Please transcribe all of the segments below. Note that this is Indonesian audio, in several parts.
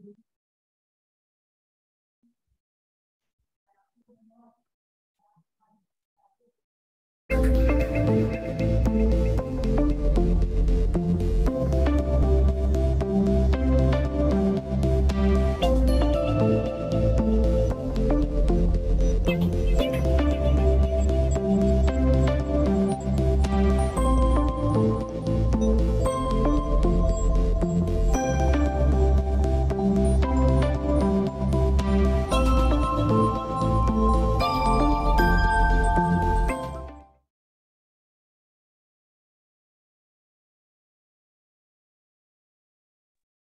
Mm-hmm.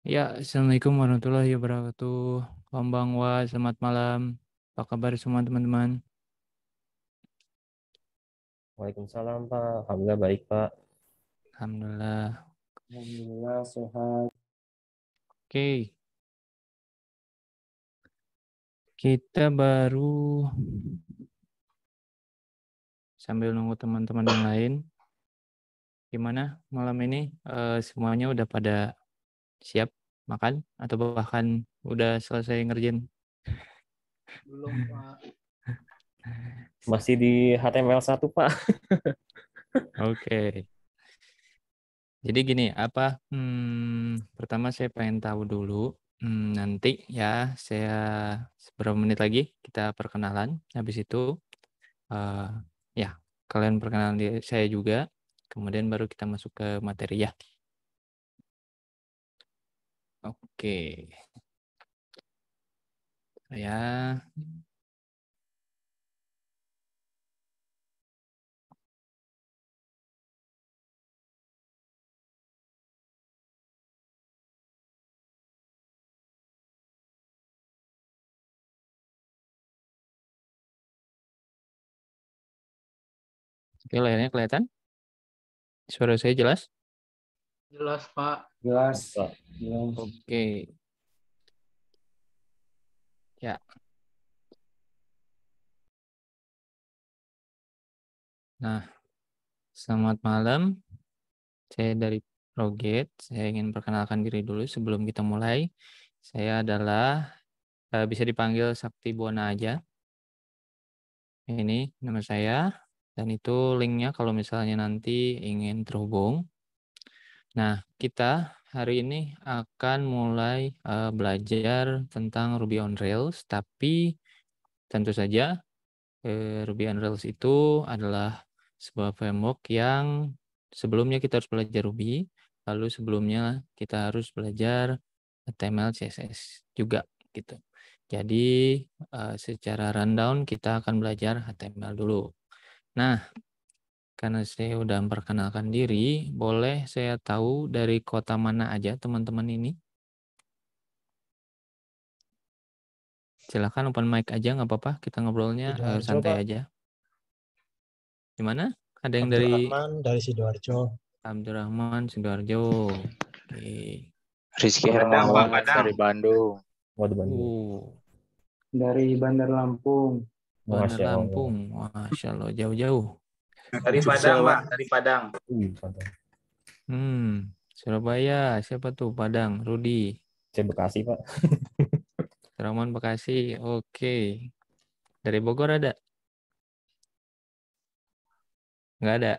Ya, Assalamualaikum warahmatullahi wabarakatuh. Kombang wa, selamat malam. Apa kabar semua teman-teman? Waalaikumsalam Pak, Alhamdulillah baik Pak. Alhamdulillah. Alhamdulillah sehat. Oke. Kita baru sambil nunggu teman-teman yang lain. Gimana malam ini? Uh, semuanya udah pada siap? makan atau bahkan udah selesai ngerjain? Belum, Pak. Masih di HTML 1, Pak. Oke. Jadi gini, apa? Hmm, pertama saya pengen tahu dulu hmm, nanti ya saya beberapa menit lagi kita perkenalan. Habis itu uh, ya kalian perkenalan saya juga. Kemudian baru kita masuk ke materi ya. Oke. Ya. Oke, layarnya kelihatan? Suara saya jelas? Jelas, Pak. Jelas. Jelas. Oke. Ya. Nah, selamat malam. Saya dari Proget. Saya ingin perkenalkan diri dulu sebelum kita mulai. Saya adalah eh, bisa dipanggil Sakti Buana aja. Ini nama saya dan itu linknya kalau misalnya nanti ingin terhubung Nah, kita hari ini akan mulai uh, belajar tentang Ruby on Rails, tapi tentu saja uh, Ruby on Rails itu adalah sebuah framework yang sebelumnya kita harus belajar Ruby, lalu sebelumnya kita harus belajar HTML, CSS juga gitu. Jadi uh, secara rundown kita akan belajar HTML dulu. Nah, karena saya sudah memperkenalkan diri, boleh saya tahu dari kota mana aja teman-teman ini? Silahkan open mic aja, nggak apa-apa. Kita ngobrolnya eh, santai Pak. aja. Gimana? Ada yang dari... dari Sidoarjo. Abdurrahman Sidoarjo. Oke. Okay. Rizky Hermawan dari Bandung. Oh, Bandung. Uh. Dari Bandar Lampung. Bandar Lampung. Masya Allah, jauh-jauh. Nah, dari Padang, Pak. Hmm, dari Padang. Hmm, Surabaya. Siapa tuh Padang? Rudi. Saya Bekasi, Pak. Roman Bekasi. Oke. Dari Bogor ada? Nggak ada.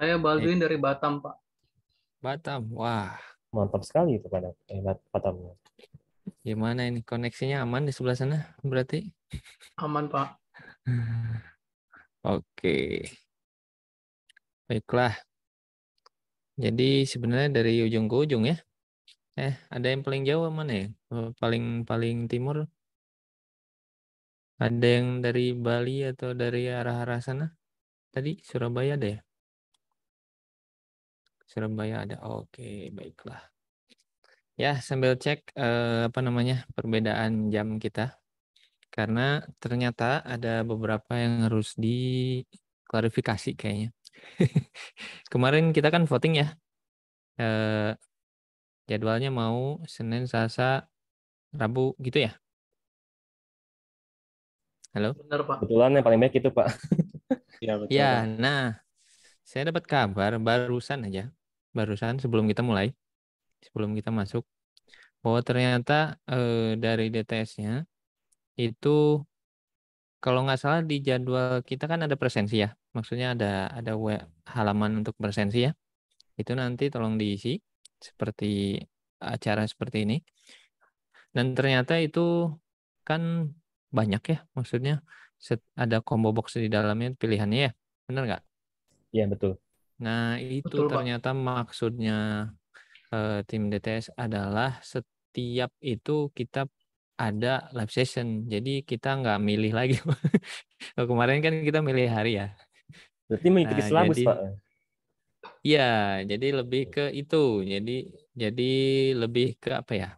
Saya Baldwin eh. dari Batam, Pak. Batam. Wah. Mantap sekali itu Padang. Eh, Batam. Gimana ini koneksinya aman di sebelah sana berarti? Aman, Pak. Oke. Baiklah. Jadi sebenarnya dari ujung ke ujung ya. Eh, ada yang paling jauh mana ya? Eh, paling paling timur? Ada yang dari Bali atau dari arah-arah sana? Tadi Surabaya ada ya? Surabaya ada. Oke, baiklah. Ya, sambil cek eh, apa namanya? perbedaan jam kita karena ternyata ada beberapa yang harus diklarifikasi kayaknya. Kemarin kita kan voting ya. Eh, jadwalnya mau Senin, Selasa, Rabu gitu ya. Halo. Benar, Pak. Kebetulan yang paling baik itu, Pak. ya, betul. Ya, nah. Saya dapat kabar barusan aja. Barusan sebelum kita mulai, sebelum kita masuk bahwa ternyata eh, dari DTS-nya itu kalau nggak salah di jadwal kita kan ada presensi ya. Maksudnya ada ada web halaman untuk presensi ya. Itu nanti tolong diisi seperti acara seperti ini. Dan ternyata itu kan banyak ya. Maksudnya ada combo box di dalamnya pilihannya ya. Benar nggak? Iya betul. Nah itu betul, ternyata Pak. maksudnya eh, tim DTS adalah setiap itu kita ada live session. Jadi kita nggak milih lagi. kemarin kan kita milih hari ya. Berarti mengikuti nah, jadi, Pak. Ya? Iya, jadi lebih ke itu. Jadi jadi lebih ke apa ya?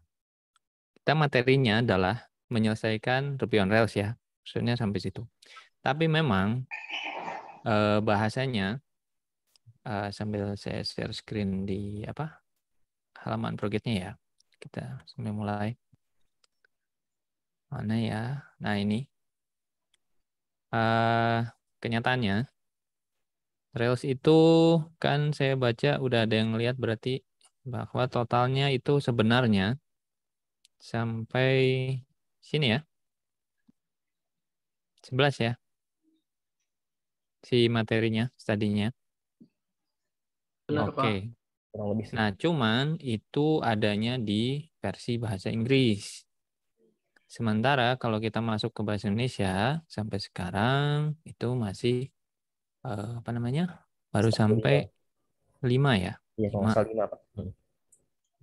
Kita materinya adalah menyelesaikan Ruby on Rails ya. Maksudnya sampai situ. Tapi memang eh, bahasanya eh, sambil saya share screen di apa? halaman progetnya ya. Kita sambil mulai. Mana ya? Nah ini. Uh, kenyataannya, Rails itu kan saya baca udah ada yang lihat berarti bahwa totalnya itu sebenarnya sampai sini ya. 11 ya. Si materinya, studinya. Oke. Oke. Okay. Nah, cuman itu adanya di versi bahasa Inggris. Sementara kalau kita masuk ke bahasa Indonesia sampai sekarang itu masih uh, apa namanya? baru sampai lima ya. Iya, lima Pak. Hmm.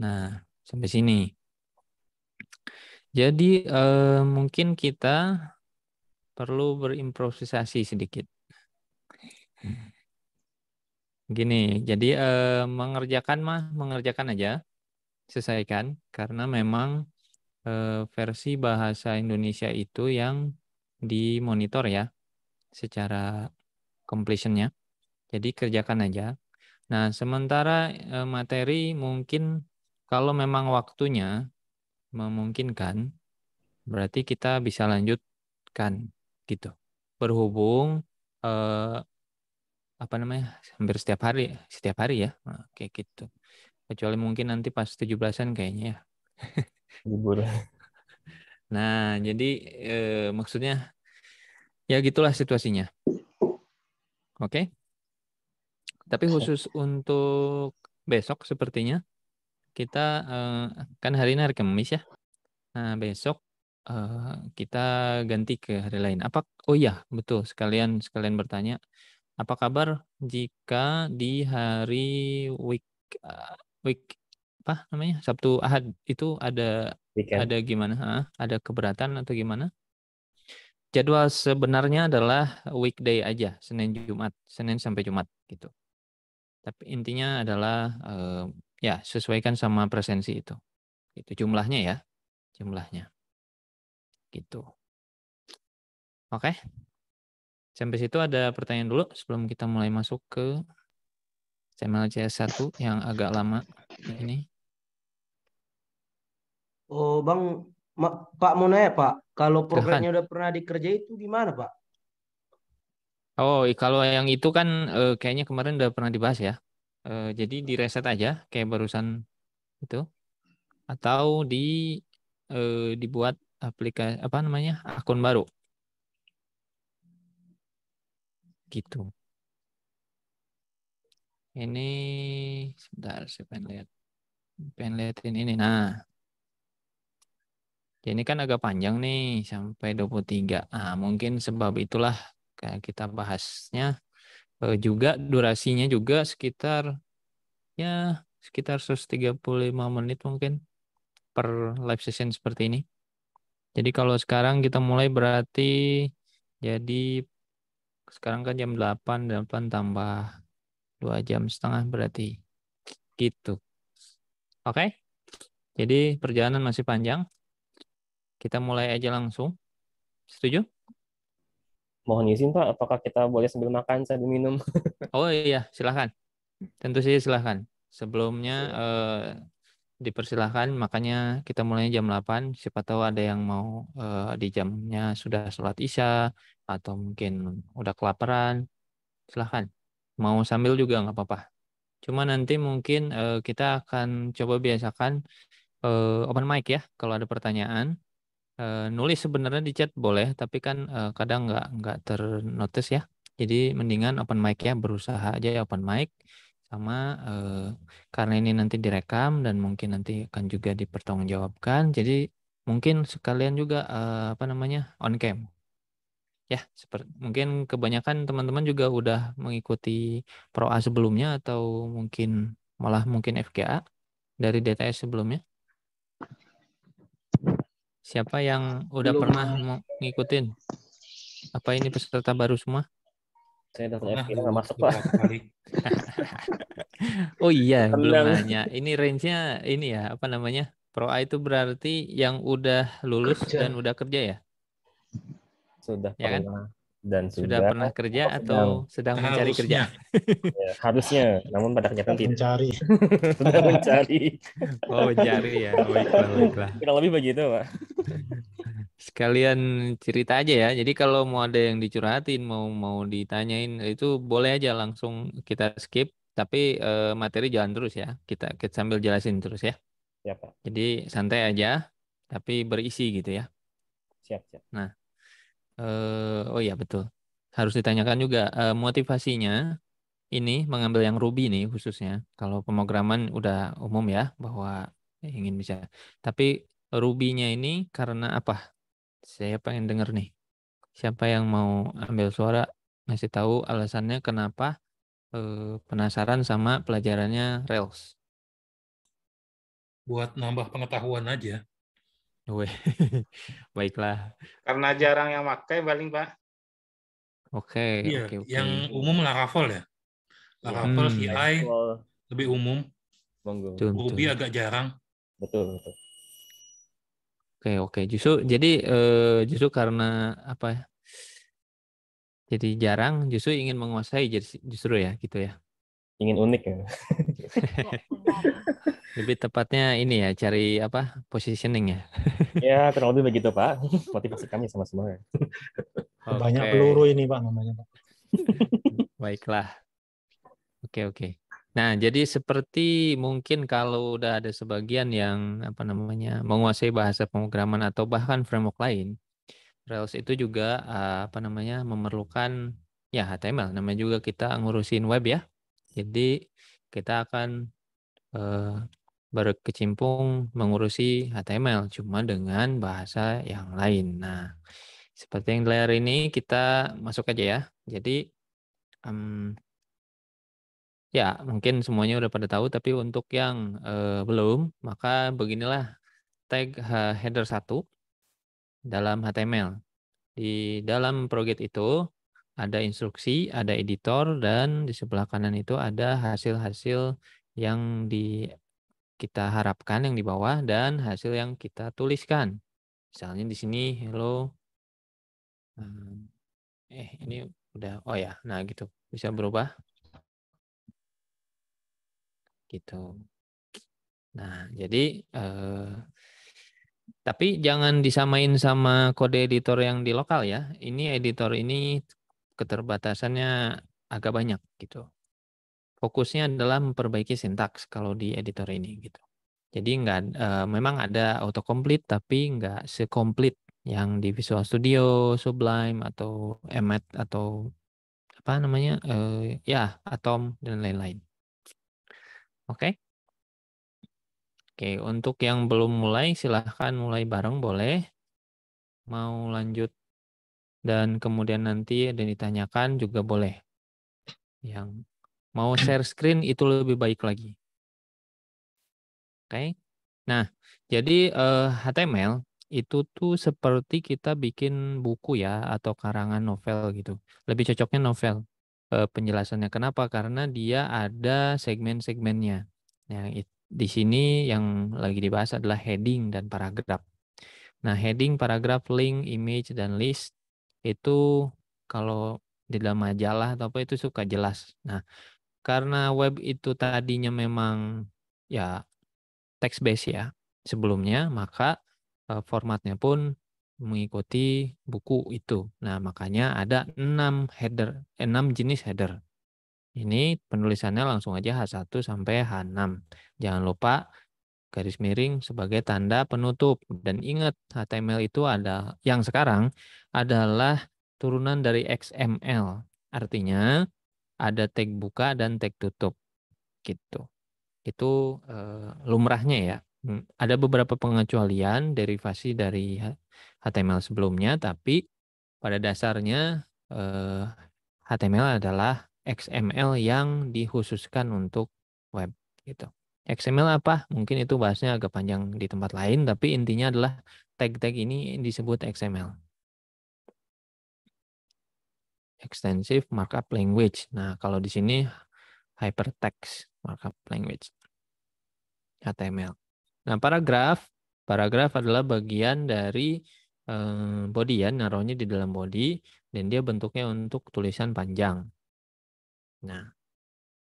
Nah, sampai sini. Jadi eh, mungkin kita perlu berimprovisasi sedikit. Gini, jadi eh, mengerjakan mah mengerjakan aja, selesaikan karena memang Eh, versi bahasa Indonesia itu yang dimonitor ya secara completionnya. Jadi kerjakan aja. Nah, sementara eh, materi mungkin kalau memang waktunya memungkinkan, berarti kita bisa lanjutkan gitu. Berhubung eh, apa namanya hampir setiap hari setiap hari ya nah, kayak gitu kecuali mungkin nanti pas 17-an kayaknya ya libur nah jadi e, maksudnya ya gitulah situasinya oke okay? tapi khusus untuk besok sepertinya kita e, kan hari ini hari Kamis ya nah besok eh, kita ganti ke hari lain apa oh iya betul sekalian sekalian bertanya apa kabar jika di hari week week apa namanya Sabtu Ahad itu ada Weekend. ada gimana ha? ada keberatan atau gimana jadwal sebenarnya adalah weekday aja Senin Jumat Senin sampai Jumat gitu tapi intinya adalah uh, ya sesuaikan sama presensi itu itu jumlahnya ya jumlahnya gitu oke okay. sampai situ ada pertanyaan dulu sebelum kita mulai masuk ke channel cs 1 yang agak lama ini Oh, Bang Ma, Pak mau nanya, Pak, kalau programnya udah pernah dikerjai itu gimana, Pak? Oh, kalau yang itu kan eh, kayaknya kemarin udah pernah dibahas ya. Eh, jadi di reset aja kayak barusan itu atau di eh, dibuat aplikasi apa namanya? akun baru. Gitu. Ini sebentar saya pengen lihat. Pengen lihatin ini. Nah, Ya, ini kan agak panjang nih sampai 23. Hmm. Nah, mungkin sebab itulah kita bahasnya eh, juga durasinya juga sekitar ya sekitar 135 menit mungkin per live session seperti ini. Jadi kalau sekarang kita mulai berarti jadi sekarang kan jam 8, 8 tambah 2 jam setengah berarti gitu. Oke. Okay? Jadi perjalanan masih panjang. Kita mulai aja langsung. Setuju? Mohon izin Pak, apakah kita boleh sambil makan, sambil minum? oh iya, silahkan. Tentu saja silahkan. Sebelumnya eh, dipersilahkan, makanya kita mulai jam 8. Siapa tahu ada yang mau eh, di jamnya sudah sholat isya, atau mungkin udah kelaparan, silahkan. Mau sambil juga nggak apa-apa. Cuma nanti mungkin eh, kita akan coba biasakan eh, open mic ya, kalau ada pertanyaan. Eh, nulis sebenarnya di chat boleh, tapi kan uh, kadang nggak nggak ternotis ya. Jadi mendingan open mic ya, berusaha aja ya open mic sama uh, karena ini nanti direkam dan mungkin nanti akan juga dipertanggungjawabkan. Jadi mungkin sekalian juga uh, apa namanya on cam ya seperti mungkin kebanyakan teman-teman juga udah mengikuti ProA sebelumnya atau mungkin malah mungkin FGA dari DTS sebelumnya Siapa yang udah Belum. pernah ngikutin? Apa ini peserta baru semua? Saya udah pernah, nggak masuk pak. oh iya, Tenang. belum nanya. Ini range-nya ini ya, apa namanya? Pro A itu berarti yang udah lulus kerja. dan udah kerja ya? Sudah ya kan? pernah. kan? dan sudah, sudah pernah kerja atau sedang, sedang mencari harusnya. kerja? ya, harusnya, namun pada kenyataan tidak. Mencari. sudah mencari. Oh, mencari ya. Baiklah, oh, baiklah. Kurang lebih begitu, Pak. Sekalian cerita aja ya. Jadi kalau mau ada yang dicurhatin, mau mau ditanyain itu boleh aja langsung kita skip, tapi eh, materi jalan terus ya. Kita, kita sambil jelasin terus ya. Ya, Pak. Jadi santai aja, tapi berisi gitu ya. Siap, siap. Nah, Uh, oh iya betul. Harus ditanyakan juga uh, motivasinya ini mengambil yang Ruby nih khususnya. Kalau pemrograman udah umum ya bahwa ingin bisa. Tapi Rubinya ini karena apa? Saya pengen dengar nih. Siapa yang mau ambil suara masih tahu alasannya kenapa uh, penasaran sama pelajarannya Rails? Buat nambah pengetahuan aja. Weh, baiklah. Karena jarang yang pakai paling Pak. Oke, okay, iya, okay, okay. Yang umum Laravel ya. Laravel, hmm, lebih umum. Monggo. Ruby agak jarang. Betul, betul. Oke, okay, oke. Okay. Justru jadi uh, justru karena apa? ya? Jadi jarang, justru ingin menguasai justru ya, gitu ya. Ingin unik ya. Lebih tepatnya ini ya, cari apa positioning ya. ya, kurang lebih begitu Pak. Motivasi kami sama semua. Okay. Banyak peluru ini Pak namanya Pak. Baiklah. Oke, oke. Nah, jadi seperti mungkin kalau udah ada sebagian yang apa namanya menguasai bahasa pemrograman atau bahkan framework lain, Rails itu juga eh, apa namanya memerlukan ya HTML. Namanya juga kita ngurusin web ya. Jadi kita akan eh, berkecimpung mengurusi HTML cuma dengan bahasa yang lain. Nah, seperti yang di layar ini kita masuk aja ya. Jadi um, ya mungkin semuanya udah pada tahu tapi untuk yang uh, belum maka beginilah tag header 1 dalam HTML. Di dalam project itu ada instruksi, ada editor, dan di sebelah kanan itu ada hasil-hasil yang di kita harapkan yang di bawah dan hasil yang kita tuliskan. Misalnya di sini hello ehm, eh ini udah oh ya, nah gitu. Bisa berubah. Gitu. Nah, jadi eh, tapi jangan disamain sama kode editor yang di lokal ya. Ini editor ini keterbatasannya agak banyak gitu fokusnya adalah memperbaiki sintaks kalau di editor ini gitu. Jadi nggak uh, memang ada autocomplete tapi nggak sekomplit yang di Visual Studio, Sublime atau Emmet atau apa namanya uh, ya Atom dan lain-lain. Oke. Okay? Oke, untuk yang belum mulai silahkan mulai bareng boleh. Mau lanjut dan kemudian nanti ada ditanyakan juga boleh. Yang Mau share screen itu lebih baik lagi. Oke. Okay? Nah, jadi uh, eh, HTML itu tuh seperti kita bikin buku ya atau karangan novel gitu. Lebih cocoknya novel uh, penjelasannya. Kenapa? Karena dia ada segmen-segmennya. Yang nah, di sini yang lagi dibahas adalah heading dan paragraf. Nah, heading, paragraf, link, image, dan list itu kalau di dalam majalah atau apa itu suka jelas. Nah, karena web itu tadinya memang ya text based ya sebelumnya, maka eh, formatnya pun mengikuti buku itu. Nah, makanya ada 6 header, 6 jenis header. Ini penulisannya langsung aja H1 sampai H6. Jangan lupa garis miring sebagai tanda penutup. Dan ingat HTML itu ada yang sekarang adalah turunan dari XML. Artinya ada tag buka dan tag tutup gitu. Itu uh, lumrahnya ya. Hmm, ada beberapa pengecualian derivasi dari HTML sebelumnya, tapi pada dasarnya uh, eh, HTML adalah XML yang dikhususkan untuk web gitu. XML apa? Mungkin itu bahasnya agak panjang di tempat lain, tapi intinya adalah tag-tag ini disebut XML extensive markup language. Nah, kalau di sini hypertext markup language HTML. Nah, paragraf paragraf adalah bagian dari eh, body ya, naruhnya di dalam body dan dia bentuknya untuk tulisan panjang. Nah,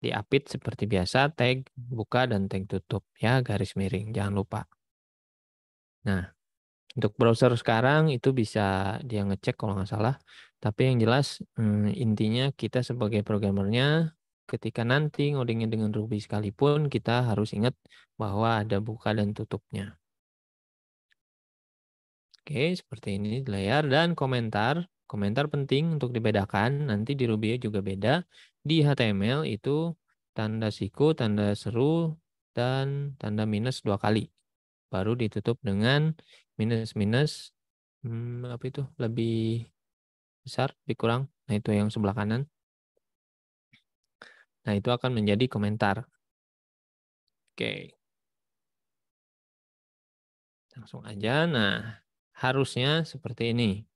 diapit seperti biasa tag buka dan tag tutup ya garis miring jangan lupa. Nah, untuk browser sekarang itu bisa dia ngecek kalau nggak salah. Tapi yang jelas hmm, intinya kita sebagai programmernya ketika nanti ngodingnya dengan Ruby sekalipun kita harus ingat bahwa ada buka dan tutupnya. Oke, seperti ini di layar dan komentar. Komentar penting untuk dibedakan, nanti di Ruby juga beda. Di HTML itu tanda siku, tanda seru, dan tanda minus dua kali baru ditutup dengan minus-minus hmm, apa itu lebih besar lebih kurang. nah itu yang sebelah kanan nah itu akan menjadi komentar oke langsung aja nah harusnya seperti ini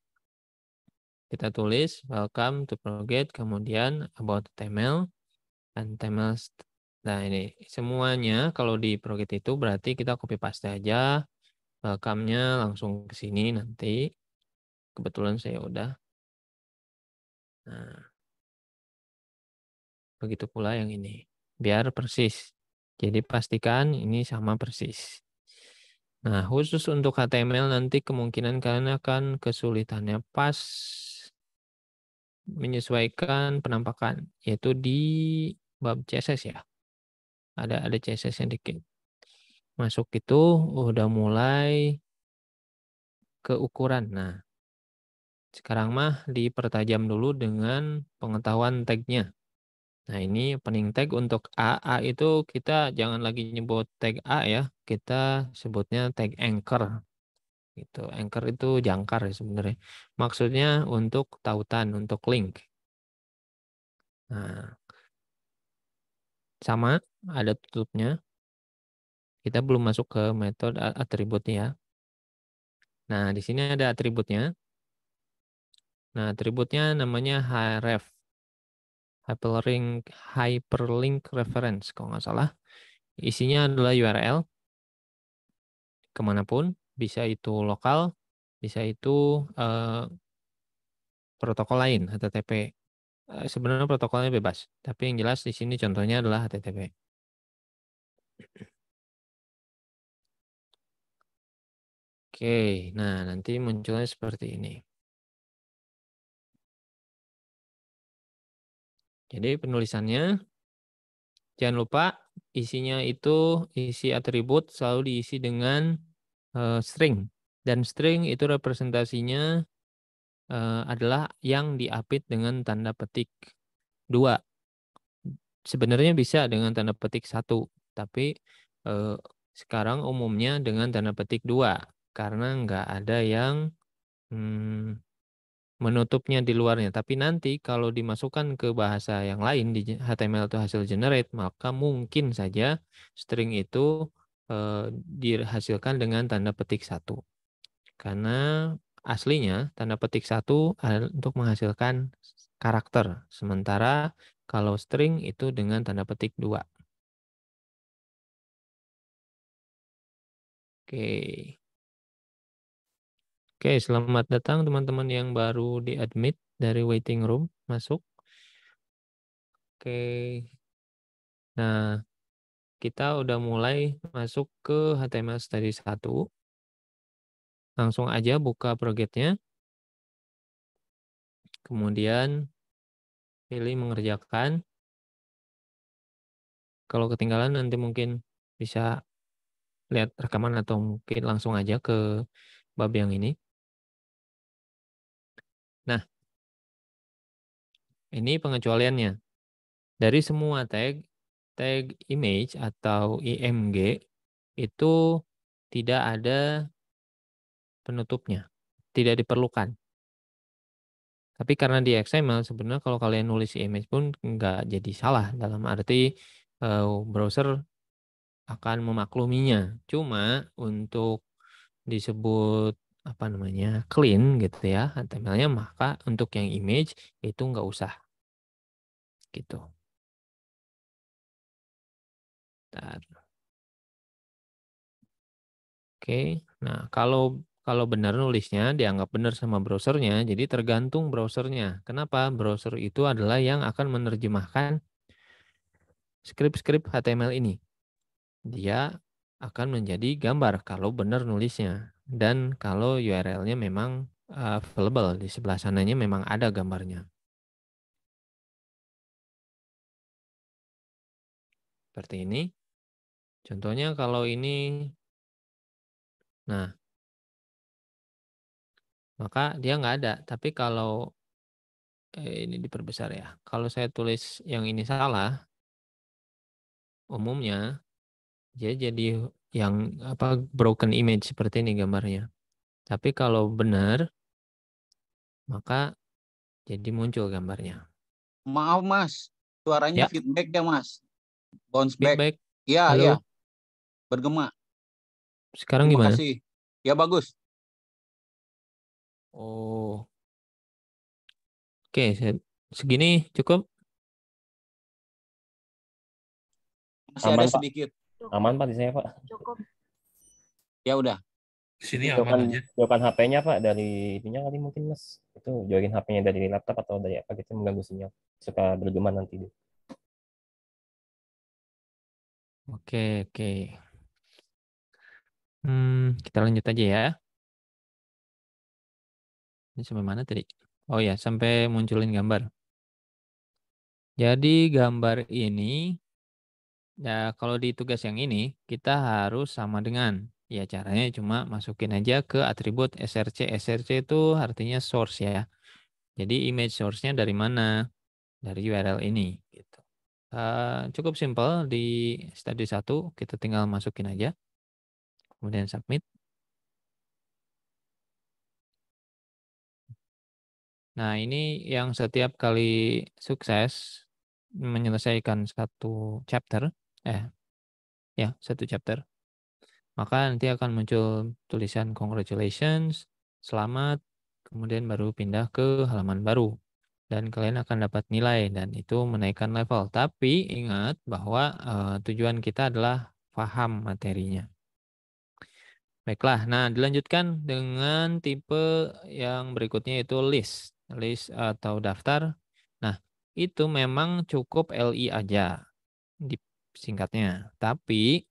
kita tulis welcome to project kemudian about TML and TML Nah ini semuanya kalau di project itu berarti kita copy paste aja welcome-nya langsung ke sini nanti. Kebetulan saya udah. Nah, begitu pula yang ini. Biar persis. Jadi pastikan ini sama persis. Nah, khusus untuk HTML nanti kemungkinan kalian akan kesulitannya pas menyesuaikan penampakan, yaitu di bab CSS ya ada ada CSS yang dikit masuk itu udah mulai ke ukuran nah sekarang mah dipertajam dulu dengan pengetahuan tagnya nah ini pening tag untuk A A itu kita jangan lagi nyebut tag A ya kita sebutnya tag anchor Itu anchor itu jangkar ya sebenarnya maksudnya untuk tautan untuk link nah sama ada tutupnya. Kita belum masuk ke metode atributnya ya. Nah, di sini ada atributnya. Nah, atributnya namanya href. Hyperlink, hyperlink reference, kalau nggak salah. Isinya adalah URL kemanapun, bisa itu lokal, bisa itu eh, protokol lain, HTTP. Eh, sebenarnya protokolnya bebas, tapi yang jelas di sini contohnya adalah HTTP. Oke, nah nanti munculnya seperti ini. Jadi penulisannya, jangan lupa isinya itu, isi atribut selalu diisi dengan uh, string. Dan string itu representasinya uh, adalah yang diapit dengan tanda petik dua. Sebenarnya bisa dengan tanda petik satu, tapi eh, sekarang umumnya dengan tanda petik dua karena nggak ada yang hmm, menutupnya di luarnya. Tapi nanti kalau dimasukkan ke bahasa yang lain di HTML atau hasil generate, maka mungkin saja string itu eh, dihasilkan dengan tanda petik satu. Karena aslinya tanda petik satu untuk menghasilkan karakter, sementara kalau string itu dengan tanda petik dua. Oke. Oke, selamat datang teman-teman yang baru di admit dari waiting room masuk. Oke. Nah, kita udah mulai masuk ke HTML Study 1. Langsung aja buka projectnya. Kemudian pilih mengerjakan. Kalau ketinggalan nanti mungkin bisa lihat rekaman atau mungkin langsung aja ke bab yang ini. Nah, ini pengecualiannya. Dari semua tag, tag image atau IMG itu tidak ada penutupnya, tidak diperlukan. Tapi karena di XML sebenarnya kalau kalian nulis image pun nggak jadi salah dalam arti eh, browser akan memakluminya. Cuma untuk disebut apa namanya clean gitu ya HTML-nya maka untuk yang image itu nggak usah gitu. Bentar. Oke, nah kalau kalau benar nulisnya dianggap benar sama browsernya, jadi tergantung browsernya. Kenapa? Browser itu adalah yang akan menerjemahkan skrip-skrip HTML ini dia akan menjadi gambar kalau benar nulisnya. Dan kalau URL-nya memang eh, available, di sebelah sananya memang ada gambarnya. Seperti ini. Contohnya kalau ini, nah, maka dia nggak ada. Tapi kalau eh, ini diperbesar ya. Kalau saya tulis yang ini salah, umumnya jadi yang apa broken image seperti ini gambarnya. Tapi kalau benar maka jadi muncul gambarnya. Maaf Mas, suaranya ya. feedback ya Mas. Bounce feedback. back. Iya, iya. Bergema. Sekarang Terima gimana? Kasih. Ya bagus. Oh. Oke, segini cukup. Masih ada sedikit. Aman Pak di sini Pak? Cukup. Ya udah. Di sini aman aja. Jokan HP-nya Pak dari ininya kali mungkin Mas. Itu jokin HP-nya dari laptop atau dari apa gitu mengganggu sinyal. Suka bergema nanti deh. Oke, oke. Hmm, kita lanjut aja ya. Ini sampai mana tadi? Oh ya, sampai munculin gambar. Jadi gambar ini Nah, kalau di tugas yang ini, kita harus sama dengan. Ya, caranya cuma masukin aja ke atribut src. src itu artinya source ya. Jadi image source-nya dari mana? Dari URL ini. Gitu. Uh, cukup simple di study 1, kita tinggal masukin aja. Kemudian submit. Nah, ini yang setiap kali sukses menyelesaikan satu chapter, eh ya satu chapter maka nanti akan muncul tulisan congratulations selamat kemudian baru pindah ke halaman baru dan kalian akan dapat nilai dan itu menaikkan level tapi ingat bahwa uh, tujuan kita adalah paham materinya baiklah nah dilanjutkan dengan tipe yang berikutnya itu list list atau daftar nah itu memang cukup LI aja di singkatnya. Tapi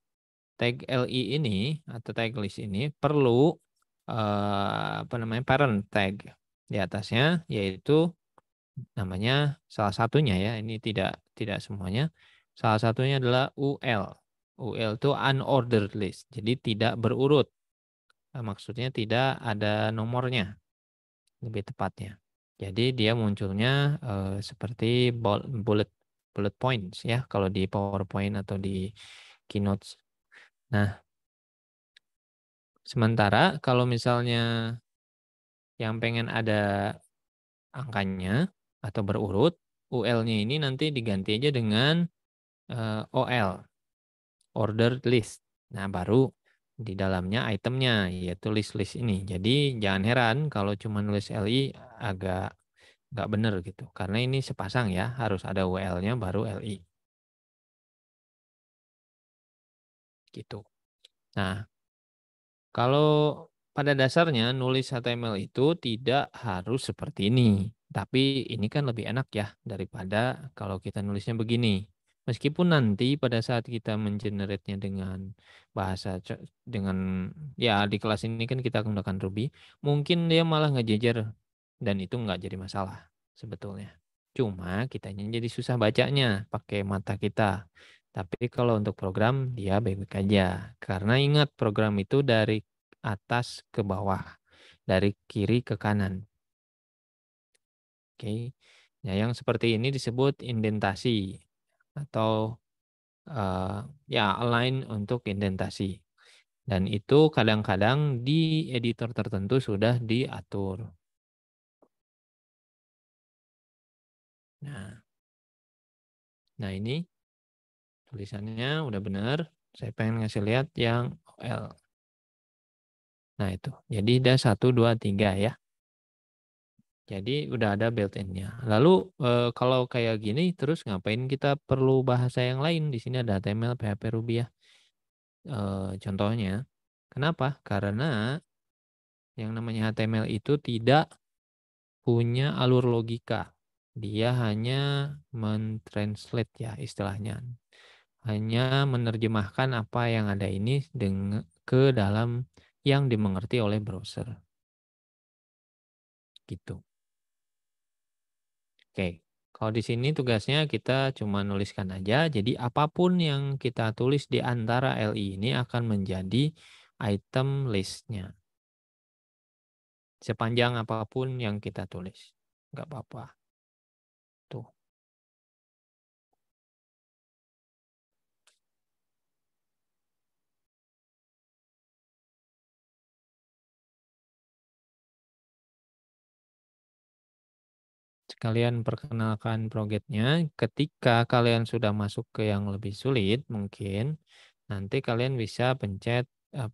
tag LI ini atau tag list ini perlu eh, apa namanya parent tag di atasnya yaitu namanya salah satunya ya ini tidak tidak semuanya salah satunya adalah UL UL itu unordered list jadi tidak berurut eh, maksudnya tidak ada nomornya lebih tepatnya jadi dia munculnya eh, seperti bullet bullet points ya kalau di PowerPoint atau di Keynote. Nah, sementara kalau misalnya yang pengen ada angkanya atau berurut, UL-nya ini nanti diganti aja dengan uh, eh, OL, order list. Nah, baru di dalamnya itemnya yaitu list-list ini. Jadi jangan heran kalau cuma nulis LI agak nggak benar gitu. Karena ini sepasang ya, harus ada WL-nya baru LI. Gitu. Nah, kalau pada dasarnya nulis HTML itu tidak harus seperti ini. Tapi ini kan lebih enak ya daripada kalau kita nulisnya begini. Meskipun nanti pada saat kita mengenerate dengan bahasa dengan ya di kelas ini kan kita menggunakan Ruby, mungkin dia malah ngejejer dan itu nggak jadi masalah sebetulnya. Cuma kitanya jadi susah bacanya pakai mata kita. Tapi kalau untuk program dia baik-baik aja. Karena ingat program itu dari atas ke bawah, dari kiri ke kanan. Oke. Okay. Ya nah, yang seperti ini disebut indentasi atau uh, ya align untuk indentasi. Dan itu kadang-kadang di editor tertentu sudah diatur. Nah, nah ini tulisannya udah benar. Saya pengen ngasih lihat yang OL. Nah itu, jadi ada 1, 2, 3 ya. Jadi udah ada built-in-nya. Lalu e, kalau kayak gini terus ngapain kita perlu bahasa yang lain? Di sini ada HTML, PHP, Ruby ya. E, contohnya, kenapa? Karena yang namanya HTML itu tidak punya alur logika. Dia hanya mentranslate ya istilahnya. Hanya menerjemahkan apa yang ada ini ke dalam yang dimengerti oleh browser. Gitu. Oke, kalau di sini tugasnya kita cuma nuliskan aja. Jadi apapun yang kita tulis di antara LI ini akan menjadi item listnya sepanjang apapun yang kita tulis. Nggak apa-apa. kalian perkenalkan progetnya. Ketika kalian sudah masuk ke yang lebih sulit, mungkin nanti kalian bisa pencet eh,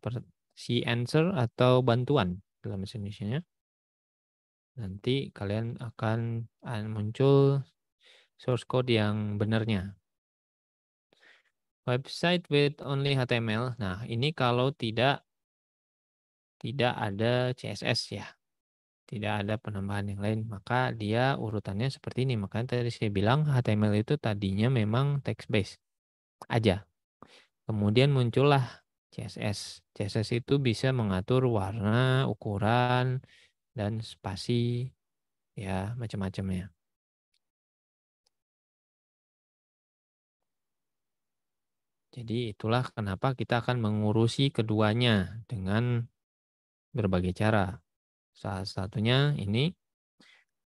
si answer atau bantuan dalam bahasa Nanti kalian akan eh, muncul source code yang benarnya. Website with only HTML. Nah, ini kalau tidak tidak ada CSS ya tidak ada penambahan yang lain, maka dia urutannya seperti ini. Makanya tadi saya bilang HTML itu tadinya memang text based aja. Kemudian muncullah CSS. CSS itu bisa mengatur warna, ukuran, dan spasi, ya macam-macamnya. Jadi itulah kenapa kita akan mengurusi keduanya dengan berbagai cara. Salah satunya ini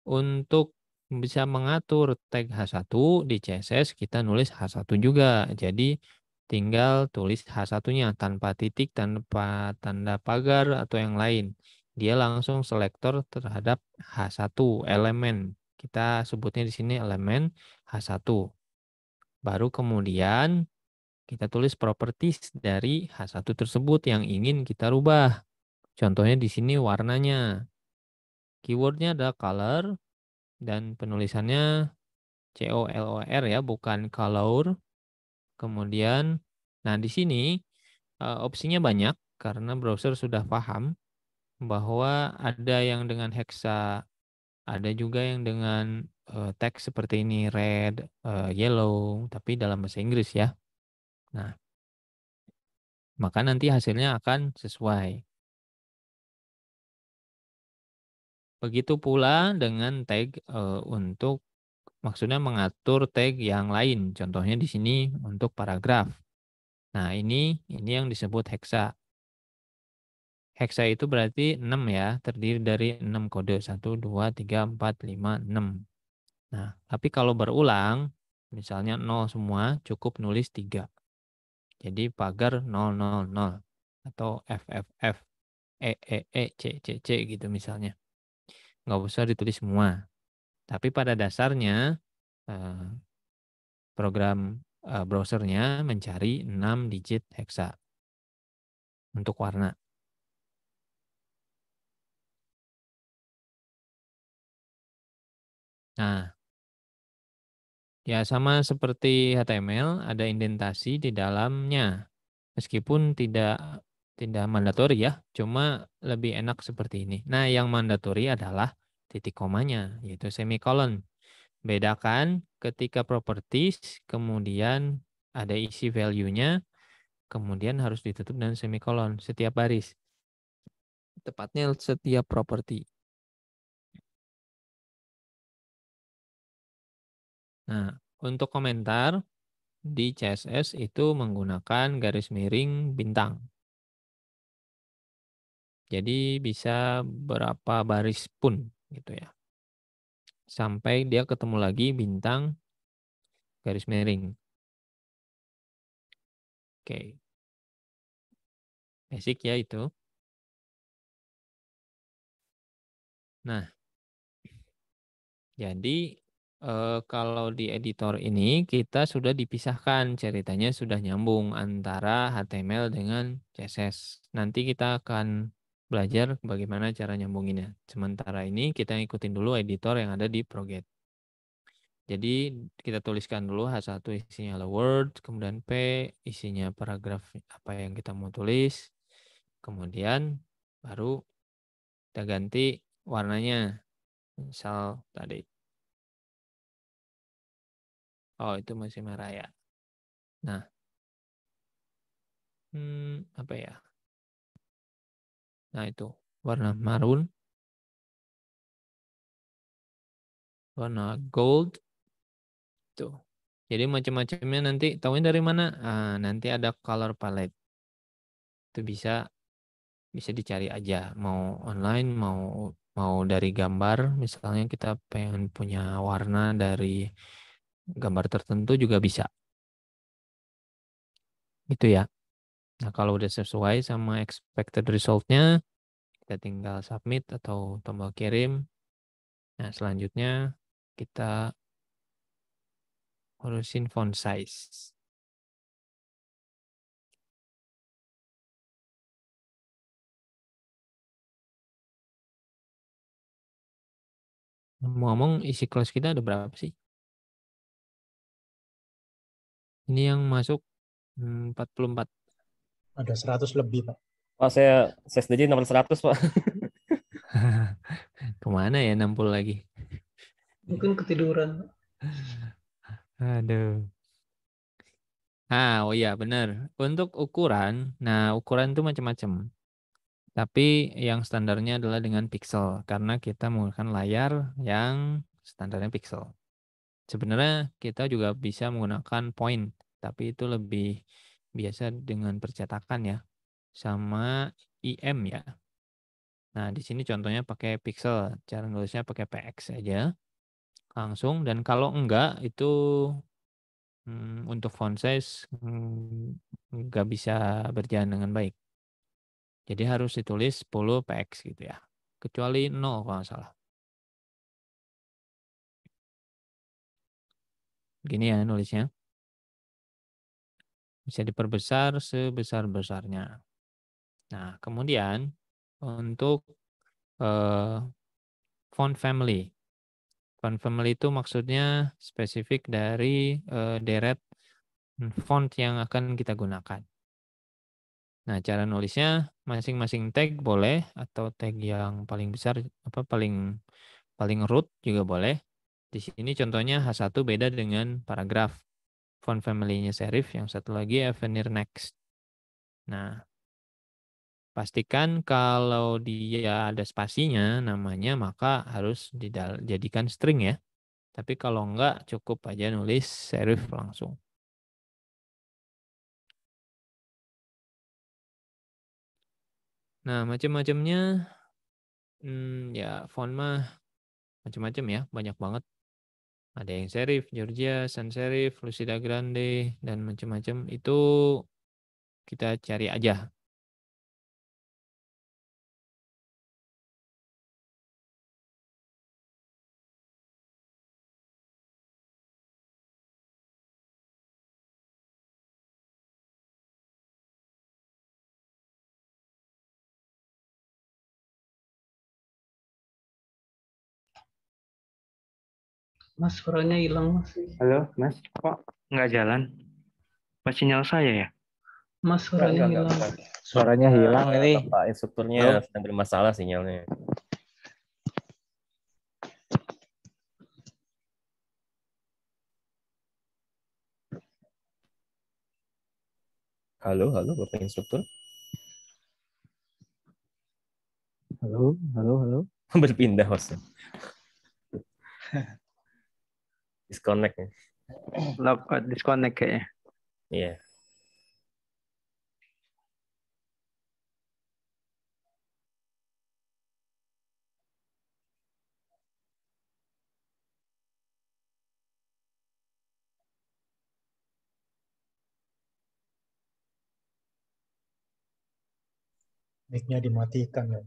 untuk bisa mengatur tag H1 di CSS kita nulis H1 juga. Jadi tinggal tulis H1-nya tanpa titik, tanpa tanda pagar atau yang lain. Dia langsung selektor terhadap H1 elemen. Kita sebutnya di sini elemen H1. Baru kemudian kita tulis properties dari H1 tersebut yang ingin kita rubah. Contohnya di sini warnanya. Keywordnya ada color dan penulisannya C O L O R ya, bukan color. Kemudian, nah di sini eh, opsinya banyak karena browser sudah paham bahwa ada yang dengan hexa, ada juga yang dengan eh, teks seperti ini red, eh, yellow, tapi dalam bahasa Inggris ya. Nah, maka nanti hasilnya akan sesuai. Begitu pula dengan tag e, untuk maksudnya mengatur tag yang lain. Contohnya di sini untuk paragraf. Nah, ini ini yang disebut heksa. Heksa itu berarti 6 ya, terdiri dari 6 kode 1 2 3 4 5 6. Nah, tapi kalau berulang misalnya 0 semua cukup nulis 3. Jadi pagar 0 atau FFF EEE e, e, C C C gitu misalnya nggak usah ditulis semua. Tapi pada dasarnya eh, program eh, browsernya mencari 6 digit heksa untuk warna. Nah, ya sama seperti HTML, ada indentasi di dalamnya. Meskipun tidak tidak mandatori ya, cuma lebih enak seperti ini. Nah, yang mandatori adalah titik komanya, yaitu semicolon. Bedakan ketika properties, kemudian ada isi value-nya, kemudian harus ditutup dengan semicolon setiap baris. Tepatnya setiap properti. Nah, untuk komentar di CSS itu menggunakan garis miring bintang jadi bisa berapa baris pun gitu ya. Sampai dia ketemu lagi bintang garis miring. Oke. Basic ya itu. Nah, jadi eh, kalau di editor ini kita sudah dipisahkan ceritanya sudah nyambung antara HTML dengan CSS. Nanti kita akan belajar bagaimana cara nyambunginnya. Sementara ini kita ikutin dulu editor yang ada di Proget. Jadi kita tuliskan dulu H1 isinya Hello World, kemudian P isinya paragraf apa yang kita mau tulis. Kemudian baru kita ganti warnanya. Misal tadi. Oh, itu masih merah ya. Nah. Hmm, apa ya? Nah itu warna marun, warna gold, tuh. Jadi macam-macamnya nanti tahuin dari mana? Ah, nanti ada color palette. Itu bisa bisa dicari aja. Mau online, mau mau dari gambar. Misalnya kita pengen punya warna dari gambar tertentu juga bisa. Gitu ya. Nah, kalau udah sesuai sama expected result-nya, kita tinggal submit atau tombol kirim. Nah, selanjutnya kita urusin font size. Ngomong-ngomong, isi close kita ada berapa sih? Ini yang masuk 44. Hmm, ada 100 lebih, Pak. Pak, saya, saya sendiri nomor 100, Pak. Kemana ya 60 lagi? Mungkin ketiduran. Aduh. Ah, oh iya benar. Untuk ukuran, nah ukuran itu macam-macam. Tapi yang standarnya adalah dengan pixel karena kita menggunakan layar yang standarnya pixel. Sebenarnya kita juga bisa menggunakan point, tapi itu lebih biasa dengan percetakan ya, sama IM ya. Nah, di sini contohnya pakai pixel, cara nulisnya pakai PX aja langsung dan kalau enggak itu hmm, untuk font size hmm, enggak bisa berjalan dengan baik. Jadi harus ditulis 10 PX gitu ya. Kecuali 0 kalau nggak salah. Gini ya nulisnya bisa diperbesar sebesar-besarnya. Nah, kemudian untuk uh, font family. Font family itu maksudnya spesifik dari uh, deret font yang akan kita gunakan. Nah, cara nulisnya masing-masing tag boleh atau tag yang paling besar apa paling paling root juga boleh. Di sini contohnya H1 beda dengan paragraf font family-nya serif, yang satu lagi Avenir Next. Nah, pastikan kalau dia ada spasinya namanya maka harus dijadikan string ya. Tapi kalau enggak cukup aja nulis serif langsung. Nah, macam-macamnya hmm, ya font mah macam-macam ya, banyak banget ada yang serif, Georgia, San Serif, Lucida Grande, dan macam-macam, itu kita cari aja Mas suaranya hilang mas. Halo, Mas. Kok nggak jalan? Mas sinyal saya ya? Mas suaranya hilang. Suaranya hilang ini. Pak instrukturnya sedang bermasalah sinyalnya. Halo, halo Bapak instruktur. Halo, halo, halo. Berpindah host. disconnect ya. lockout uh, disconnect kayaknya iya yeah. dimatikan ya.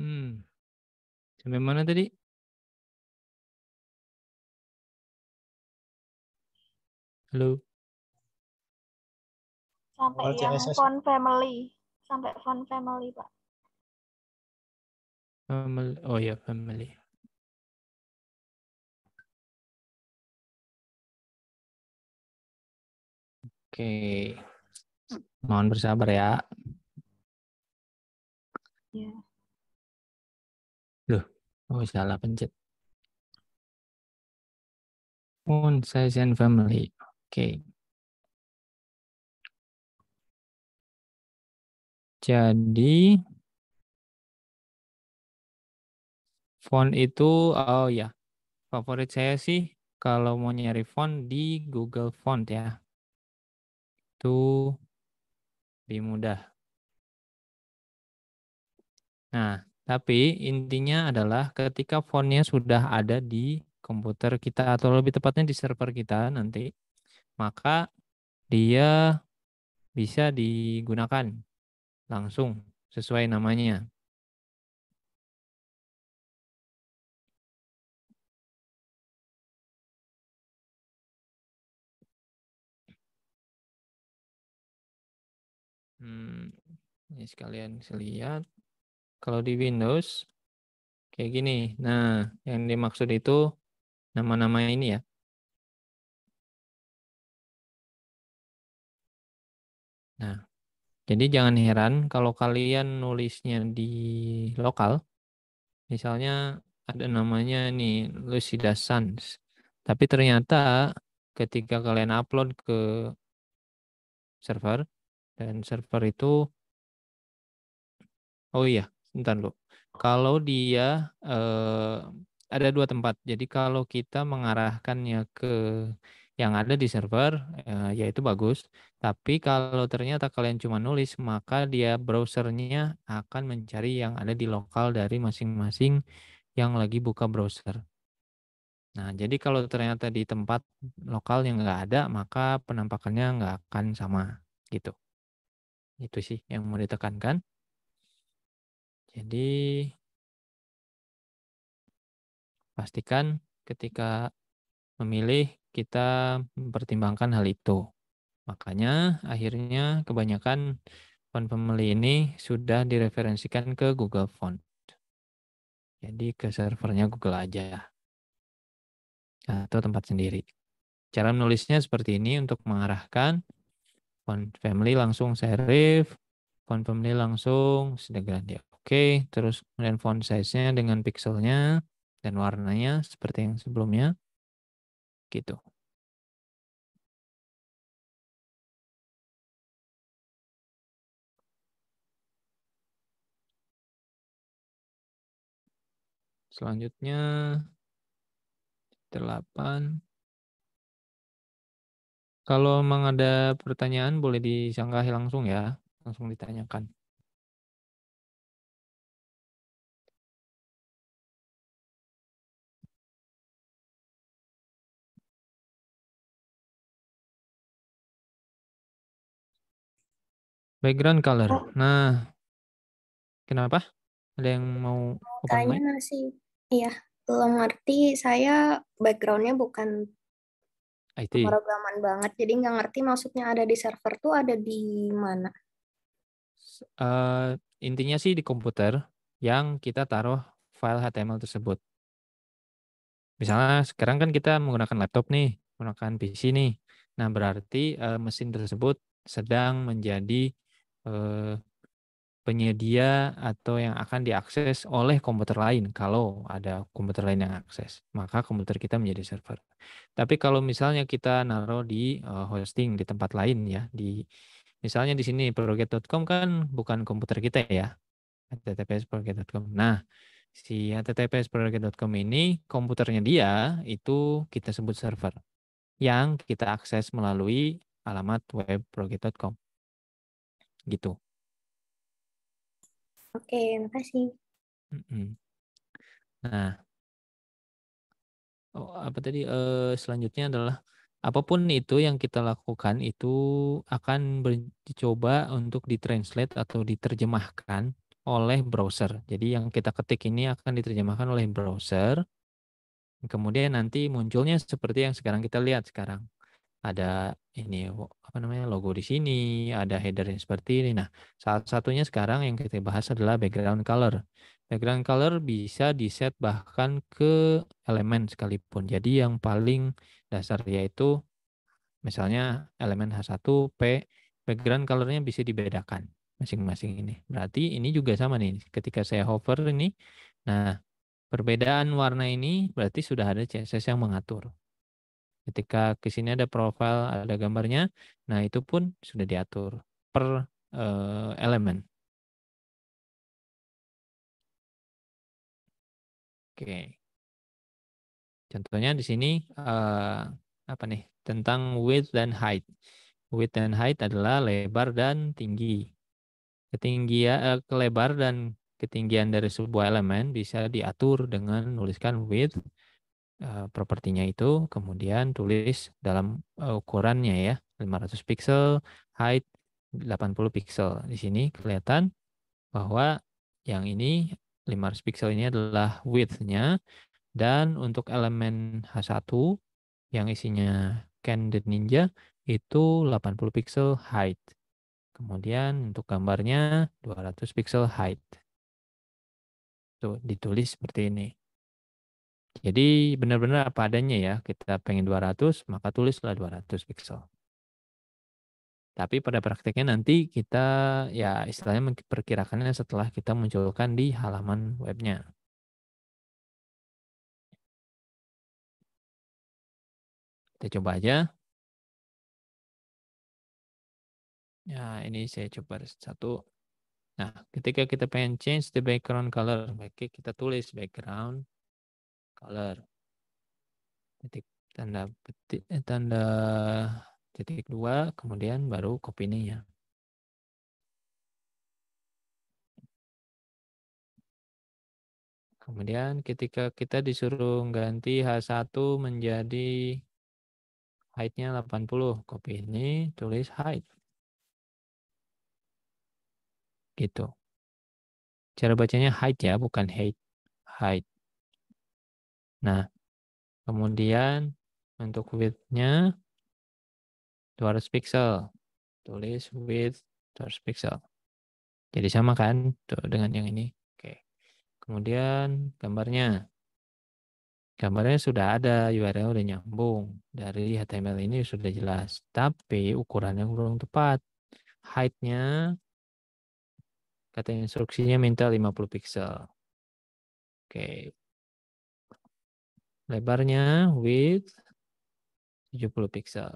Mmm. Sampai mana tadi? Halo? Sampai oh, yang CSS. font family. Sampai font family, Pak. Family. Oh ya, family. Oke. Mohon bersabar ya. Ya. Yeah. Oh, salah pencet. size and family. Oke. Okay. Jadi font itu oh ya. Favorit saya sih kalau mau nyari font di Google Font ya. Itu lebih mudah. Nah, tapi intinya adalah ketika fontnya sudah ada di komputer kita atau lebih tepatnya di server kita nanti, maka dia bisa digunakan langsung sesuai namanya. Hmm, ini sekalian saya lihat. Kalau di Windows, kayak gini. Nah, yang dimaksud itu nama-nama ini ya. Nah, jadi jangan heran kalau kalian nulisnya di lokal, misalnya ada namanya ini Lucida Sans, tapi ternyata ketika kalian upload ke server dan server itu, oh iya, Bentar lo, Kalau dia eh, ada dua tempat. Jadi kalau kita mengarahkannya ke yang ada di server, eh, ya itu bagus. Tapi kalau ternyata kalian cuma nulis, maka dia browsernya akan mencari yang ada di lokal dari masing-masing yang lagi buka browser. Nah, jadi kalau ternyata di tempat lokal yang nggak ada, maka penampakannya nggak akan sama gitu. Itu sih yang mau ditekankan. Jadi pastikan ketika memilih kita mempertimbangkan hal itu. Makanya akhirnya kebanyakan font family ini sudah direferensikan ke Google Font. Jadi ke servernya Google aja. Atau tempat sendiri. Cara menulisnya seperti ini untuk mengarahkan font family langsung serif, font family langsung sedang dia. Oke, terus kemudian font size-nya dengan pixelnya dan warnanya seperti yang sebelumnya. Gitu. Selanjutnya 8. Kalau memang ada pertanyaan boleh disanggahi langsung ya, langsung ditanyakan. Background color. Oh. Nah, kenapa? Ada yang mau Tanya masih, iya belum ngerti. Saya backgroundnya bukan IT. Programan banget, jadi nggak ngerti maksudnya ada di server tuh ada di mana. Uh, intinya sih di komputer yang kita taruh file HTML tersebut. Misalnya sekarang kan kita menggunakan laptop nih, menggunakan PC nih. Nah berarti eh, mesin tersebut sedang menjadi Eh, penyedia atau yang akan diakses oleh komputer lain kalau ada komputer lain yang akses maka komputer kita menjadi server tapi kalau misalnya kita naruh di eh, hosting di tempat lain ya di misalnya di sini proget.com kan bukan komputer kita ya https proget.com nah si https proget.com ini komputernya dia itu kita sebut server yang kita akses melalui alamat web proget.com gitu. Oke, makasih. Nah, oh, apa tadi? Eh, selanjutnya adalah apapun itu yang kita lakukan itu akan dicoba untuk ditranslate atau diterjemahkan oleh browser. Jadi yang kita ketik ini akan diterjemahkan oleh browser. Kemudian nanti munculnya seperti yang sekarang kita lihat sekarang ada ini apa namanya logo di sini, ada header yang seperti ini. Nah, salah satunya sekarang yang kita bahas adalah background color. Background color bisa di-set bahkan ke elemen sekalipun. Jadi yang paling dasar yaitu misalnya elemen H1 P background colornya bisa dibedakan masing-masing ini. Berarti ini juga sama nih. Ketika saya hover ini, nah perbedaan warna ini berarti sudah ada CSS yang mengatur. Ketika ke sini ada profile ada gambarnya, nah itu pun sudah diatur per uh, elemen. Oke. Contohnya di sini uh, apa nih? Tentang width dan height. Width dan height adalah lebar dan tinggi. Ketinggian uh, eh, lebar dan ketinggian dari sebuah elemen bisa diatur dengan menuliskan width Eh, propertinya itu, kemudian tulis dalam eh, ukurannya ya, 500 pixel, height 80 pixel. Di sini kelihatan bahwa yang ini 500 pixel ini adalah widthnya dan untuk elemen H1 yang isinya candid Ninja itu 80 pixel height. Kemudian untuk gambarnya 200 pixel height. itu ditulis seperti ini. Jadi benar-benar apa adanya ya, kita pengen 200, maka tulislah 200 pixel. Tapi pada prakteknya nanti kita ya istilahnya memperkirakannya setelah kita munculkan di halaman webnya. Kita coba aja. Ya, ini saya coba satu. Nah, ketika kita pengen change the background color, maka kita tulis background color titik tanda petik eh, tanda titik dua kemudian baru copy ya kemudian ketika kita disuruh ganti H1 menjadi height-nya 80 copy ini tulis height gitu cara bacanya height ya bukan height height Nah, kemudian untuk width-nya 200 pixel. Tulis width 200 pixel. Jadi sama kan tuh dengan yang ini. Oke. Kemudian gambarnya. Gambarnya sudah ada, URL udah nyambung. Dari HTML ini sudah jelas. Tapi ukurannya kurang tepat. Height-nya kata instruksinya minta 50 pixel. Oke, lebarnya width 70 pixel.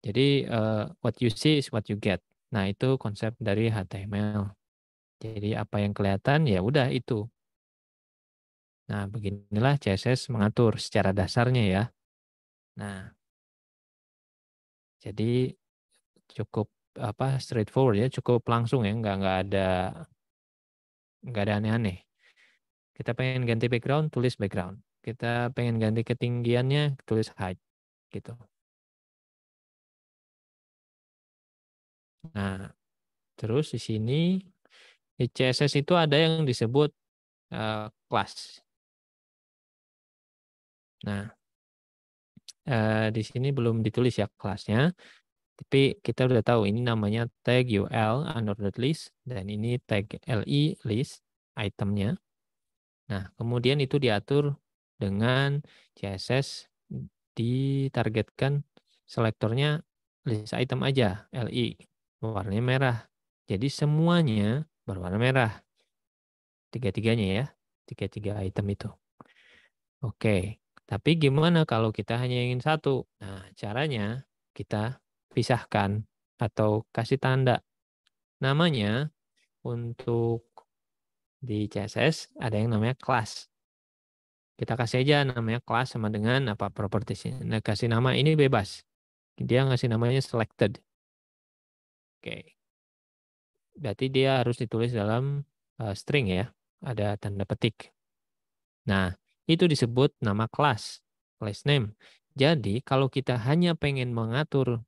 Jadi uh, what you see is what you get. Nah, itu konsep dari HTML. Jadi apa yang kelihatan ya udah itu. Nah, beginilah CSS mengatur secara dasarnya ya. Nah, jadi cukup apa straightforward ya, cukup langsung ya, nggak nggak ada nggak ada aneh-aneh. Kita pengen ganti background, tulis background. Kita pengen ganti ketinggiannya, tulis height. Gitu. Nah, terus di sini di CSS itu ada yang disebut uh, Nah, uh, di sini belum ditulis ya kelasnya. Tapi kita udah tahu ini namanya tag ul unordered list dan ini tag li list itemnya. Nah, kemudian itu diatur dengan CSS ditargetkan selektornya list item aja, LI, warnanya merah. Jadi semuanya berwarna merah. Tiga-tiganya ya, tiga-tiga item itu. Oke, tapi gimana kalau kita hanya ingin satu? Nah, caranya kita pisahkan atau kasih tanda. Namanya untuk di CSS ada yang namanya class. Kita kasih aja namanya class sama dengan apa propertiesnya. Nah, kasih nama ini bebas. Dia ngasih namanya selected. Oke. Okay. Berarti dia harus ditulis dalam uh, string ya. Ada tanda petik. Nah, itu disebut nama class, class name. Jadi, kalau kita hanya pengen mengatur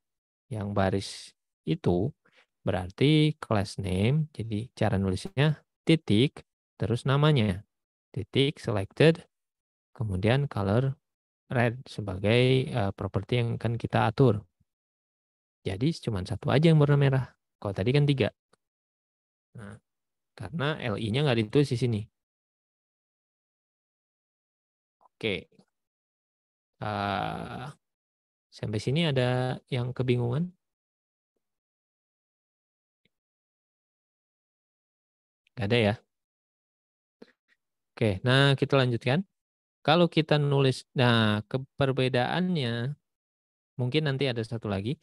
yang baris itu, berarti class name, jadi cara nulisnya titik, terus namanya, titik selected, kemudian color red sebagai uh, properti yang akan kita atur. Jadi cuma satu aja yang warna merah. Kalau tadi kan tiga. Nah, karena LI-nya nggak ditulis di sini. Oke. Uh, sampai sini ada yang kebingungan? Nggak ada ya? Oke, nah kita lanjutkan. Kalau kita nulis, nah keperbedaannya mungkin nanti ada satu lagi.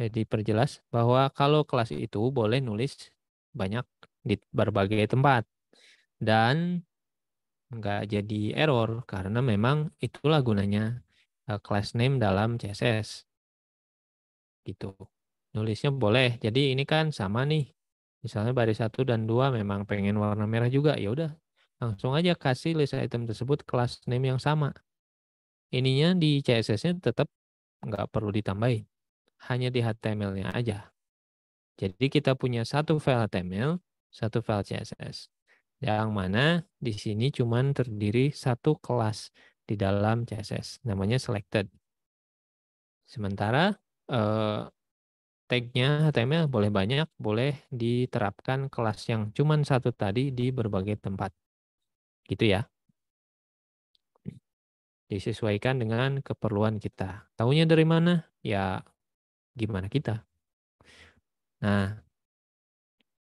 Jadi eh, perjelas bahwa kalau kelas itu boleh nulis banyak di berbagai tempat. Dan nggak jadi error karena memang itulah gunanya eh, class name dalam CSS. Gitu. Nulisnya boleh. Jadi ini kan sama nih Misalnya baris satu dan dua memang pengen warna merah juga, ya udah langsung aja kasih list item tersebut kelas name yang sama. Ininya di CSS-nya tetap nggak perlu ditambahin, hanya di HTML-nya aja. Jadi kita punya satu file HTML, satu file CSS. Yang mana di sini cuman terdiri satu kelas di dalam CSS, namanya selected. Sementara eh, tag-nya HTML boleh banyak, boleh diterapkan kelas yang cuma satu tadi di berbagai tempat. Gitu ya. Disesuaikan dengan keperluan kita. Tahunya dari mana? Ya gimana kita. Nah,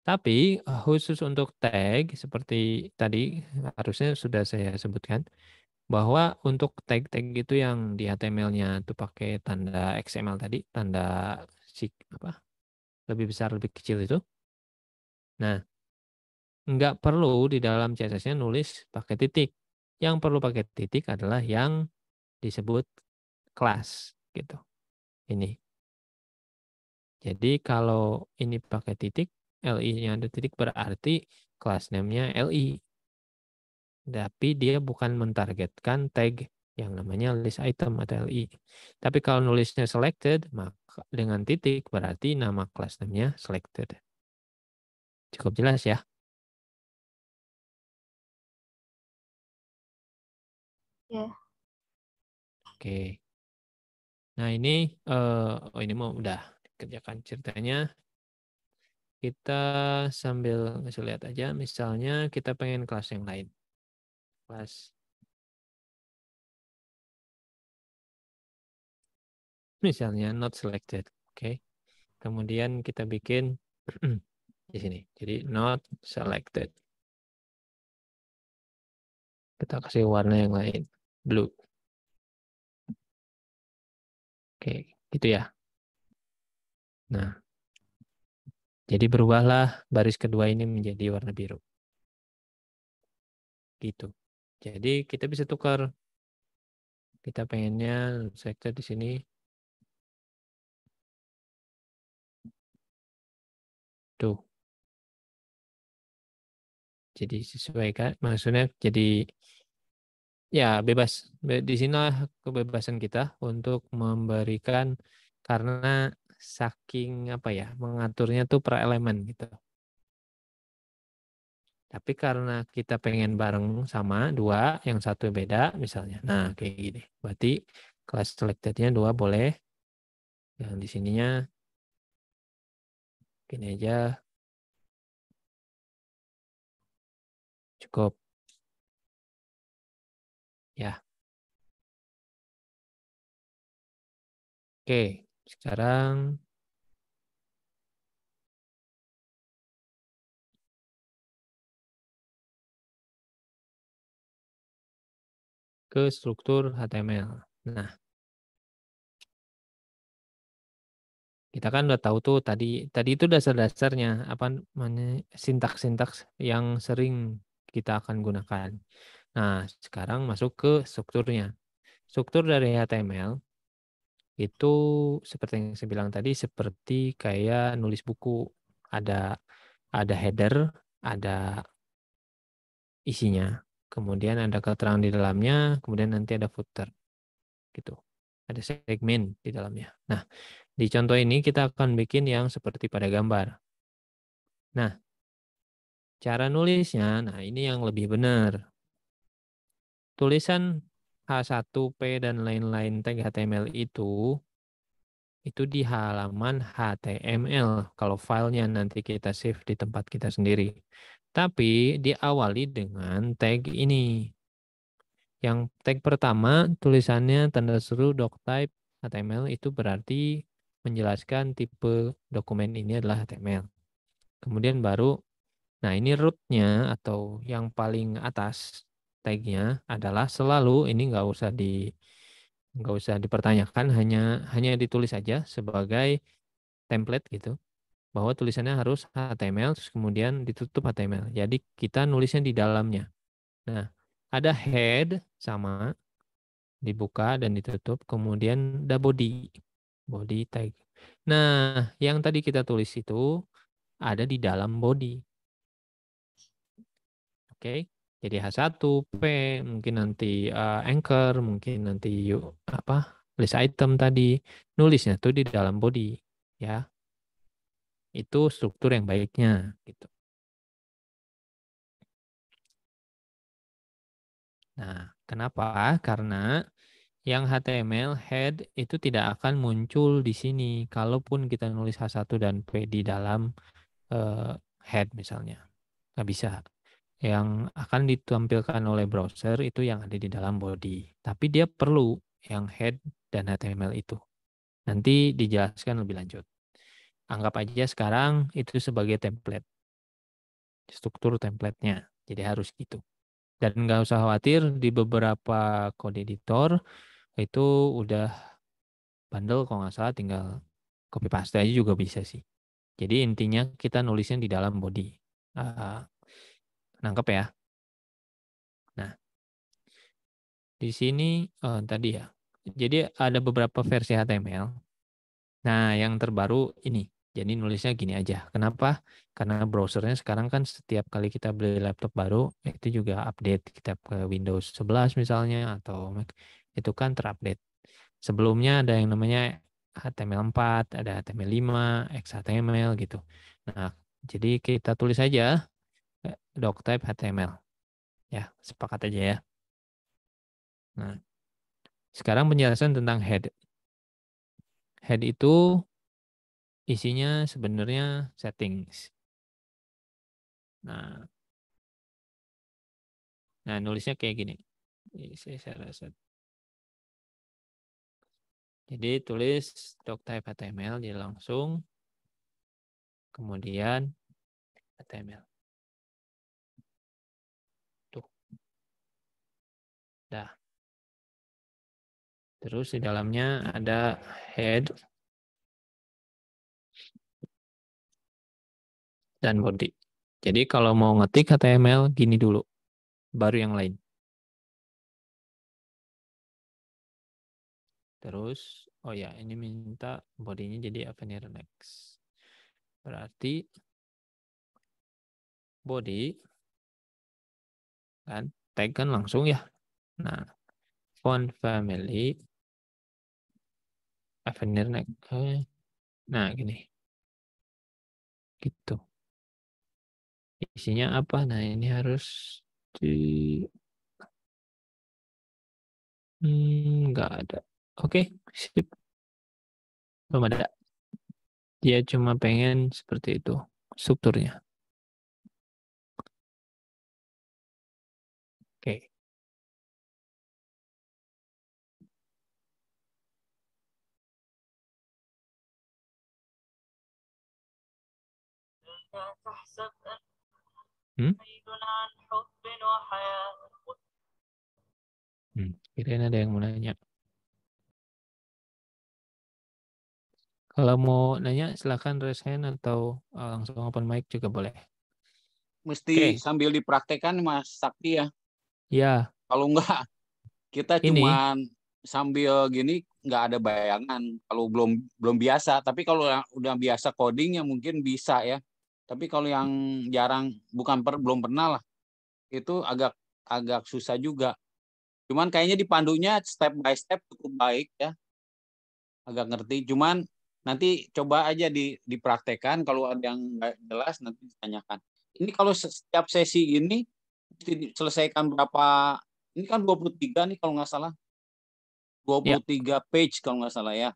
tapi eh, khusus untuk tag seperti tadi harusnya sudah saya sebutkan bahwa untuk tag-tag itu yang di HTML-nya itu pakai tanda XML tadi, tanda apa lebih besar lebih kecil itu. Nah, nggak perlu di dalam CSS-nya nulis pakai titik. Yang perlu pakai titik adalah yang disebut kelas gitu. Ini. Jadi kalau ini pakai titik, LI-nya ada titik berarti class name-nya LI. Tapi dia bukan mentargetkan tag yang namanya list item atau LI. Tapi kalau nulisnya selected, maka dengan titik berarti nama kelasnya selected. Cukup jelas ya. Ya. Yeah. Oke. Okay. Nah ini, uh, oh ini mau udah kerjakan ceritanya. Kita sambil ngasih lihat aja, misalnya kita pengen kelas yang lain. Kelas misalnya not selected, oke. Okay? Kemudian kita bikin di sini. Jadi not selected. Kita kasih warna yang lain, blue. Oke, okay, gitu ya. Nah, jadi berubahlah baris kedua ini menjadi warna biru. Gitu. Jadi kita bisa tukar. Kita pengennya selected di sini Tuh. Jadi sesuaikan, maksudnya jadi ya bebas. Di sinilah kebebasan kita untuk memberikan karena saking apa ya mengaturnya tuh per elemen gitu. Tapi karena kita pengen bareng sama dua, yang satu beda misalnya. Nah kayak gini. Berarti kelas selectednya dua boleh, yang di sininya Gini aja. Cukup. Ya. Oke, sekarang ke struktur HTML. Nah, kita kan udah tahu tuh tadi tadi itu dasar-dasarnya apa namanya sintaks-sintaks yang sering kita akan gunakan. Nah, sekarang masuk ke strukturnya. Struktur dari HTML itu seperti yang saya bilang tadi seperti kayak nulis buku. Ada ada header, ada isinya. Kemudian ada keterangan di dalamnya, kemudian nanti ada footer. Gitu. Ada segmen di dalamnya. Nah, di contoh ini kita akan bikin yang seperti pada gambar. Nah, cara nulisnya, nah ini yang lebih benar. Tulisan H1P dan lain-lain tag HTML itu, itu di halaman HTML. Kalau filenya nanti kita save di tempat kita sendiri. Tapi diawali dengan tag ini. Yang tag pertama tulisannya tanda seru doc type HTML itu berarti menjelaskan tipe dokumen ini adalah HTML. Kemudian baru, nah ini rootnya atau yang paling atas tagnya adalah selalu ini nggak usah di nggak usah dipertanyakan hanya hanya ditulis saja sebagai template gitu bahwa tulisannya harus HTML terus kemudian ditutup HTML jadi kita nulisnya di dalamnya nah ada head sama dibuka dan ditutup kemudian ada body Body tag. Nah, yang tadi kita tulis itu ada di dalam body. Oke. Okay? Jadi H1, P, mungkin nanti uh, anchor, mungkin nanti yuk, apa list item tadi, nulisnya tuh di dalam body, ya. Itu struktur yang baiknya, gitu. Nah, kenapa? Karena yang HTML head itu tidak akan muncul di sini kalaupun kita nulis H1 dan P di dalam uh, head misalnya. Nggak bisa. Yang akan ditampilkan oleh browser itu yang ada di dalam body. Tapi dia perlu yang head dan HTML itu. Nanti dijelaskan lebih lanjut. Anggap aja sekarang itu sebagai template. Struktur templatenya. Jadi harus gitu. Dan nggak usah khawatir di beberapa kode editor itu udah bandel kalau nggak salah tinggal copy paste aja juga bisa sih. Jadi intinya kita nulisnya di dalam body. Uh, nangkep ya. Nah, di sini uh, tadi ya. Jadi ada beberapa versi HTML. Nah, yang terbaru ini. Jadi nulisnya gini aja. Kenapa? Karena browsernya sekarang kan setiap kali kita beli laptop baru, itu juga update kita ke Windows 11 misalnya, atau itu kan terupdate. Sebelumnya ada yang namanya HTML4, ada HTML5, XHTML gitu. Nah, jadi kita tulis aja saja type HTML. Ya, sepakat aja ya. Nah, sekarang penjelasan tentang head. Head itu isinya sebenarnya settings. Nah, nah nulisnya kayak gini. Ini saya rasa jadi tulis doctype HTML di langsung. Kemudian HTML. Tuh. Dah. Terus di dalamnya ada head dan body. Jadi kalau mau ngetik HTML gini dulu, baru yang lain. Terus, oh ya, ini minta bodinya jadi Avenir Next. Berarti body kan tag kan langsung ya. Nah, font family Avenir Next. Eh, nah, gini. Gitu. Isinya apa? Nah, ini harus di... Hmm, nggak ada. Oke, okay, sip. Belum ada. Dia cuma pengen seperti itu strukturnya. Oke. Okay. Hmm? Hmm, kirain ada yang mau nanya. Kalau mau nanya silahkan raise hand atau eh, langsung open mic juga boleh. Mesti okay. sambil dipraktekkan Mas Sakti ya. Ya. Kalau enggak kita Ini. cuman sambil gini nggak ada bayangan kalau belum belum biasa tapi kalau yang udah biasa coding ya mungkin bisa ya tapi kalau yang jarang bukan per, belum pernah lah itu agak agak susah juga cuman kayaknya dipandunya step by step cukup baik ya agak ngerti cuman nanti coba aja di, dipraktekan kalau ada yang nggak jelas nanti ditanyakan ini kalau setiap sesi ini diselesaikan berapa ini kan 23 nih kalau nggak salah 23 ya. page kalau nggak salah ya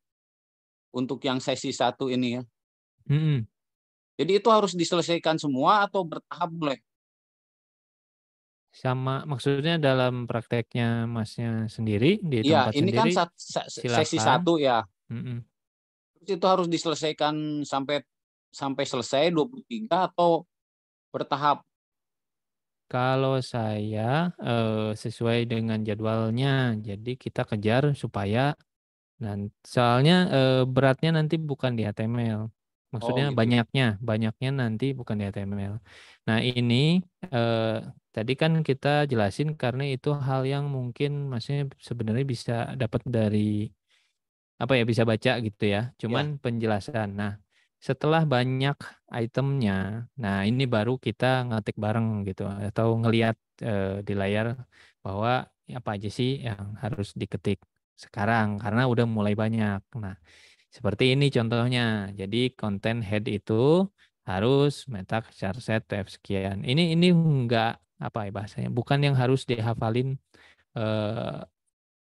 untuk yang sesi satu ini ya -hmm. jadi itu harus diselesaikan semua atau bertahap boleh sama maksudnya dalam prakteknya masnya sendiri di ya, tempat ini kan sendiri. kan sesi satu ya. Mm itu harus diselesaikan sampai sampai selesai 23 atau bertahap? Kalau saya eh, sesuai dengan jadwalnya, jadi kita kejar supaya Nanti soalnya eh, beratnya nanti bukan di HTML, maksudnya oh, gitu. banyaknya, banyaknya nanti bukan di HTML. Nah ini eh, tadi kan kita jelasin karena itu hal yang mungkin maksudnya sebenarnya bisa dapat dari apa ya bisa baca gitu ya. Iya. Cuman ya. penjelasan. Nah, setelah banyak itemnya, nah ini baru kita ngetik bareng gitu atau ngelihat eh, di layar bahwa ya apa aja sih yang harus diketik sekarang karena udah mulai banyak. Nah, seperti ini contohnya. Jadi konten head itu harus meta char set tf sekian. Ini ini enggak apa ya bahasanya, bukan yang harus dihafalin eh,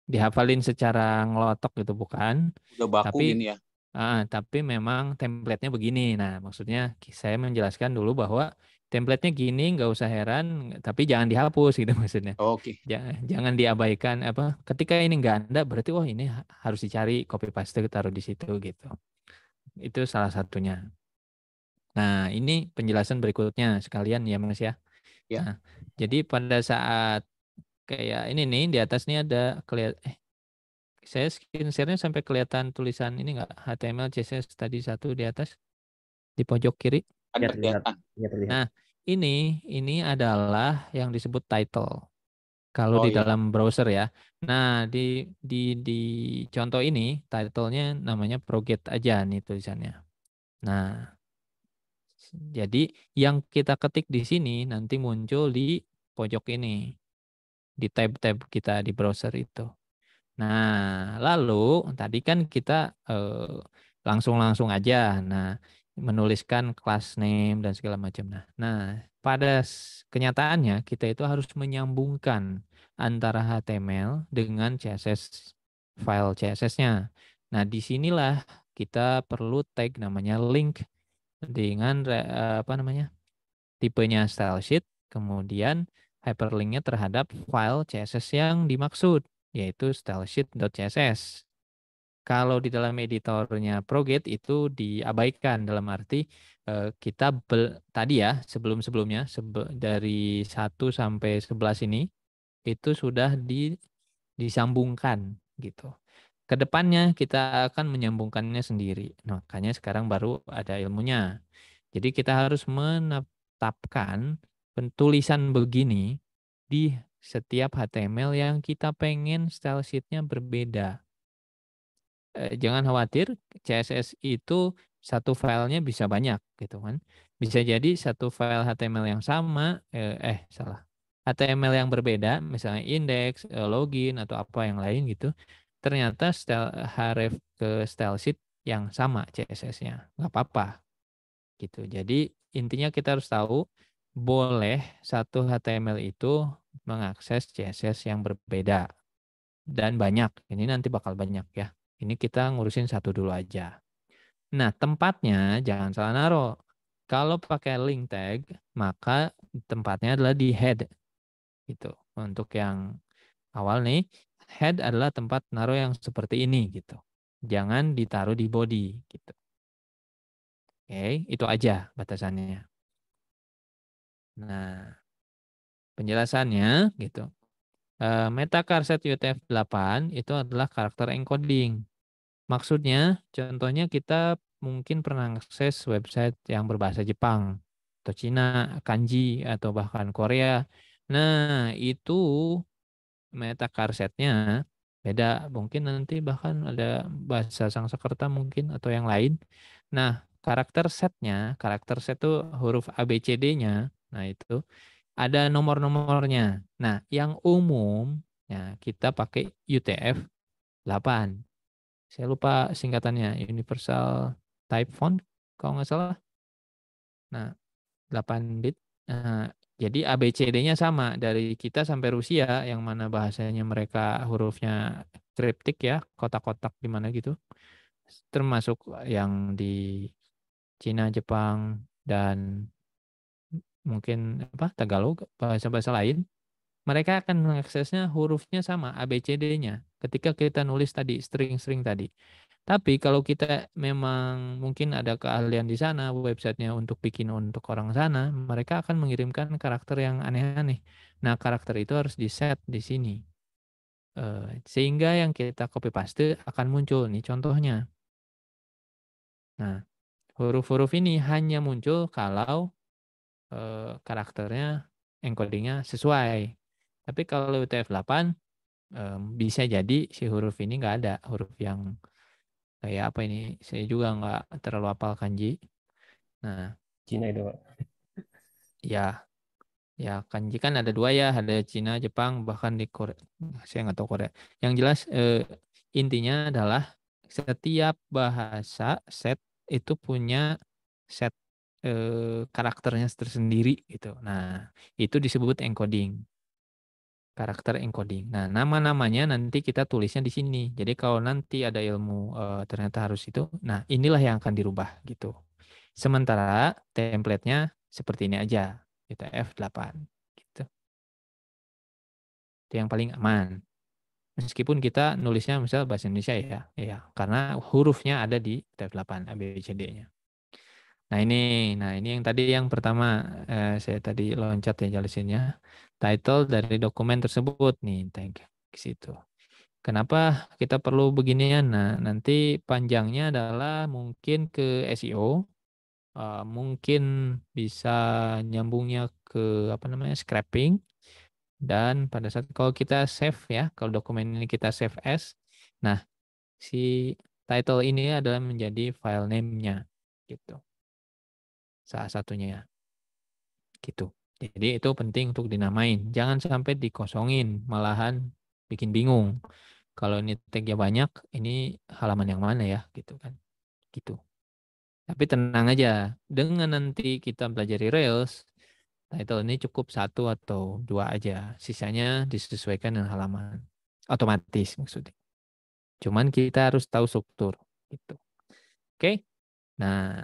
dihafalin secara ngelotok gitu bukan. Udah baku tapi, ini ya. Uh, tapi memang templatenya begini. Nah, maksudnya saya menjelaskan dulu bahwa templatenya gini, nggak usah heran, tapi jangan dihapus gitu maksudnya. Oh, Oke. Okay. Jangan, jangan diabaikan apa. Ketika ini nggak ada, berarti wah oh, ini harus dicari copy paste taruh di situ gitu. Itu salah satunya. Nah, ini penjelasan berikutnya sekalian ya Mas ya. ya. Nah, jadi pada saat kayak ini nih di atas nih ada kelihatan eh, saya skin share sampai kelihatan tulisan ini enggak HTML CSS tadi satu di atas di pojok kiri. Ya, terlihat. Ya, terlihat. Nah, ini ini adalah yang disebut title. Kalau oh, di iya. dalam browser ya. Nah, di di di contoh ini title-nya namanya proget aja nih tulisannya. Nah, jadi yang kita ketik di sini nanti muncul di pojok ini di tab-tab kita di browser itu. Nah, lalu tadi kan kita eh, langsung-langsung eh, aja. Nah, menuliskan class name dan segala macam. Nah, nah pada kenyataannya kita itu harus menyambungkan antara HTML dengan CSS file CSS-nya. Nah, disinilah kita perlu tag namanya link dengan eh, apa namanya tipenya style sheet, kemudian hyperlinknya terhadap file CSS yang dimaksud, yaitu stylesheet.css. Kalau di dalam editornya Progate itu diabaikan dalam arti eh, kita bel, tadi ya sebelum-sebelumnya sebe, dari 1 sampai 11 ini itu sudah di, disambungkan gitu. Kedepannya kita akan menyambungkannya sendiri. Nah, makanya sekarang baru ada ilmunya. Jadi kita harus menetapkan pentulisan begini di setiap HTML yang kita pengen style sheet-nya berbeda. Eh, jangan khawatir, CSS itu satu filenya bisa banyak gitu kan. Bisa jadi satu file HTML yang sama, eh, eh salah, HTML yang berbeda, misalnya indeks, eh, login, atau apa yang lain gitu. Ternyata style, href ke style sheet yang sama CSS-nya, nggak apa-apa gitu. Jadi intinya kita harus tahu boleh satu HTML itu mengakses CSS yang berbeda dan banyak. Ini nanti bakal banyak ya. Ini kita ngurusin satu dulu aja. Nah, tempatnya jangan salah naruh. Kalau pakai link tag, maka tempatnya adalah di head. Gitu. Untuk yang awal nih, head adalah tempat naruh yang seperti ini gitu. Jangan ditaruh di body gitu. Oke, itu aja batasannya. Nah, penjelasannya gitu. Eh, Metacarset UTF-8 itu adalah karakter encoding. Maksudnya, contohnya kita mungkin pernah akses website yang berbahasa Jepang atau Cina, Kanji, atau bahkan Korea. Nah, itu metacarsetnya beda. Mungkin nanti bahkan ada bahasa Sangsekerta mungkin atau yang lain. Nah, karakter setnya, karakter set itu huruf ABCD-nya Nah, itu ada nomor-nomornya. Nah, yang umum ya kita pakai UTF-8. Saya lupa singkatannya, Universal Type Font kalau nggak salah. Nah, 8 bit. Nah, jadi ABCD-nya sama dari kita sampai Rusia yang mana bahasanya mereka hurufnya kriptik ya, kotak-kotak di mana gitu. Termasuk yang di Cina, Jepang dan mungkin apa Tagalog bahasa-bahasa lain mereka akan mengaksesnya hurufnya sama ABCD-nya ketika kita nulis tadi string-string tadi. Tapi kalau kita memang mungkin ada keahlian di sana, websitenya untuk bikin untuk orang sana, mereka akan mengirimkan karakter yang aneh-aneh. Nah, karakter itu harus di set di sini. Eh, sehingga yang kita copy paste akan muncul nih contohnya. Nah, huruf-huruf ini hanya muncul kalau Eh, karakternya encodingnya sesuai. Tapi kalau UTF-8 bisa jadi si huruf ini nggak ada huruf yang kayak apa ini. Saya juga nggak terlalu hafal kanji. Nah, Cina itu pak. Ya, ya kanji kan ada dua ya, ada Cina, Jepang, bahkan di Korea. Saya nggak tahu Korea. Yang jelas eh, intinya adalah setiap bahasa set itu punya set eh, karakternya tersendiri gitu. Nah, itu disebut encoding. Karakter encoding. Nah, nama-namanya nanti kita tulisnya di sini. Jadi kalau nanti ada ilmu eh, ternyata harus itu, nah inilah yang akan dirubah gitu. Sementara template-nya seperti ini aja. Kita gitu, F8 gitu. Itu yang paling aman. Meskipun kita nulisnya misal bahasa Indonesia ya, ya karena hurufnya ada di F8 ABCD-nya. Nah ini, nah ini yang tadi yang pertama eh, saya tadi loncat ya jelasinnya. Title dari dokumen tersebut nih tag ke situ. Kenapa kita perlu beginian? Nah, nanti panjangnya adalah mungkin ke SEO, uh, eh, mungkin bisa nyambungnya ke apa namanya scraping. Dan pada saat kalau kita save ya, kalau dokumen ini kita save as, nah si title ini adalah menjadi file name-nya gitu salah satunya ya. gitu jadi itu penting untuk dinamain jangan sampai dikosongin malahan bikin bingung kalau ini tagnya banyak ini halaman yang mana ya gitu kan gitu tapi tenang aja dengan nanti kita pelajari Rails title ini cukup satu atau dua aja sisanya disesuaikan dengan halaman otomatis maksudnya cuman kita harus tahu struktur gitu oke nah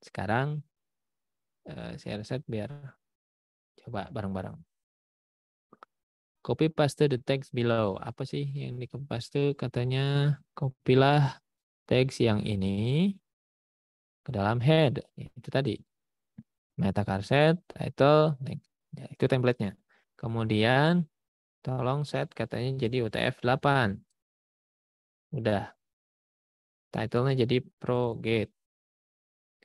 sekarang uh, saya reset biar coba bareng-bareng. Copy paste the text below. Apa sih yang di paste? Katanya copylah teks yang ini ke dalam head. Itu tadi. Meta carset, title, ya, itu templatenya. Kemudian tolong set katanya jadi UTF-8. Udah. Titlenya jadi Pro Gate.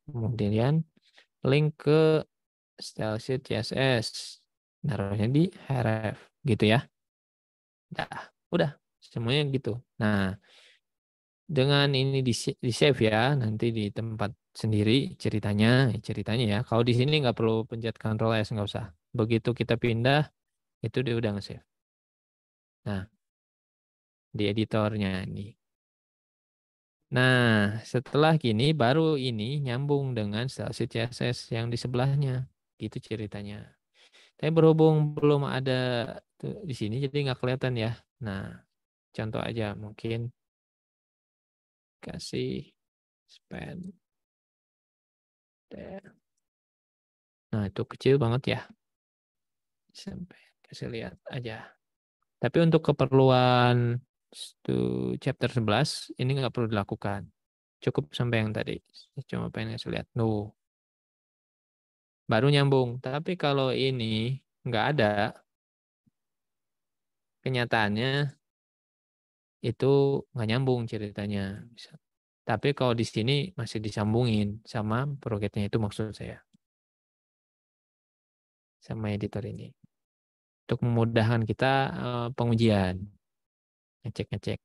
Kemudian link ke style sheet CSS. Naruhnya di href gitu ya. dah, udah semuanya gitu. Nah, dengan ini di, save ya nanti di tempat sendiri ceritanya ceritanya ya. Kalau di sini nggak perlu pencet Ctrl S nggak usah. Begitu kita pindah itu dia udah nge-save. Nah, di editornya nih Nah, setelah gini baru ini nyambung dengan stasiun CSS yang di sebelahnya. Gitu ceritanya. Tapi berhubung belum ada tuh, di sini jadi nggak kelihatan ya. Nah, contoh aja mungkin kasih span Nah, itu kecil banget ya. Sampai kasih lihat aja. Tapi untuk keperluan to chapter 11 ini nggak perlu dilakukan. Cukup sampai yang tadi. Cuma pengen ngasih lihat. No. Baru nyambung. Tapi kalau ini nggak ada, kenyataannya itu nggak nyambung ceritanya. Tapi kalau di sini masih disambungin sama proyeknya itu maksud saya. Sama editor ini. Untuk memudahkan kita eh, pengujian ngecek-ngecek.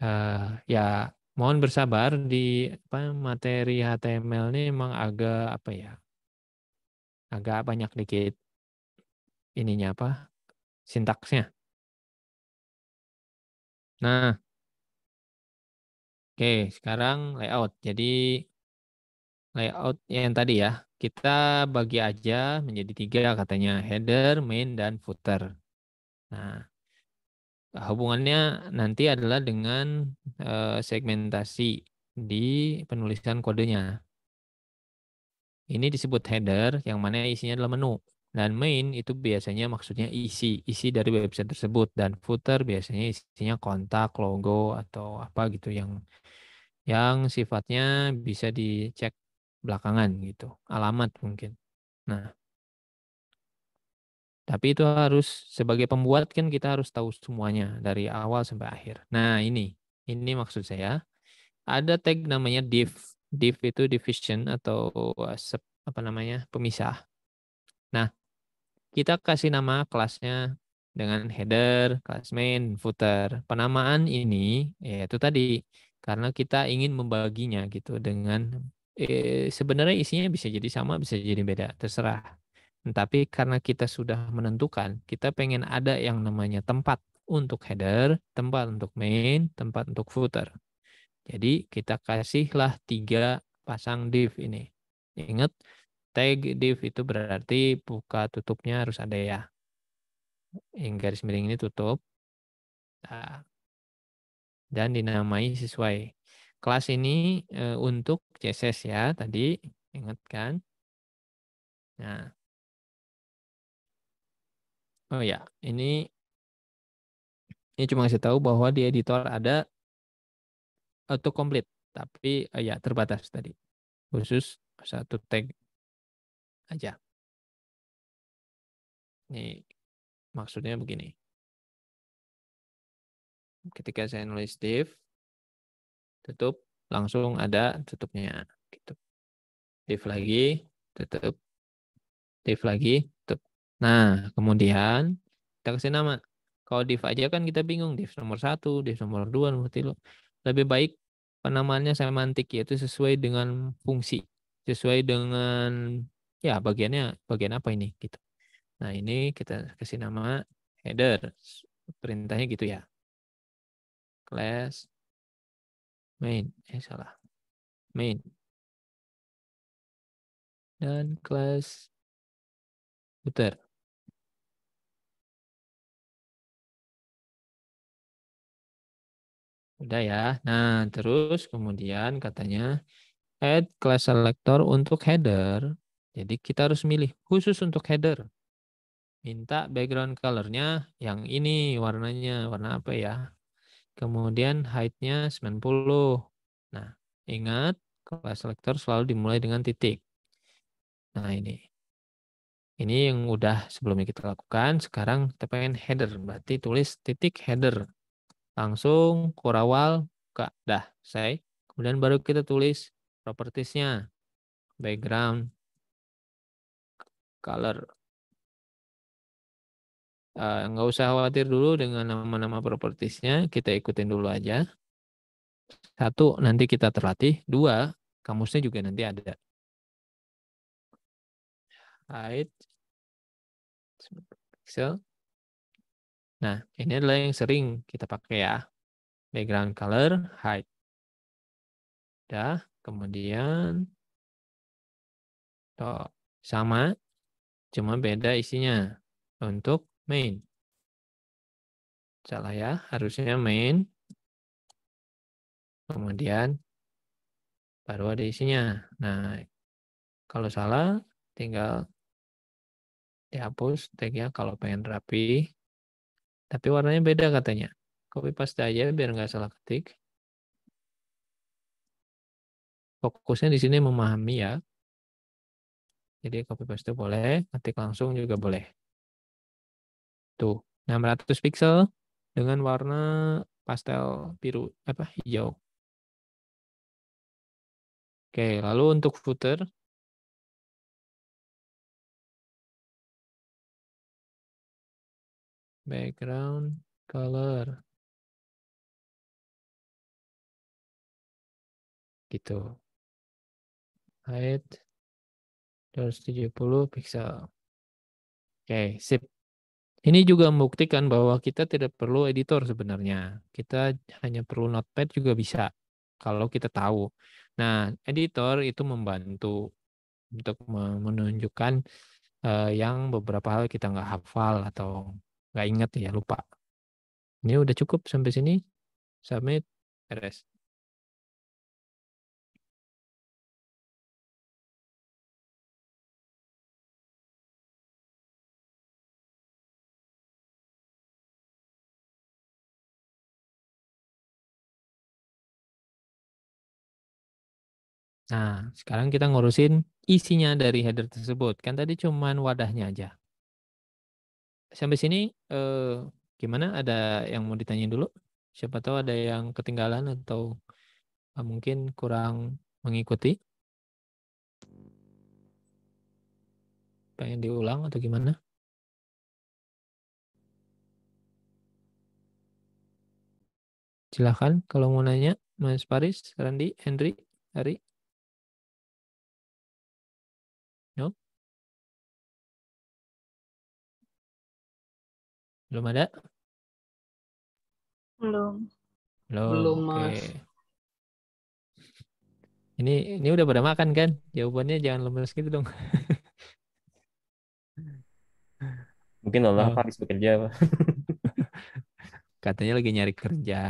Uh, eh, ya mohon bersabar di apa materi HTML ini emang agak apa ya agak banyak dikit ininya apa sintaksnya. Nah, oke sekarang layout. Jadi layout yang tadi ya kita bagi aja menjadi tiga katanya header, main, dan footer. Nah, hubungannya nanti adalah dengan eh, segmentasi di penulisan kodenya. Ini disebut header yang mana isinya adalah menu. Dan main itu biasanya maksudnya isi, isi dari website tersebut. Dan footer biasanya isinya kontak, logo, atau apa gitu yang yang sifatnya bisa dicek belakangan gitu, alamat mungkin. Nah, tapi itu harus sebagai pembuat kan kita harus tahu semuanya dari awal sampai akhir. Nah, ini ini maksud saya. Ada tag namanya div. Div itu division atau eh, apa namanya? pemisah. Nah, kita kasih nama kelasnya dengan header, class main, footer. Penamaan ini yaitu tadi karena kita ingin membaginya gitu dengan eh, sebenarnya isinya bisa jadi sama, bisa jadi beda, terserah. Tapi karena kita sudah menentukan, kita pengen ada yang namanya tempat untuk header, tempat untuk main, tempat untuk footer. Jadi kita kasihlah tiga pasang div ini. Ingat, tag div itu berarti buka tutupnya harus ada ya. Yang garis miring ini tutup. Nah, dan dinamai sesuai kelas ini e, untuk CSS ya tadi ingatkan. Nah. Oh ya, ini ini cuma saya tahu bahwa di editor ada auto complete, tapi e, ya terbatas tadi. Khusus satu tag aja. Ini maksudnya begini. Ketika saya nulis div, tutup, langsung ada tutupnya. Gitu. div lagi, tutup. div lagi, tutup. Nah, kemudian kita kasih nama. Kalau div aja kan kita bingung, div nomor satu div nomor dua nomor tiga Lebih baik penamaannya semantik, yaitu sesuai dengan fungsi. Sesuai dengan, ya bagiannya, bagian apa ini gitu. Nah, ini kita kasih nama header. Perintahnya gitu ya. Class main eh salah main dan kelas putar udah ya nah terus kemudian katanya add class selector untuk header jadi kita harus milih khusus untuk header minta background colornya yang ini warnanya warna apa ya kemudian height-nya 90. Nah, ingat kelas selector selalu dimulai dengan titik. Nah, ini. Ini yang udah sebelumnya kita lakukan. Sekarang kita pengen header. Berarti tulis titik header. Langsung kurawal ke Dah, selesai. Kemudian baru kita tulis properties-nya. Background, color. Eh, nggak uh, usah khawatir dulu dengan nama-nama propertisnya, kita ikutin dulu aja. Satu, nanti kita terlatih. Dua, kamusnya juga nanti ada. Height, pixel. Nah, ini adalah yang sering kita pakai ya. Background color, height. Dah, kemudian toh, sama, cuma beda isinya. Untuk main. Salah ya, harusnya main. Kemudian baru ada isinya. Nah, kalau salah tinggal dihapus tag ya kalau pengen rapi. Tapi warnanya beda katanya. Copy paste aja biar nggak salah ketik. Fokusnya di sini memahami ya. Jadi copy paste boleh, ketik langsung juga boleh. Tuh, 600 pixel dengan warna pastel biru apa hijau. Oke, lalu untuk footer background color gitu. Height 270 pixel. Oke, sip. Ini juga membuktikan bahwa kita tidak perlu editor sebenarnya. Kita hanya perlu notepad juga bisa kalau kita tahu. Nah, editor itu membantu untuk menunjukkan uh, yang beberapa hal kita nggak hafal atau nggak ingat ya lupa. Ini udah cukup sampai sini. Submit, rest. Nah, sekarang kita ngurusin isinya dari header tersebut. Kan tadi cuma wadahnya aja. Sampai sini eh, gimana? Ada yang mau ditanyain dulu? Siapa tahu ada yang ketinggalan atau eh, mungkin kurang mengikuti? Pengen diulang atau gimana? Silahkan kalau mau nanya Mas Paris, Randi, Henry, Ari. Belum ada? Belum. Belum, Belum okay. Mas. Ini ini udah pada makan kan? Jawabannya jangan lemes gitu dong. Mungkin allah oh. habis bekerja, Pak. Katanya lagi nyari kerja.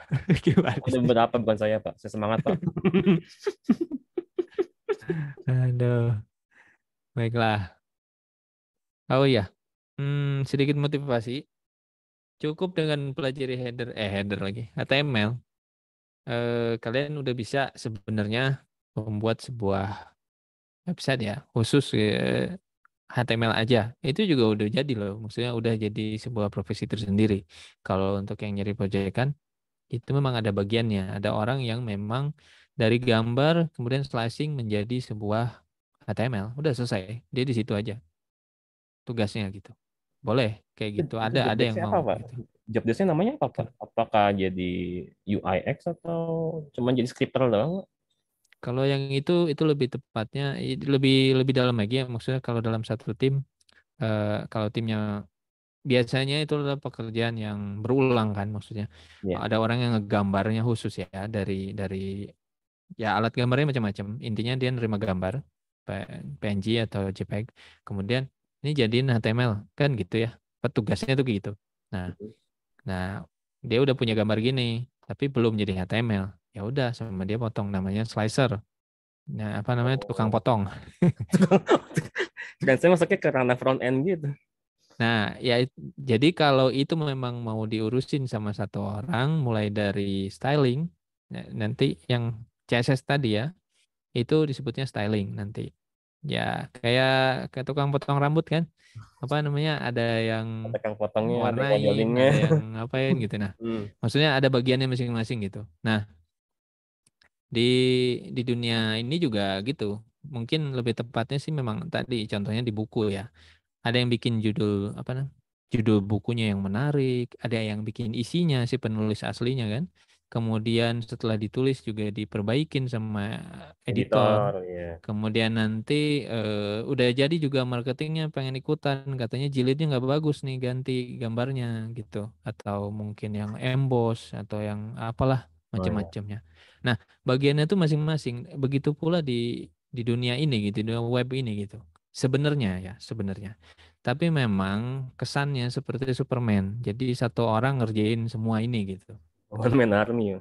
Gimana? Udah berapa bukan saya, Pak. Saya semangat, Pak. Aduh. Baiklah. Oh iya, Hmm, sedikit motivasi. Cukup dengan pelajari header eh header lagi, HTML. Eh, kalian udah bisa sebenarnya membuat sebuah website ya, khusus eh, HTML aja. Itu juga udah jadi loh, maksudnya udah jadi sebuah profesi tersendiri. Kalau untuk yang nyari proyek kan itu memang ada bagiannya. Ada orang yang memang dari gambar kemudian slicing menjadi sebuah HTML. Udah selesai. Dia di situ aja tugasnya gitu. Boleh kayak gitu. Ada ada yang mau. Apa, gitu. Job desknya namanya apa? pak Apakah jadi UIX atau cuma jadi scripter doang? Kalau yang itu itu lebih tepatnya lebih lebih dalam lagi ya maksudnya kalau dalam satu tim uh, kalau timnya biasanya itu adalah pekerjaan yang berulang kan maksudnya yeah. ada orang yang ngegambarnya khusus ya dari dari ya alat gambarnya macam-macam intinya dia nerima gambar PNG atau JPEG kemudian ini jadiin HTML kan gitu ya petugasnya tuh gitu nah iya. nah dia udah punya gambar gini tapi belum jadi HTML ya udah sama dia potong namanya slicer nah apa namanya oh. tukang potong Dan saya masuknya ke ranah front end gitu nah ya jadi kalau itu memang mau diurusin sama satu orang mulai dari styling nanti yang CSS tadi ya itu disebutnya styling nanti Ya, kayak kayak tukang potong rambut kan. Apa namanya? Ada yang tukang potongnya, warna ada, ada yang ngapain gitu nah. Hmm. Maksudnya ada bagiannya masing-masing gitu. Nah, di di dunia ini juga gitu. Mungkin lebih tepatnya sih memang tadi contohnya di buku ya. Ada yang bikin judul apa namanya? judul bukunya yang menarik, ada yang bikin isinya si penulis aslinya kan kemudian setelah ditulis juga diperbaikin sama editor, editor yeah. kemudian nanti uh, udah jadi juga marketingnya pengen ikutan katanya jilidnya nggak bagus nih ganti gambarnya gitu atau mungkin yang emboss atau yang apalah oh, iya. macam-macamnya. Oh, yeah. Nah bagiannya tuh masing-masing begitu pula di di dunia ini gitu di dunia web ini gitu sebenarnya ya sebenarnya tapi memang kesannya seperti Superman jadi satu orang ngerjain semua ini gitu One man army.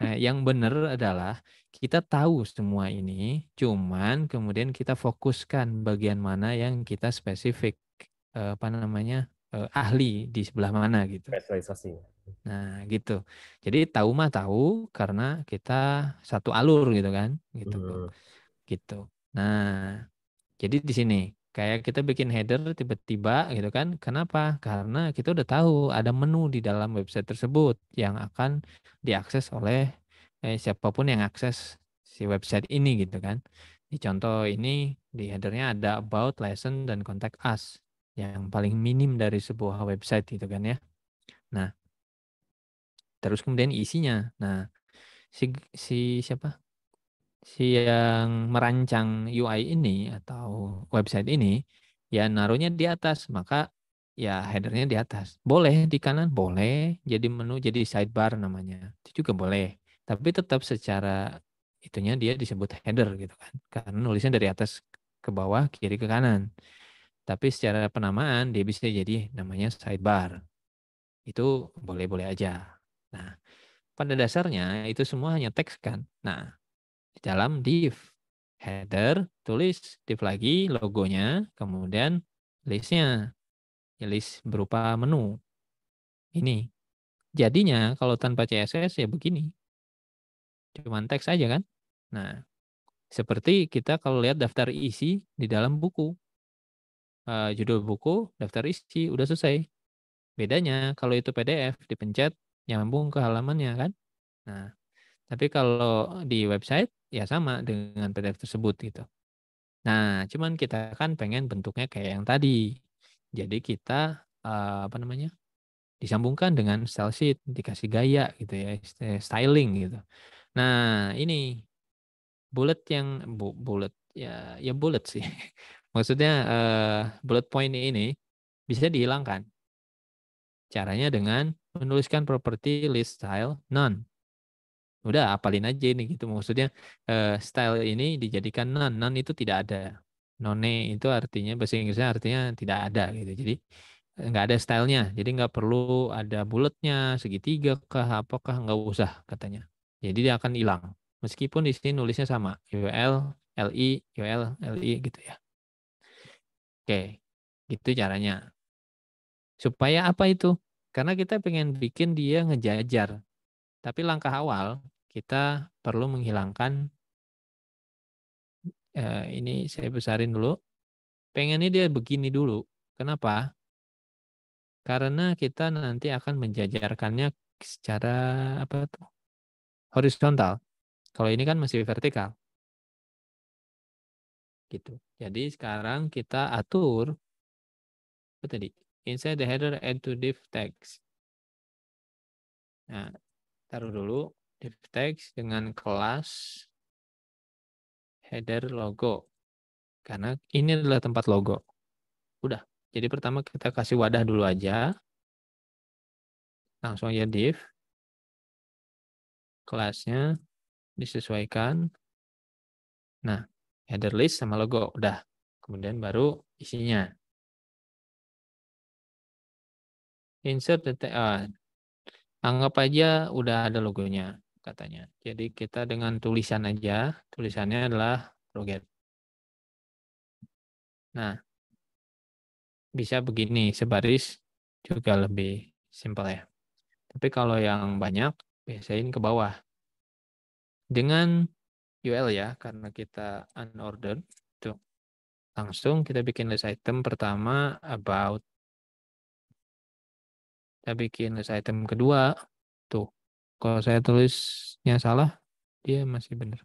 nah, yang benar adalah kita tahu semua ini, cuman kemudian kita fokuskan bagian mana yang kita spesifik eh, apa namanya eh, ahli di sebelah mana gitu. Spesialisasi. Nah gitu. Jadi tahu mah tahu karena kita satu alur gitu kan, gitu. Hmm. Gitu. Nah jadi di sini Kayak kita bikin header tiba-tiba gitu kan. Kenapa? Karena kita udah tahu ada menu di dalam website tersebut yang akan diakses oleh eh, siapapun yang akses si website ini gitu kan. Di contoh ini di headernya ada about, lesson, dan contact us yang paling minim dari sebuah website gitu kan ya. Nah, terus kemudian isinya. Nah, si si siapa? si yang merancang UI ini atau website ini ya naruhnya di atas maka ya headernya di atas boleh di kanan boleh jadi menu jadi sidebar namanya itu juga boleh tapi tetap secara itunya dia disebut header gitu kan karena nulisnya dari atas ke bawah kiri ke kanan tapi secara penamaan dia bisa jadi namanya sidebar itu boleh-boleh aja nah pada dasarnya itu semua hanya teks kan nah di dalam div. Header, tulis div lagi logonya, kemudian listnya. Ya, list berupa menu. Ini. Jadinya kalau tanpa CSS ya begini. Cuman teks aja kan? Nah, seperti kita kalau lihat daftar isi di dalam buku. Uh, judul buku, daftar isi, udah selesai. Bedanya kalau itu PDF dipencet nyambung ke halamannya kan. Nah, tapi kalau di website ya sama dengan PDF tersebut gitu. Nah, cuman kita kan pengen bentuknya kayak yang tadi. Jadi kita eh, apa namanya? disambungkan dengan style sheet, dikasih gaya gitu ya, styling gitu. Nah, ini bullet yang bu, bullet ya ya bullet sih. Maksudnya uh, bullet point ini bisa dihilangkan. Caranya dengan menuliskan property list style none udah apalin aja ini gitu maksudnya uh, style ini dijadikan non non itu tidak ada none itu artinya bahasa Inggrisnya artinya tidak ada gitu jadi eh, nggak ada stylenya jadi nggak perlu ada bulatnya segitiga kah apakah nggak usah katanya jadi dia akan hilang meskipun di sini nulisnya sama UL LI UL LI gitu ya oke gitu caranya supaya apa itu karena kita pengen bikin dia ngejajar tapi langkah awal kita perlu menghilangkan eh, ini saya besarin dulu. Pengennya dia begini dulu. Kenapa? Karena kita nanti akan menjajarkannya secara apa tuh? horizontal. Kalau ini kan masih vertikal. Gitu. Jadi sekarang kita atur apa tadi? Inside the header add to div text. Nah, taruh dulu div text dengan kelas header logo. Karena ini adalah tempat logo. Udah. Jadi pertama kita kasih wadah dulu aja. Langsung aja div. Kelasnya disesuaikan. Nah, header list sama logo. Udah. Kemudian baru isinya. Insert detail. Eh, anggap aja udah ada logonya katanya. Jadi kita dengan tulisan aja, tulisannya adalah roget. Nah, bisa begini, sebaris juga lebih simpel ya. Tapi kalau yang banyak, biasain ke bawah. Dengan UL ya, karena kita unordered, tuh. langsung kita bikin list item pertama about. Kita bikin list item kedua kalau saya tulisnya salah, dia masih benar.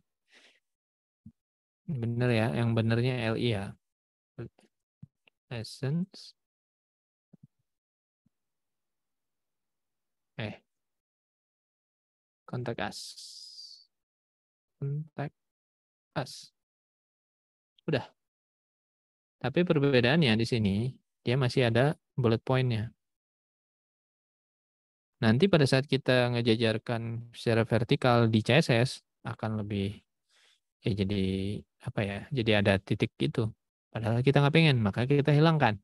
Benar ya, yang benarnya LI ya. Essence. Eh. contact us, contact us. Udah. Tapi perbedaannya di sini, dia masih ada bullet pointnya. Nanti pada saat kita ngejajarkan secara vertikal di CSS akan lebih ya jadi apa ya jadi ada titik gitu. Padahal kita nggak pengen maka kita hilangkan.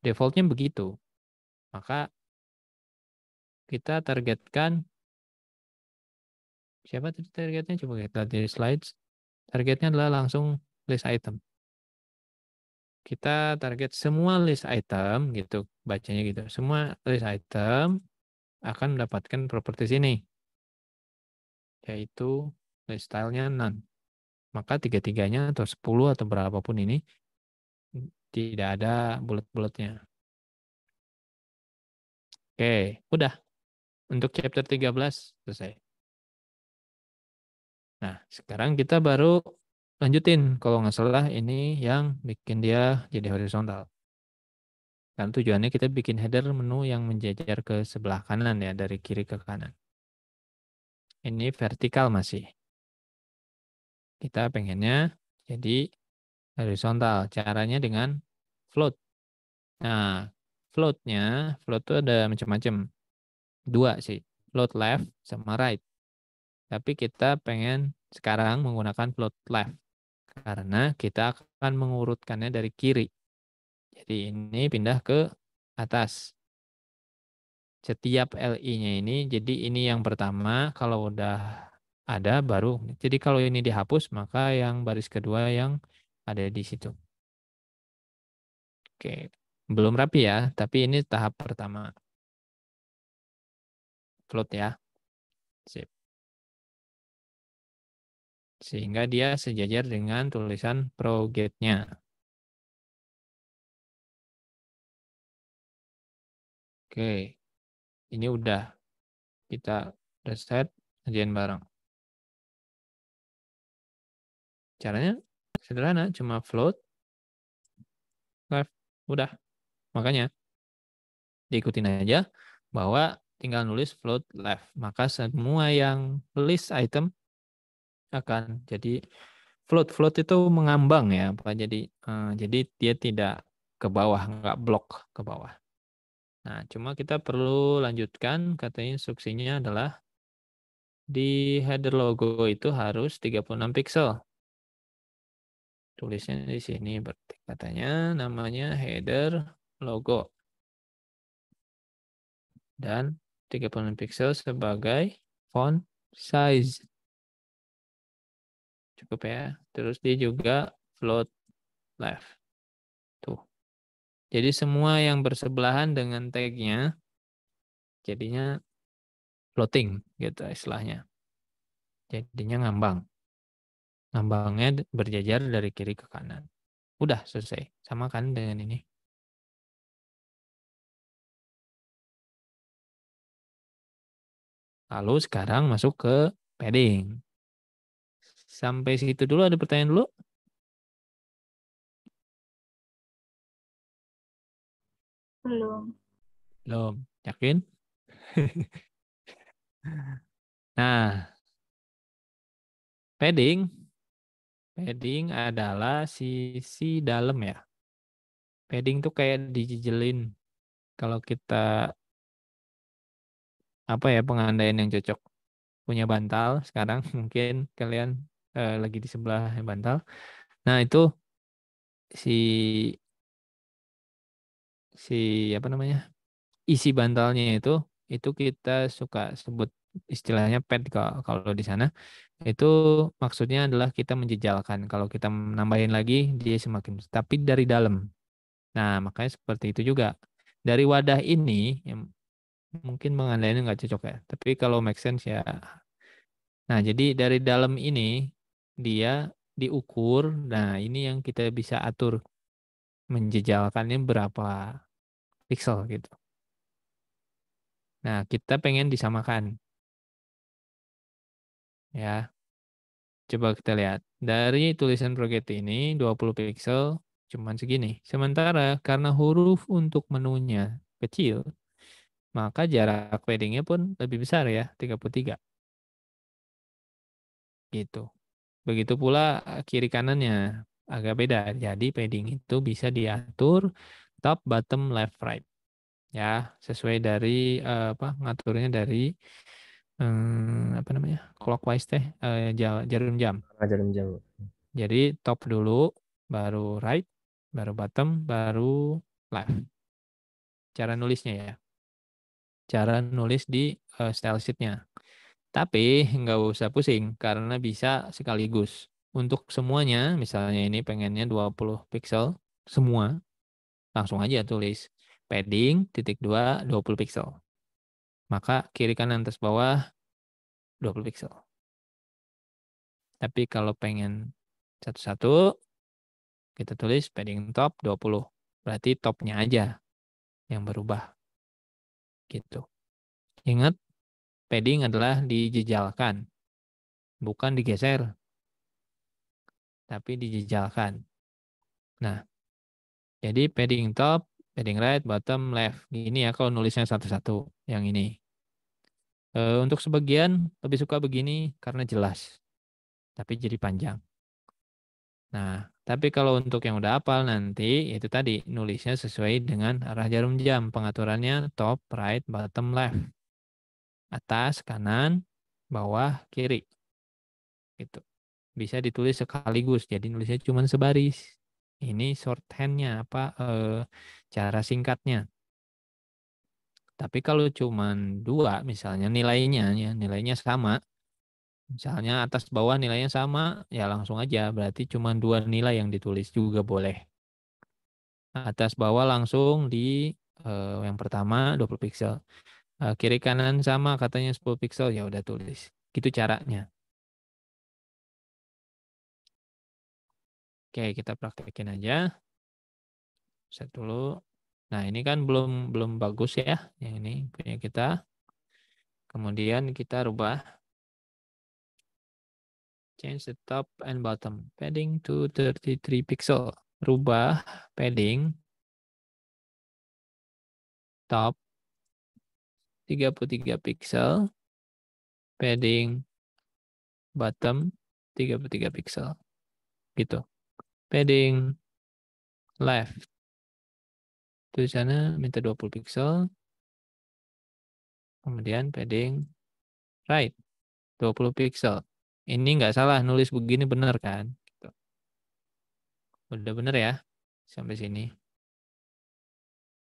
Defaultnya begitu. Maka kita targetkan siapa tadi targetnya coba kita lihat slides targetnya adalah langsung list item kita target semua list item gitu bacanya gitu semua list item akan mendapatkan properti sini, yaitu lifestyle-nya Maka tiga-tiganya atau sepuluh atau berapapun ini tidak ada bulat-bulatnya. Oke, udah. Untuk chapter 13 selesai. Nah, sekarang kita baru lanjutin. Kalau nggak salah ini yang bikin dia jadi horizontal. Karena tujuannya kita bikin header menu yang menjajar ke sebelah kanan ya, dari kiri ke kanan. Ini vertikal masih. Kita pengennya jadi horizontal. Caranya dengan float. Nah, floatnya, float itu ada macam-macam. Dua sih, float left sama right. Tapi kita pengen sekarang menggunakan float left. Karena kita akan mengurutkannya dari kiri jadi ini pindah ke atas. Setiap LI-nya ini, jadi ini yang pertama kalau udah ada baru. Jadi kalau ini dihapus maka yang baris kedua yang ada di situ. Oke, belum rapi ya, tapi ini tahap pertama. Float ya. Sip. Sehingga dia sejajar dengan tulisan pro gate-nya. Oke, ini udah kita reset kerjaan bareng. Caranya sederhana, cuma float, left, udah. Makanya diikutin aja bahwa tinggal nulis float left. Maka semua yang list item akan jadi float. Float itu mengambang ya, Pak. Jadi eh, jadi dia tidak ke bawah, nggak blok ke bawah. Nah, cuma kita perlu lanjutkan, katanya instruksinya adalah di header logo itu harus 36 pixel. Tulisnya di sini berarti katanya namanya header logo. Dan 36 pixel sebagai font size. Cukup ya. Terus dia juga float left. Jadi semua yang bersebelahan dengan tag-nya jadinya floating gitu istilahnya. Jadinya ngambang. Ngambangnya berjajar dari kiri ke kanan. Udah selesai. Sama kan dengan ini. Lalu sekarang masuk ke padding. Sampai situ dulu ada pertanyaan dulu? Belum. Belum. Yakin? nah, padding. Padding adalah sisi dalam ya. Padding tuh kayak dijijelin. Kalau kita apa ya pengandaian yang cocok punya bantal sekarang mungkin kalian eh, lagi di sebelah bantal. Nah itu si si apa namanya isi bantalnya itu itu kita suka sebut istilahnya pet kalau di sana itu maksudnya adalah kita menjejalkan kalau kita menambahin lagi dia semakin tapi dari dalam nah makanya seperti itu juga dari wadah ini ya, mungkin mengandainya nggak cocok ya tapi kalau make sense ya nah jadi dari dalam ini dia diukur nah ini yang kita bisa atur menjejalkannya berapa pixel gitu. Nah, kita pengen disamakan. Ya. Coba kita lihat. Dari tulisan Progetti ini 20 pixel cuman segini. Sementara karena huruf untuk menunya kecil, maka jarak paddingnya pun lebih besar ya, 33. Gitu. Begitu pula kiri kanannya agak beda. Jadi padding itu bisa diatur top, bottom, left, right. Ya, sesuai dari eh, apa ngaturnya dari eh, apa namanya? clockwise teh uh, jarum jam. Ah, jarum jam. Jadi top dulu, baru right, baru bottom, baru left. Cara nulisnya ya. Cara nulis di style sheetnya. Tapi nggak usah pusing karena bisa sekaligus. Untuk semuanya, misalnya ini pengennya 20 pixel semua, langsung aja tulis padding titik dua 20 pixel. Maka kiri kanan atas bawah 20 pixel. Tapi kalau pengen satu-satu, kita tulis padding top 20. Berarti topnya aja yang berubah. Gitu. Ingat, padding adalah dijejalkan. Bukan digeser. Tapi dijejalkan. Nah, jadi padding top, padding right, bottom, left. Ini ya kalau nulisnya satu-satu yang ini. Eh, untuk sebagian lebih suka begini karena jelas. Tapi jadi panjang. Nah, tapi kalau untuk yang udah hafal nanti itu tadi nulisnya sesuai dengan arah jarum jam. Pengaturannya top, right, bottom, left. Atas, kanan, bawah, kiri. Gitu. Bisa ditulis sekaligus. Jadi nulisnya cuma sebaris ini shorthandnya apa eh, cara singkatnya. Tapi kalau cuma dua misalnya nilainya ya nilainya sama, misalnya atas bawah nilainya sama ya langsung aja berarti cuma dua nilai yang ditulis juga boleh. Atas bawah langsung di eh, yang pertama 20 pixel. Eh, kiri kanan sama katanya 10 pixel ya udah tulis. Gitu caranya. Oke, kita praktekin aja. Set dulu. Nah, ini kan belum belum bagus ya. Yang ini punya kita. Kemudian kita rubah. Change the top and bottom. Padding to 33 pixel. Rubah padding. Top 33 pixel. Padding bottom 33 pixel. Gitu padding left. Tulisannya minta 20 pixel. Kemudian padding right. 20 pixel. Ini nggak salah, nulis begini benar kan? Gitu. Udah bener ya sampai sini.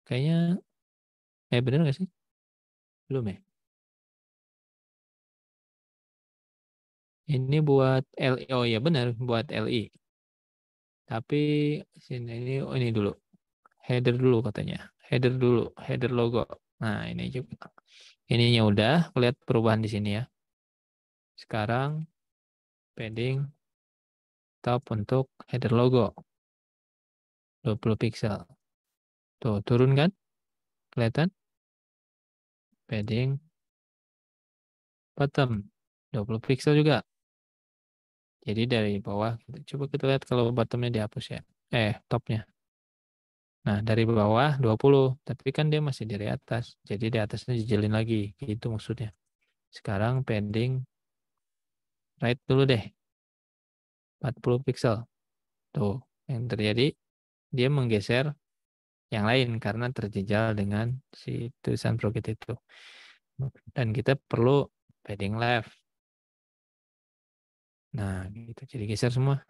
Kayaknya, eh bener nggak sih? Belum ya? Ini buat LI, oh ya benar, buat LI. Tapi sini ini oh ini dulu. Header dulu katanya. Header dulu, header logo. Nah, ini juga. Ininya udah, lihat perubahan di sini ya. Sekarang padding top untuk header logo. 20 pixel. Tuh, turun kan? Kelihatan? Padding bottom 20 pixel juga. Jadi dari bawah, coba kita lihat kalau bottomnya dihapus ya. Eh, topnya. Nah, dari bawah 20, tapi kan dia masih dari atas. Jadi di atasnya dijelin lagi, gitu maksudnya. Sekarang pending right dulu deh. 40 pixel. Tuh, yang terjadi dia menggeser yang lain karena terjejal dengan si tulisan Procreate itu. Dan kita perlu padding left. Nah, gitu. Jadi geser semua.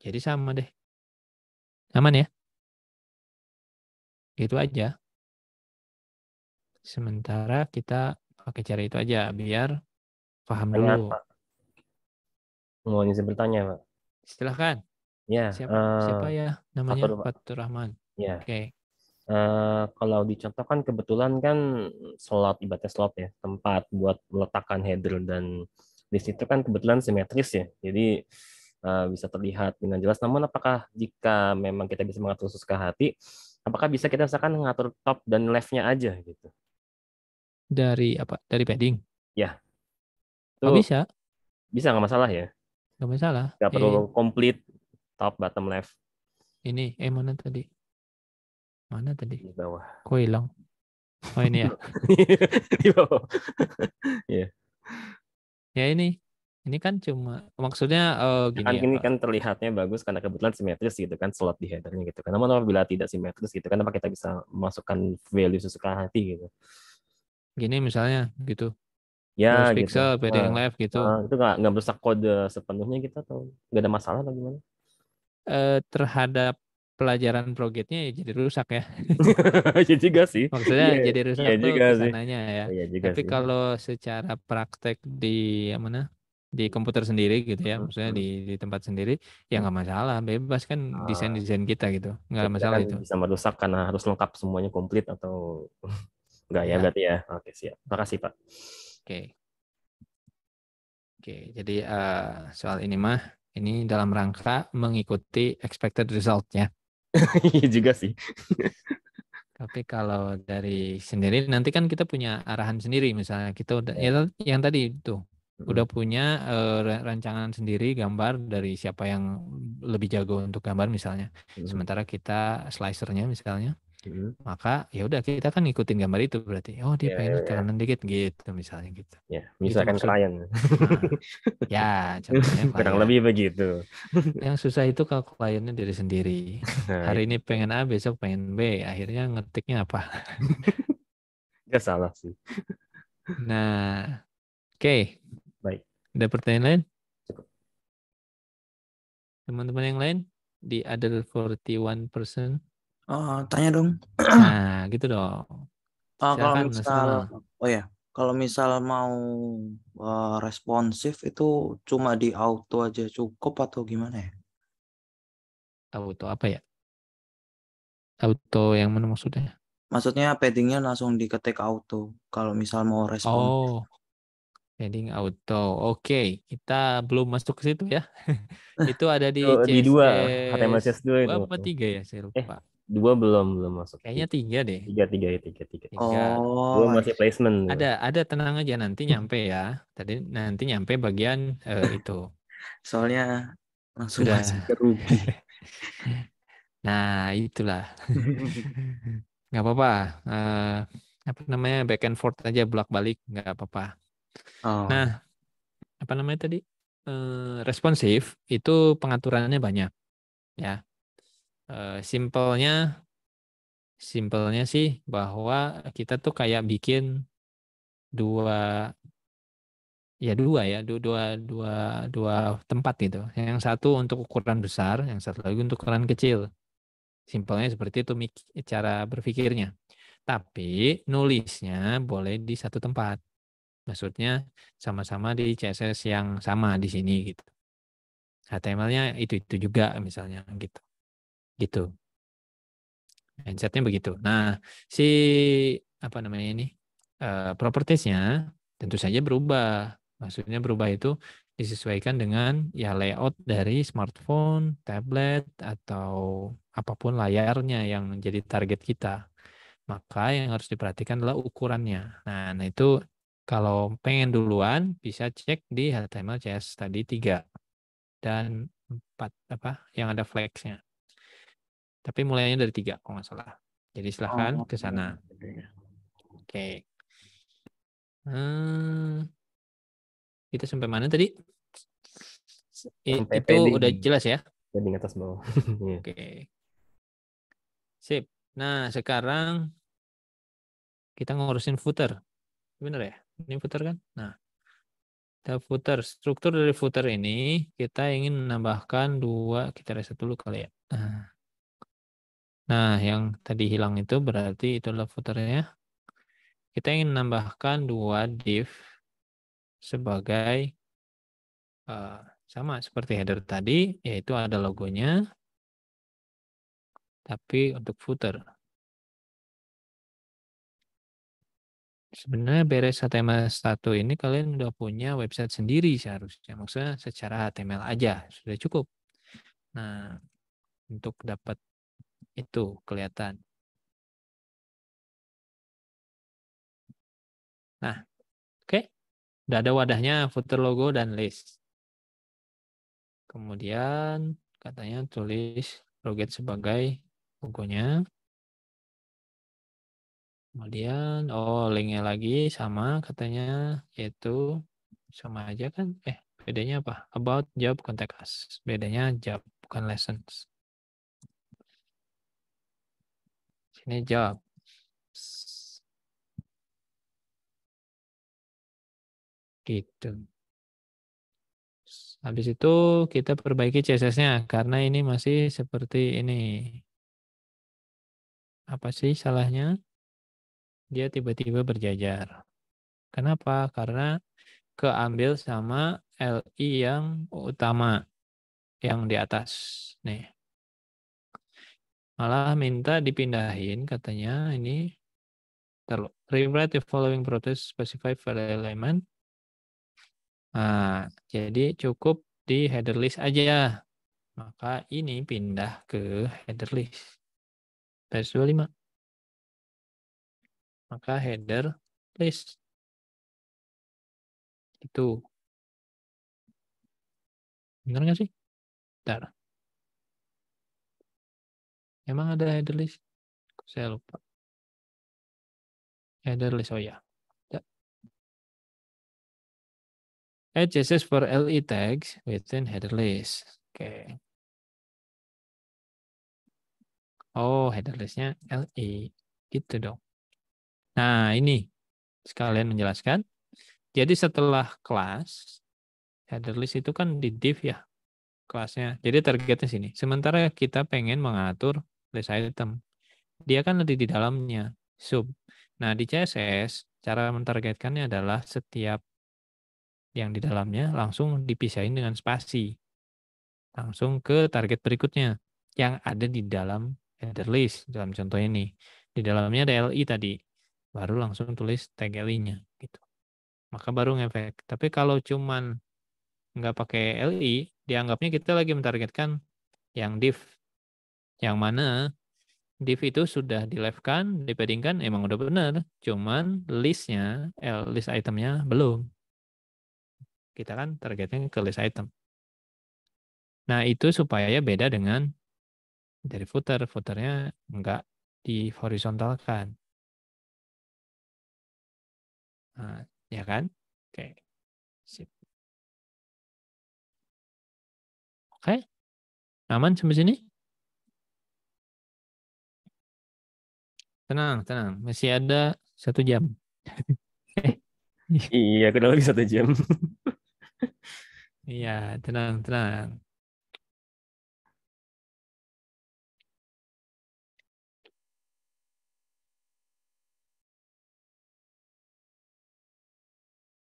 Jadi sama deh. Aman ya? Itu aja. Sementara kita pakai cara itu aja biar paham Tanya, dulu. Pak. Mau izin bertanya, Pak. Silahkan. Ya. Siapa, uh, siapa ya namanya? Fatur, Rahman. Ya. Oke. Okay. Uh, eh, kalau dicontohkan kebetulan kan slot ibaratnya slot ya tempat buat meletakkan header dan di situ kan kebetulan simetris ya. Jadi uh, bisa terlihat dengan jelas. Namun apakah jika memang kita bisa mengatur susuk hati, apakah bisa kita misalkan mengatur top dan leftnya aja gitu? Dari apa? Dari padding? Ya. Itu oh, bisa. Bisa nggak masalah ya? Nggak masalah. Nggak iya, perlu eh. complete top, bottom, left. Ini, eh mana tadi? Mana tadi? Di bawah. Kok hilang? Oh ini ya. Di bawah. Iya. yeah ya ini ini kan cuma maksudnya uh, gini kan ya, ini kan terlihatnya bagus karena kebetulan simetris gitu kan slot di headernya gitu kan namun apabila tidak simetris gitu kan apa kita bisa masukkan value sesuka hati gitu gini misalnya gitu ya Terus gitu. pixel PD nah, yang gitu nah, itu nggak nggak merusak kode sepenuhnya kita gitu, atau nggak ada masalah atau gimana eh, terhadap pelajaran progetnya ya jadi rusak ya. ya juga sih. Maksudnya yeah, jadi rusak iya ya, tuh sananya ya. ya juga Tapi kalau secara praktek di ya mana di komputer sendiri gitu ya, maksudnya di, di tempat sendiri ya nggak masalah, bebas kan desain ah. desain kita gitu, nggak masalah kan itu. Bisa merusak karena harus lengkap semuanya komplit atau nggak ya, ya berarti ya. Oke siap, Terima kasih pak. Oke. Oke, jadi uh, soal ini mah ini dalam rangka mengikuti expected result ya. Iya juga sih. Tapi kalau dari sendiri nanti kan kita punya arahan sendiri misalnya kita udah ya, yang tadi itu udah punya uh, rancangan sendiri gambar dari siapa yang lebih jago untuk gambar misalnya. Sementara kita slicernya misalnya hmm. maka ya udah kita kan ngikutin gambar itu berarti oh dia yeah, pengen yeah, ya, ya. tekanan yeah. dikit gitu misalnya gitu ya yeah, misalkan gitu klien nah, ya contohnya kurang lebih begitu yang susah itu kalau kliennya diri sendiri nah, hari ya. ini pengen A besok pengen B akhirnya ngetiknya apa nggak salah sih nah oke okay. baik ada pertanyaan lain teman-teman yang lain di other 41 person Oh, tanya dong. Nah, gitu dong. Oh, kalau misal, oh ya, kalau misal mau uh, responsif itu cuma di auto aja cukup atau gimana ya? Auto apa ya? Auto yang mana maksudnya? Maksudnya paddingnya langsung diketik auto. Kalau misal mau responsif. Oh, padding auto. Oke, okay. kita belum masuk ke situ ya. itu ada di, di dua, HTML c dua itu. Apa tiga ya? Saya lupa. Eh dua belum belum masuk kayaknya tiga deh tiga tiga ya, tiga tiga tiga oh dua masih placement ada ada tenang aja nanti nyampe ya tadi nanti nyampe bagian uh, itu soalnya langsung Udah. masuk ke nah itulah nggak apa-apa uh, apa namanya back and forth aja bolak balik nggak apa-apa oh. nah apa namanya tadi uh, responsif itu pengaturannya banyak ya Eh, simpelnya simpelnya sih bahwa kita tuh kayak bikin dua ya dua ya dua dua dua, dua tempat gitu yang satu untuk ukuran besar yang satu lagi untuk ukuran kecil simpelnya seperti itu cara berpikirnya tapi nulisnya boleh di satu tempat maksudnya sama-sama di CSS yang sama di sini gitu HTML-nya itu itu juga misalnya gitu gitu mindsetnya begitu nah si apa namanya ini eh, propertiesnya tentu saja berubah maksudnya berubah itu disesuaikan dengan ya layout dari smartphone, tablet atau apapun layarnya yang menjadi target kita. Maka yang harus diperhatikan adalah ukurannya. Nah, nah itu kalau pengen duluan bisa cek di HTML css tadi 3 dan 4 apa yang ada flexnya. Tapi mulainya dari tiga, kalau nggak salah. Jadi silahkan oh, ke sana. Oke. Okay. Hmm, eh, kita sampai mana tadi? Sampai itu pending. udah jelas ya? Pending atas bawah. Iya. Oke. Okay. Sip. Nah, sekarang kita ngurusin footer. Bener ya? Ini footer kan? Nah, kita footer. Struktur dari footer ini kita ingin menambahkan dua, kita reset dulu kali ya. Nah, Nah, yang tadi hilang itu berarti itulah footernya. Kita ingin menambahkan dua div sebagai uh, sama seperti header tadi, yaitu ada logonya, tapi untuk footer. Sebenarnya beres HTML 1 ini kalian udah punya website sendiri seharusnya. Maksudnya secara HTML aja, sudah cukup. Nah, untuk dapat itu kelihatan. Nah, oke. Okay. Udah ada wadahnya footer logo dan list. Kemudian katanya tulis Roget sebagai logonya. Kemudian, oh linknya lagi sama katanya yaitu sama aja kan? Eh, bedanya apa? About job contact us. Bedanya job bukan lessons. Ini jawab. Gitu. Habis itu kita perbaiki CSS-nya karena ini masih seperti ini. Apa sih salahnya? Dia tiba-tiba berjajar. Kenapa? Karena keambil sama LI yang utama yang di atas. Nih malah minta dipindahin katanya ini terlalu rewrite the following process specify file element nah, jadi cukup di header list aja ya maka ini pindah ke header list page 25 maka header list itu benar nggak sih? Bentar. Emang ada header list? Saya lupa. Header list, oh iya. ya. Add eh, CSS for LE tags within header list. Oke. Okay. Oh, header listnya LE. Gitu dong. Nah, ini sekalian menjelaskan. Jadi setelah kelas, header list itu kan di div ya kelasnya. Jadi targetnya sini. Sementara kita pengen mengatur list item. Dia kan nanti di dalamnya, sub. Nah, di CSS, cara mentargetkannya adalah setiap yang di dalamnya langsung dipisahin dengan spasi. Langsung ke target berikutnya yang ada di dalam header list. Dalam contoh ini, di dalamnya ada LI tadi. Baru langsung tulis tag LI-nya. Gitu. Maka baru ngefek. Tapi kalau cuman nggak pakai LI, dianggapnya kita lagi mentargetkan yang div yang mana div itu sudah di left kan, kan emang udah benar, cuman listnya, eh, list itemnya belum. Kita kan targetnya ke list item. Nah itu supaya beda dengan dari footer, footernya nggak dihorizontalkan. Nah, ya kan? Oke, sip. Oke, aman sampai sini? Tenang, tenang. Masih ada satu jam. iya, kenapa lagi satu jam? iya, tenang, tenang.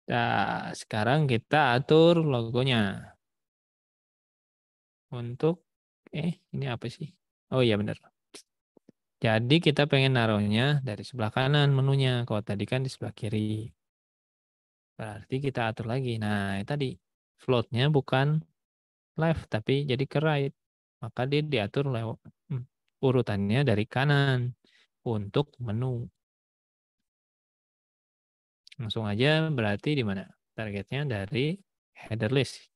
Nah, sekarang kita atur logonya. Untuk, eh, ini apa sih? Oh iya benar. Jadi kita pengen naruhnya dari sebelah kanan menunya. Kalau tadi kan di sebelah kiri. Berarti kita atur lagi. Nah, tadi floatnya bukan left tapi jadi ke right. Maka dia diatur lewat hmm, urutannya dari kanan untuk menu. Langsung aja berarti di mana? Targetnya dari header list.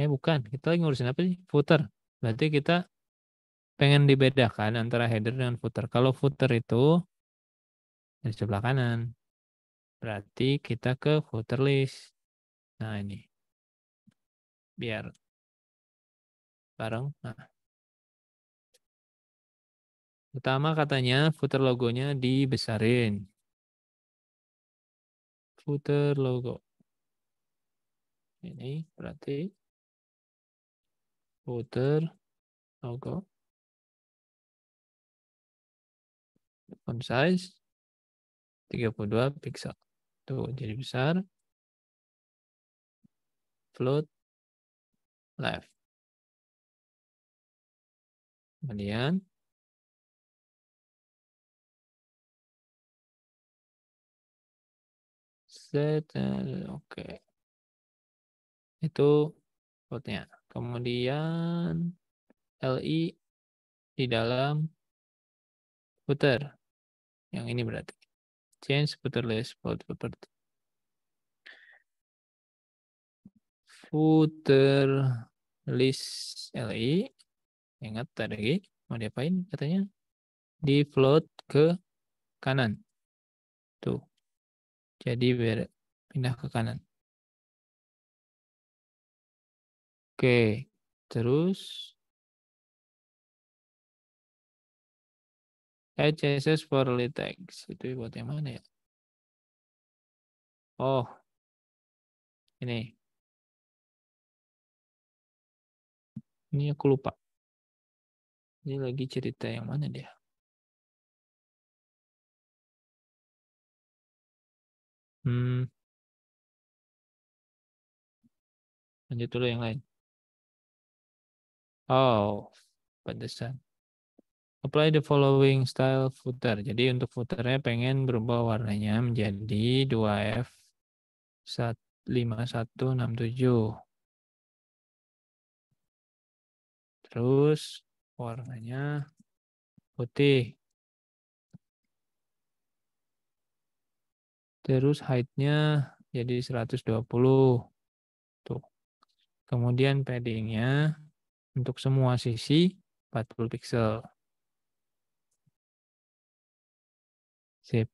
Eh bukan, kita lagi ngurusin apa sih? Footer. Berarti kita pengen dibedakan antara header dengan footer. Kalau footer itu di sebelah kanan. Berarti kita ke footer list. Nah, ini. Biar bareng. Nah. Pertama katanya footer logonya dibesarin. Footer logo. Ini berarti footer logo. font size 32 pixel. Tuh, jadi besar. Float left. Kemudian set oke. Okay. Itu fotnya Kemudian LI di dalam footer. Yang ini berarti. Change footer list footer property. Footer list li. Ingat tadi mau diapain katanya? Di float ke kanan. Tuh. Jadi ber pindah ke kanan. Oke, terus HCS for latex. Itu buat yang mana ya? Oh, ini. Ini aku lupa. Ini lagi cerita yang mana dia? Hmm. Lanjut dulu yang lain. Oh, pantesan. Apply the following style footer. Jadi untuk footernya pengen berubah warnanya menjadi 2F 5167. Terus warnanya putih. Terus height-nya jadi 120. Tuh. Kemudian padding-nya untuk semua sisi 40 pixel. Sip.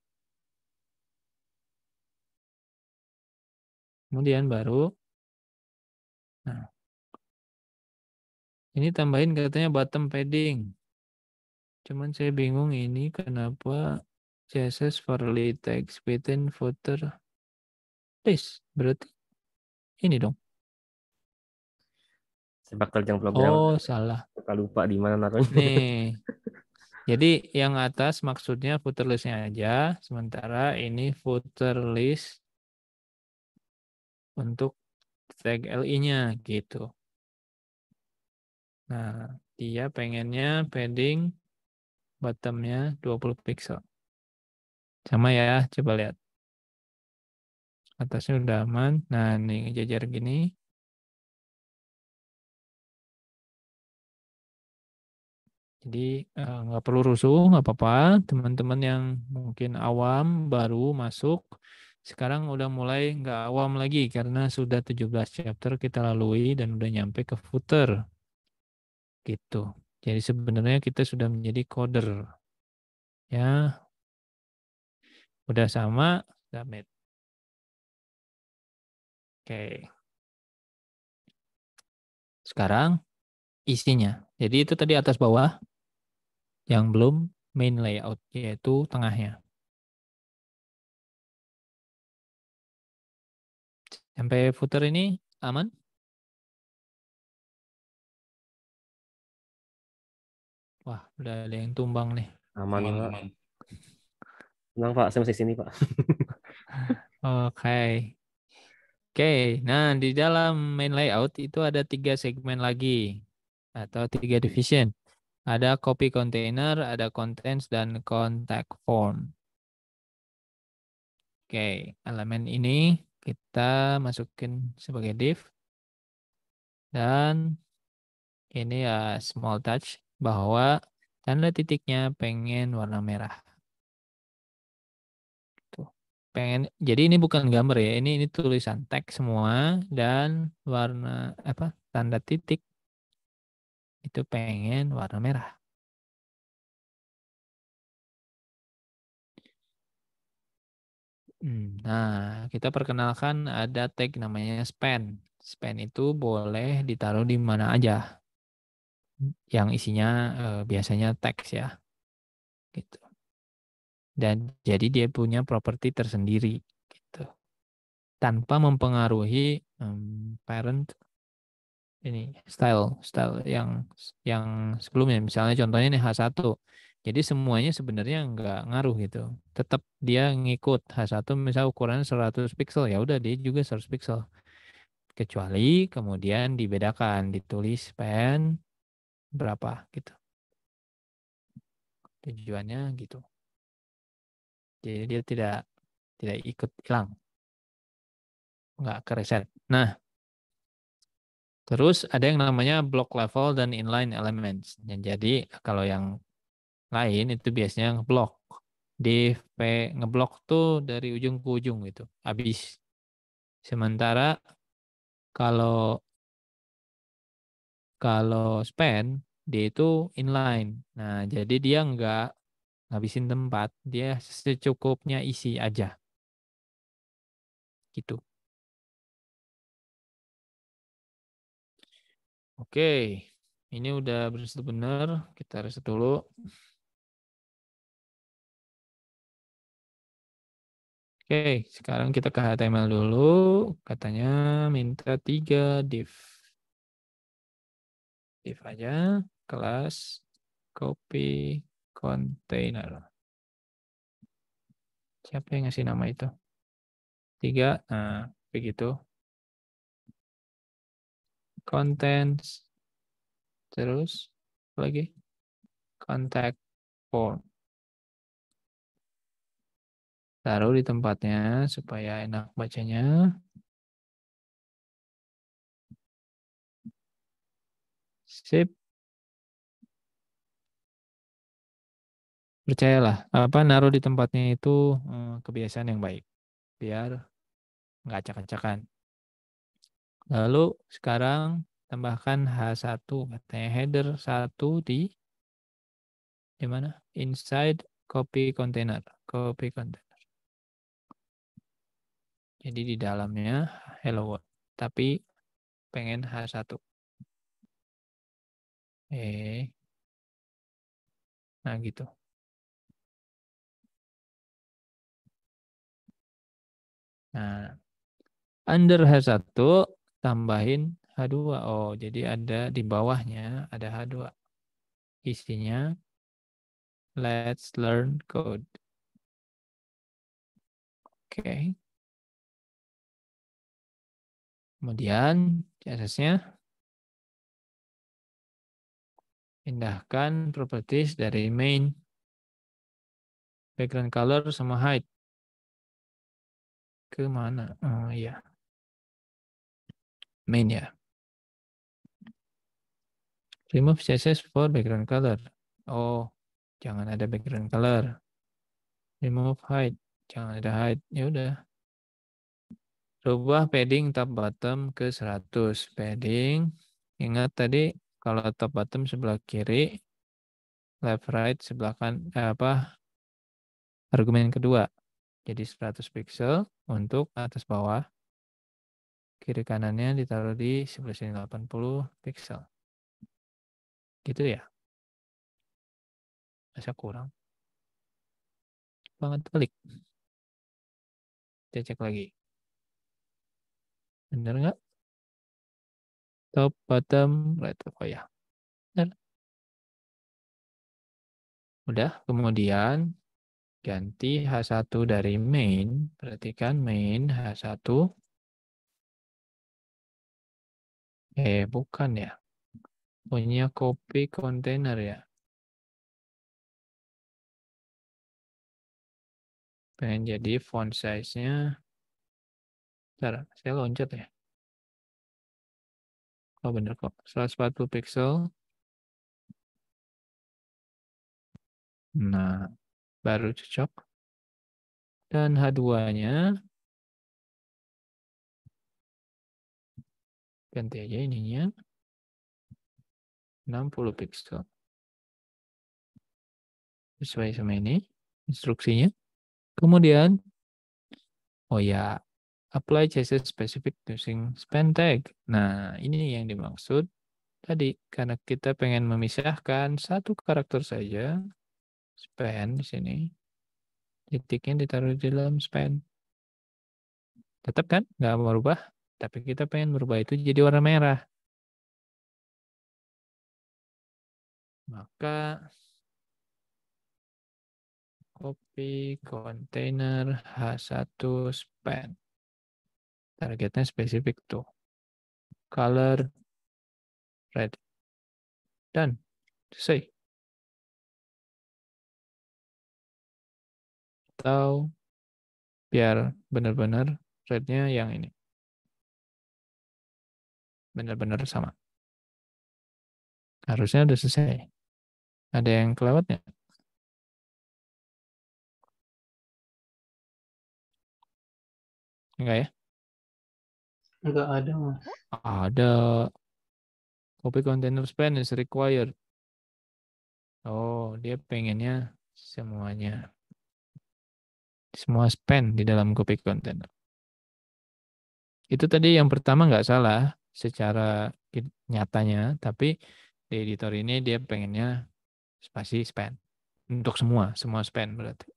Kemudian baru. Nah. Ini tambahin katanya bottom padding. Cuman saya bingung ini kenapa CSS for latex within footer list. Berarti ini dong. saya bakal program. Oh, salah. Kita lupa di mana naruhnya. Nih. Jadi yang atas maksudnya footer listnya aja, sementara ini footer list untuk tag LI-nya gitu. Nah, dia pengennya padding bottomnya 20 pixel. Sama ya, coba lihat. Atasnya udah aman. Nah, ini jajar gini. Jadi eh, nggak perlu rusuh, nggak apa-apa. Teman-teman yang mungkin awam baru masuk, sekarang udah mulai nggak awam lagi karena sudah 17 chapter kita lalui dan udah nyampe ke footer. Gitu. Jadi sebenarnya kita sudah menjadi coder. Ya. Udah sama, submit. Oke. Sekarang isinya. Jadi itu tadi atas bawah yang belum main layout, yaitu tengahnya. Sampai footer ini aman? Wah, udah ada yang tumbang nih. Aman, aman. Pak. Tenang, Pak. Saya masih sini, Pak. Oke. okay. Oke, okay. nah di dalam main layout itu ada tiga segmen lagi atau tiga division. Ada copy container, ada contents, dan contact form. Oke, elemen ini kita masukin sebagai div. Dan ini ya small touch bahwa tanda titiknya pengen warna merah. Tuh. Pengen jadi ini bukan gambar ya, ini ini tulisan teks semua dan warna apa? tanda titik itu pengen warna merah. Hmm, nah, kita perkenalkan ada tag namanya span. Span itu boleh ditaruh di mana aja. Yang isinya eh, biasanya teks ya. Gitu. Dan jadi dia punya properti tersendiri gitu. Tanpa mempengaruhi um, parent ini style style yang yang sebelumnya misalnya contohnya ini H1 jadi semuanya sebenarnya nggak ngaruh gitu tetap dia ngikut H1 misalnya ukuran 100 pixel ya udah dia juga 100 pixel kecuali kemudian dibedakan ditulis pen berapa gitu tujuannya gitu jadi dia tidak tidak ikut hilang nggak kereset nah Terus ada yang namanya block level dan inline elements. Nah, jadi kalau yang lain itu biasanya ngeblok. Div P ngeblok tuh dari ujung ke ujung gitu. Habis. Sementara kalau kalau span dia itu inline. Nah, jadi dia nggak ngabisin tempat, dia secukupnya isi aja. Gitu. Oke, ini udah bereset benar. Kita reset dulu. Oke, sekarang kita ke HTML dulu. Katanya minta 3 div. Div aja, kelas, copy, container. Siapa yang ngasih nama itu? Tiga, nah begitu contents terus lagi contact form taruh di tempatnya supaya enak bacanya sip percayalah apa naruh di tempatnya itu eh, kebiasaan yang baik biar nggak acak-acakan Lalu sekarang tambahkan H1 katanya header 1 di di mana? Inside copy container, copy container. Jadi di dalamnya hello world, tapi pengen H1. Eh. Nah, gitu. Nah, under H1 tambahin H2. Oh, jadi ada di bawahnya ada H2. Isinya let's learn code. Oke. Okay. Kemudian CSS-nya pindahkan properties dari main background color sama height ke mana? Oh iya. Yeah. Main ya. Remove CSS for background color. Oh, jangan ada background color. Remove height, jangan ada height. Ya udah. Rubah padding top bottom ke 100. Padding, ingat tadi kalau top bottom sebelah kiri, left right sebelah kan eh, apa? Argumen kedua. Jadi 100 pixel untuk atas bawah kiri kanannya ditaruh di sebelah pixel. Gitu ya. Masa kurang. Banget klik, Kita cek lagi. Bener nggak? Top, bottom, right. Oh ya. Bener. Udah, kemudian ganti H1 dari main. Perhatikan main H1 Eh, bukan ya. Punya kopi kontainer ya. Pengen jadi font size-nya. Bentar, saya loncat ya. Oh bener kok, 140 pixel. Nah, baru cocok. Dan H2-nya Ganti aja ininya. 60 pixel Sesuai sama ini instruksinya. Kemudian, oh ya, apply CSS specific using span tag. Nah, ini yang dimaksud tadi karena kita pengen memisahkan satu karakter saja span di sini. Titiknya ditaruh di dalam span. Tetap kan? Nggak merubah? tapi kita pengen merubah itu jadi warna merah. Maka copy container H1 span. Targetnya spesifik tuh. Color red. Dan selesai. Atau biar benar-benar rednya yang ini benar-benar sama. Harusnya udah selesai. Ada yang kelewatnya? Enggak ya? Enggak ada, Mas. Ada. Copy container span is required. Oh, dia pengennya semuanya. Semua span di dalam copy container. Itu tadi yang pertama nggak salah secara nyatanya, tapi di editor ini dia pengennya spasi span untuk semua, semua span berarti.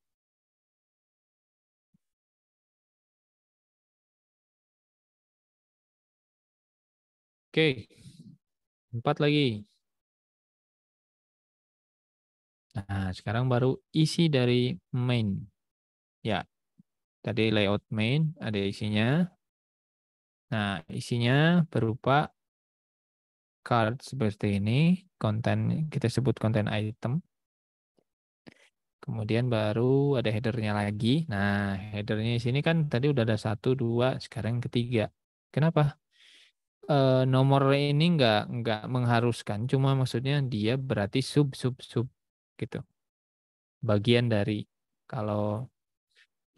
Oke, empat lagi. Nah, sekarang baru isi dari main. Ya, tadi layout main ada isinya, Nah, isinya berupa card seperti ini, konten kita sebut konten item. Kemudian baru ada headernya lagi. Nah, headernya di sini kan tadi udah ada satu, dua, sekarang ketiga. Kenapa? E, nomor ini nggak nggak mengharuskan, cuma maksudnya dia berarti sub sub sub gitu. Bagian dari kalau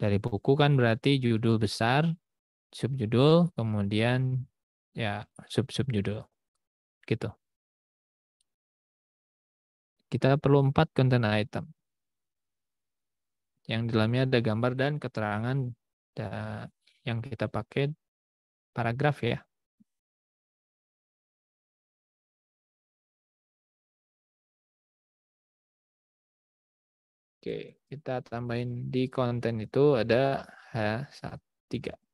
dari buku kan berarti judul besar, subjudul, kemudian ya sub-subjudul. Gitu. Kita perlu empat konten item. Yang di dalamnya ada gambar dan keterangan yang kita pakai paragraf ya. Oke, kita tambahin di konten itu ada H3.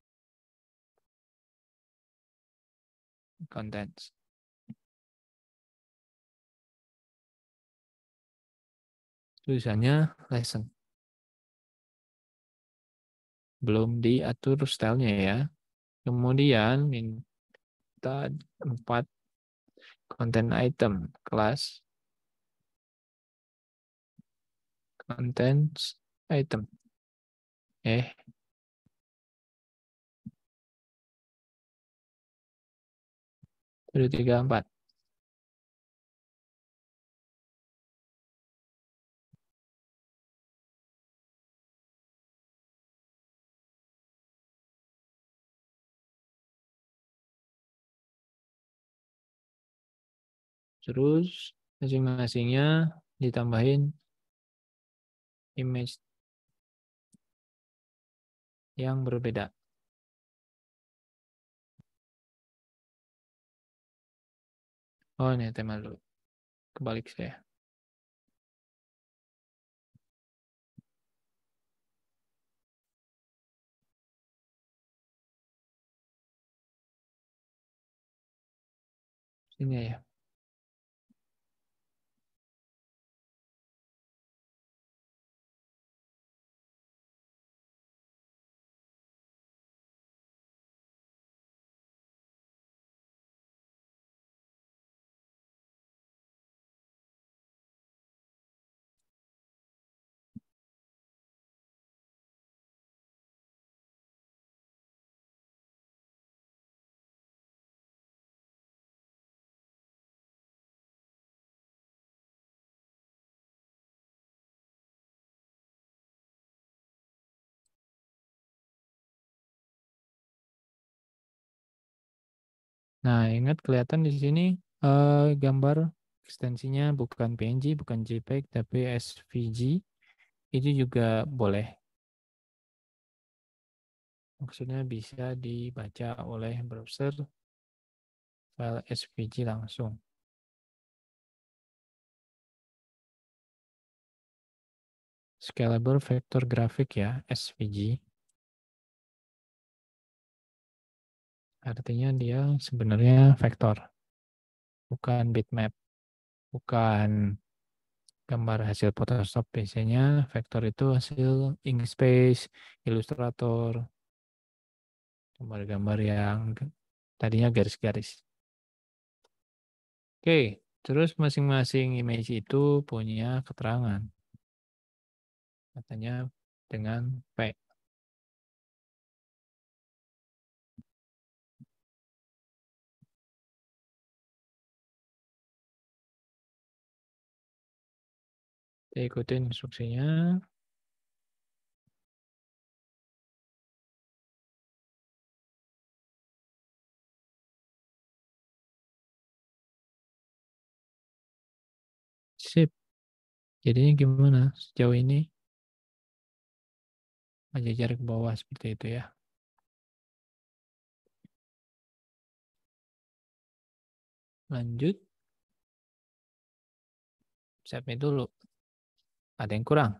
contents tulisannya lesson belum diatur stylenya ya kemudian minta empat content item kelas contents item eh Satu, tiga, empat. Terus masing-masingnya ditambahin image yang berbeda. Oh, ini tema dulu. Kebalik saya. Ini ya. ya. Nah, ingat kelihatan di sini uh, gambar ekstensinya bukan PNG, bukan JPEG, tapi SVG. Itu juga boleh. Maksudnya bisa dibaca oleh browser file SVG langsung. Scalable Vector Graphic ya, SVG. Artinya dia sebenarnya vektor, bukan bitmap, bukan gambar hasil Photoshop. Biasanya vektor itu hasil Inkspace Illustrator, gambar-gambar yang tadinya garis-garis. Oke, terus masing-masing image itu punya keterangan. Katanya dengan P. Kita ikutin instruksinya. Sip. Jadinya gimana sejauh ini? Aja jari ke bawah seperti itu ya. Lanjut. Siapin dulu. Ada yang kurang.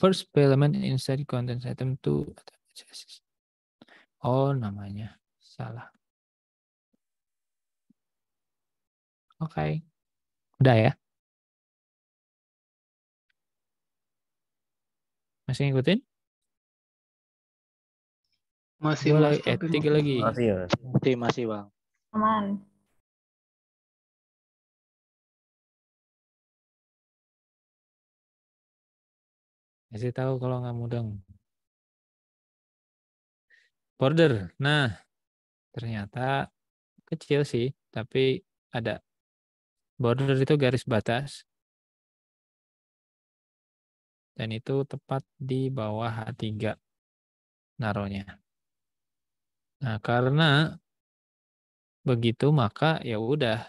First element inside content item to Oh, namanya salah. Oke. Okay. Udah ya? Masih ngikutin? Masih, Mulai e masih. Lagi, eh, tiga lagi. Masih, masih, masih Bang. Aman. masih tahu kalau nggak mudeng. Border. Nah, ternyata kecil sih, tapi ada. Border itu garis batas. Dan itu tepat di bawah H3 naronya Nah, karena begitu maka ya udah.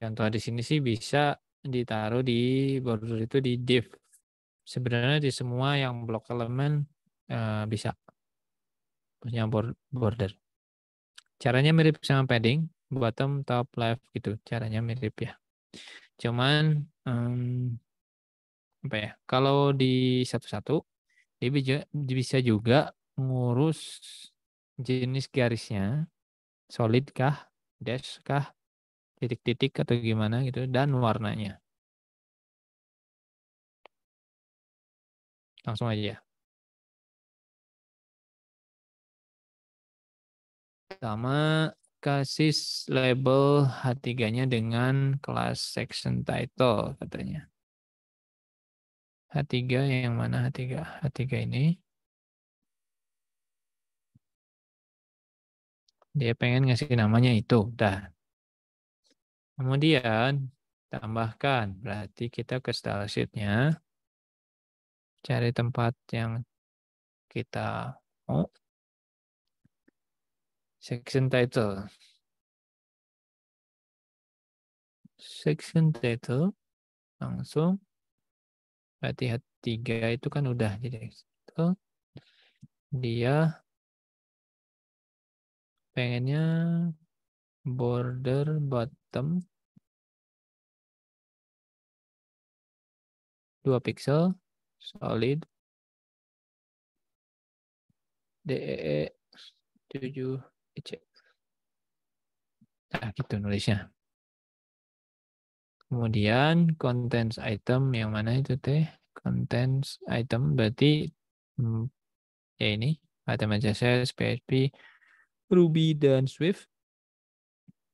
Contoh di sini sih bisa ditaruh di border itu di div sebenarnya di semua yang block elemen uh, eh, bisa punya border. Caranya mirip sama padding, bottom, top, left gitu. Caranya mirip ya. Cuman um, apa ya? Kalau di satu-satu dia bisa juga ngurus jenis garisnya solid kah, dash kah, titik-titik atau gimana gitu dan warnanya. Langsung aja ya. Pertama, kasih label H3-nya dengan kelas section title katanya. H3 yang mana H3? H3 ini. Dia pengen ngasih namanya itu. Dah. Kemudian tambahkan. Berarti kita ke style sheet-nya cari tempat yang kita mau. Section title. Section title langsung berarti tiga itu kan udah jadi title. Dia pengennya border bottom 2 pixel solid DEE 7 EC. Nah, gitu nulisnya. Kemudian contents item yang mana itu teh? Contents item berarti hmm, ya ini ada CSS, PHP, Ruby dan Swift.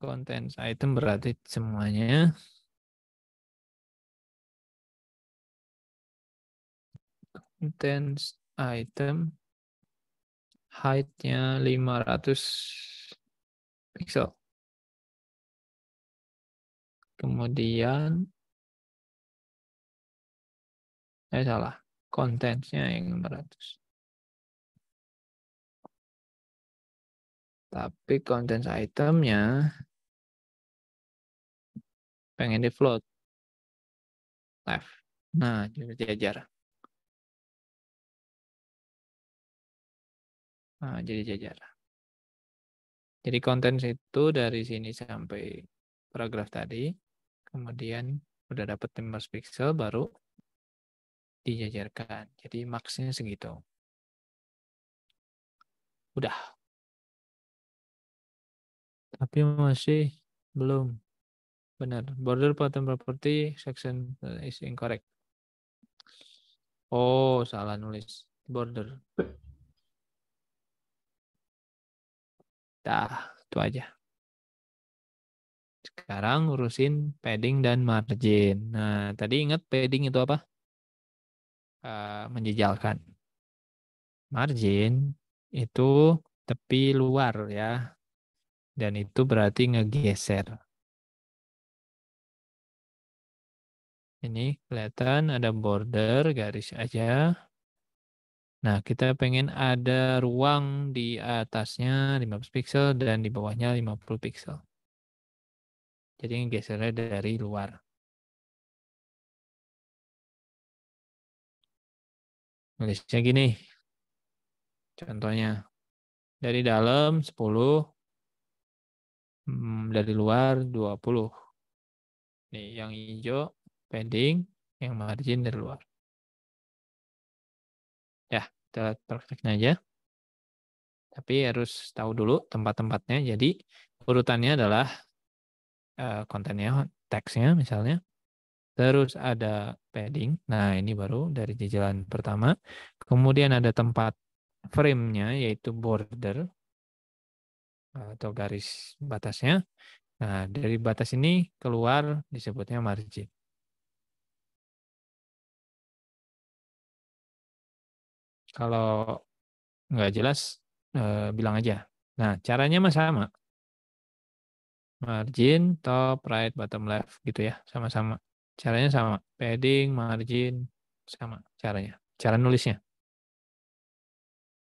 Contents item berarti semuanya intense item height-nya 500 pixel. Kemudian eh salah, kontennya yang 500. Tapi konten itemnya pengen di float left. Nah, jadi jajar. Nah, jadi jajar. Jadi konten itu dari sini sampai paragraf tadi, kemudian udah dapat 15 pixel baru dijajarkan. Jadi maksnya segitu. Udah. Tapi masih belum benar. Border pattern property section is incorrect. Oh, salah nulis border. Dah, itu aja. Sekarang urusin padding dan margin. Nah, tadi ingat padding itu apa? Uh, menjejalkan. Margin itu tepi luar ya. Dan itu berarti ngegeser. Ini kelihatan ada border garis aja. Nah, kita pengen ada ruang di atasnya 15 pixel dan di bawahnya 50 pixel. Jadi gesernya dari luar. Nulisnya gini. Contohnya. Dari dalam 10, hmm, dari luar 20. Nih, yang hijau pending yang margin dari luar. Ya, kita aja. Tapi harus tahu dulu tempat-tempatnya. Jadi urutannya adalah uh, kontennya, teksnya misalnya. Terus ada padding. Nah, ini baru dari jalan pertama. Kemudian ada tempat frame-nya, yaitu border eh, atau garis batasnya. Nah, dari batas ini keluar disebutnya margin. Kalau nggak jelas, eh, bilang aja. Nah, caranya mah sama. Margin, top, right, bottom, left, gitu ya. Sama-sama. Caranya sama. Padding, margin, sama caranya. Cara nulisnya.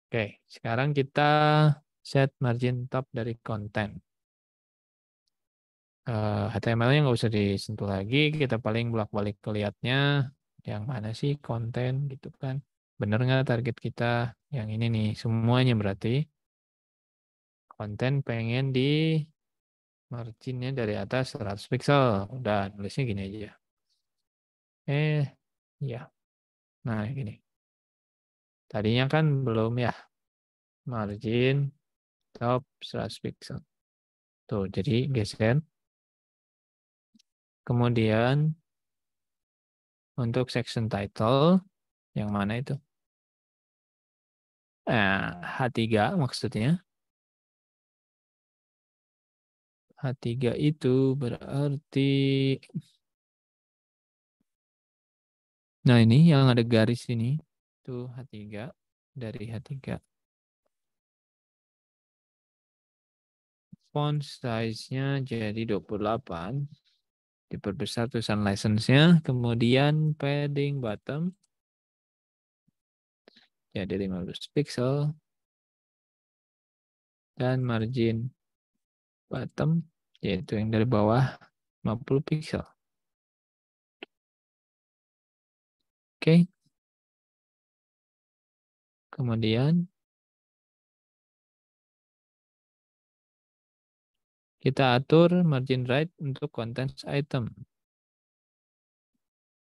Oke, sekarang kita set margin top dari konten. Eh, HTML-nya nggak usah disentuh lagi, kita paling bolak-balik kelihatnya yang mana sih konten gitu kan benar nggak target kita yang ini nih semuanya berarti konten pengen di marginnya dari atas 100 pixel udah nulisnya gini aja eh ya nah ini tadinya kan belum ya margin top 100 pixel tuh jadi geser kemudian untuk section title yang mana itu eh, H3 maksudnya. H3 itu berarti Nah, ini yang ada garis ini itu H3 dari H3. Font size-nya jadi 28. Diperbesar tulisan license-nya, kemudian padding bottom jadi ya, 15 pixel dan margin bottom yaitu yang dari bawah 50 pixel. Oke. Okay. Kemudian kita atur margin right untuk contents item.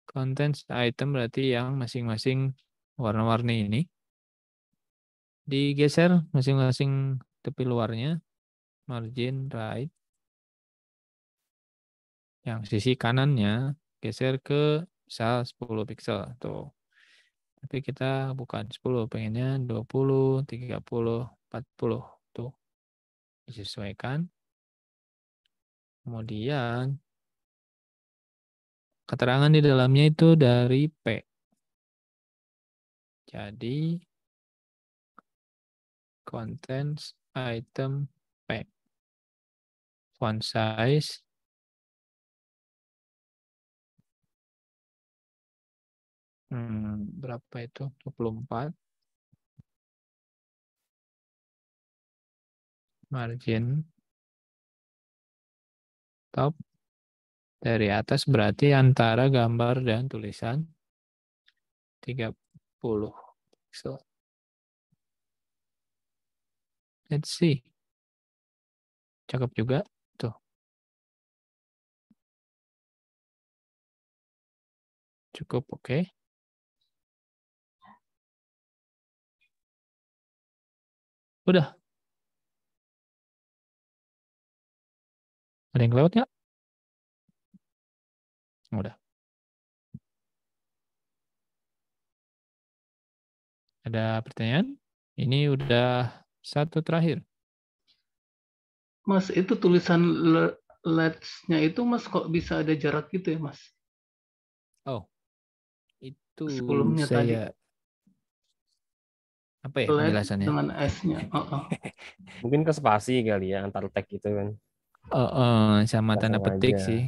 Contents item berarti yang masing-masing warna-warni ini digeser masing-masing tepi luarnya margin right yang sisi kanannya geser ke misal 10 pixel tuh tapi kita bukan 10 pengennya 20 30 40 tuh disesuaikan kemudian keterangan di dalamnya itu dari P jadi contents item pack font size hmm, berapa itu 24 margin top dari atas berarti antara gambar dan tulisan 30 10 So let's see. Cakep juga tuh. Cukup oke. Okay. Udah. Ada yang lewat nggak? Udah. Ada pertanyaan? Ini udah satu terakhir. Mas, itu tulisan let's-nya itu Mas kok bisa ada jarak gitu ya, Mas? Oh. Itu sebelumnya saya... tadi. Apa ya penjelasannya? Dengan S-nya. Oh, oh. Mungkin ke spasi kali ya antar tag itu kan. Oh, oh sama tanda petik aja. sih.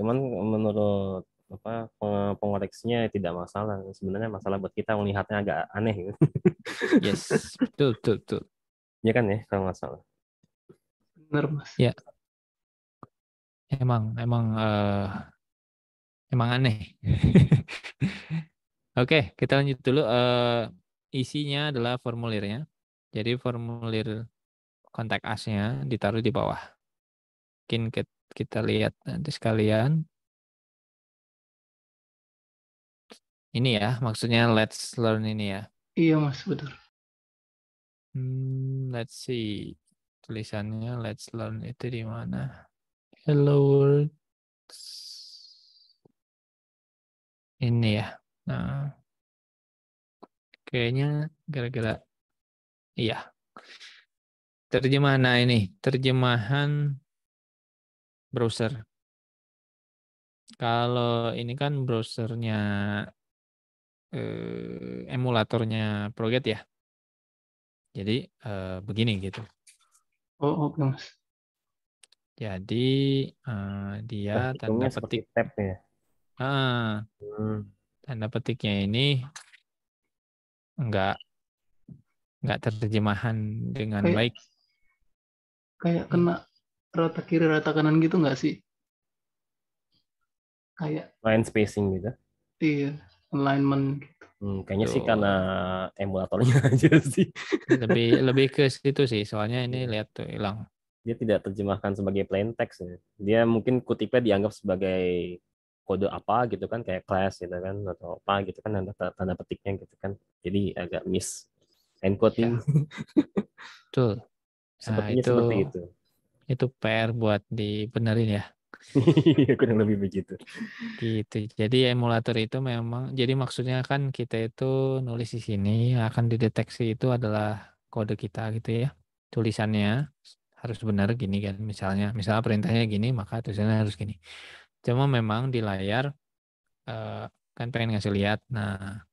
Cuman menurut apa pengoreksinya tidak masalah sebenarnya masalah buat kita melihatnya agak aneh gitu. yes betul betul betul ya kan ya kalau nggak salah benar mas ya emang emang uh, emang aneh oke okay, kita lanjut dulu uh, isinya adalah formulirnya jadi formulir kontak asnya ditaruh di bawah mungkin kita lihat nanti sekalian ini ya, maksudnya let's learn ini ya. Iya mas, betul. Hmm, let's see. Tulisannya let's learn itu di mana? Hello world. Ini ya. Nah, kayaknya gara-gara iya. Terjemahan nah ini, terjemahan browser. Kalau ini kan browsernya eh, emulatornya Proget ya. Jadi eh, begini gitu. Oh, oke mas. Jadi eh, dia tanda petik. Tab ya? Ah, hmm. tanda petiknya ini enggak enggak terjemahan dengan kayak, baik. Kayak kena rata kiri rata kanan gitu enggak sih? Kayak line spacing gitu. Iya alignment Hmm, kayaknya so. sih karena emulatornya aja sih. Lebih lebih ke situ sih, soalnya ini iya. lihat tuh hilang. Dia tidak terjemahkan sebagai plain text ya. Dia mungkin kutipnya dianggap sebagai kode apa gitu kan kayak class gitu kan atau apa gitu kan tanda, tanda petiknya gitu kan. Jadi agak miss encoding. Ya. Betul. Nah, Sepertinya nah, itu, seperti itu. Itu PR buat dibenerin ya. Iya, kurang lebih begitu. Gitu. Jadi emulator itu memang jadi maksudnya kan kita itu nulis di sini akan dideteksi itu adalah kode kita gitu ya. Tulisannya harus benar gini kan misalnya. Misalnya perintahnya gini maka tulisannya harus gini. Cuma memang di layar eh, kan pengen ngasih lihat. Nah,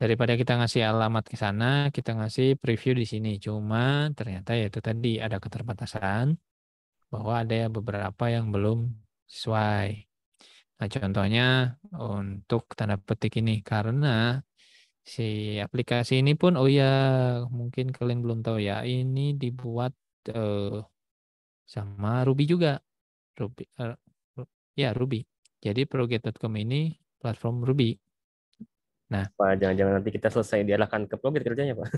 daripada kita ngasih alamat ke sana, kita ngasih preview di sini. Cuma ternyata ya itu tadi ada keterbatasan bahwa ada beberapa yang belum sesuai. Nah, contohnya untuk tanda petik ini karena si aplikasi ini pun oh ya mungkin kalian belum tahu ya ini dibuat uh, sama Ruby juga. Ruby uh, ya Ruby. Jadi Proget.com ini platform Ruby. Nah, Pak, jangan-jangan nanti kita selesai dialahkan ke Plogit kerjanya, Pak.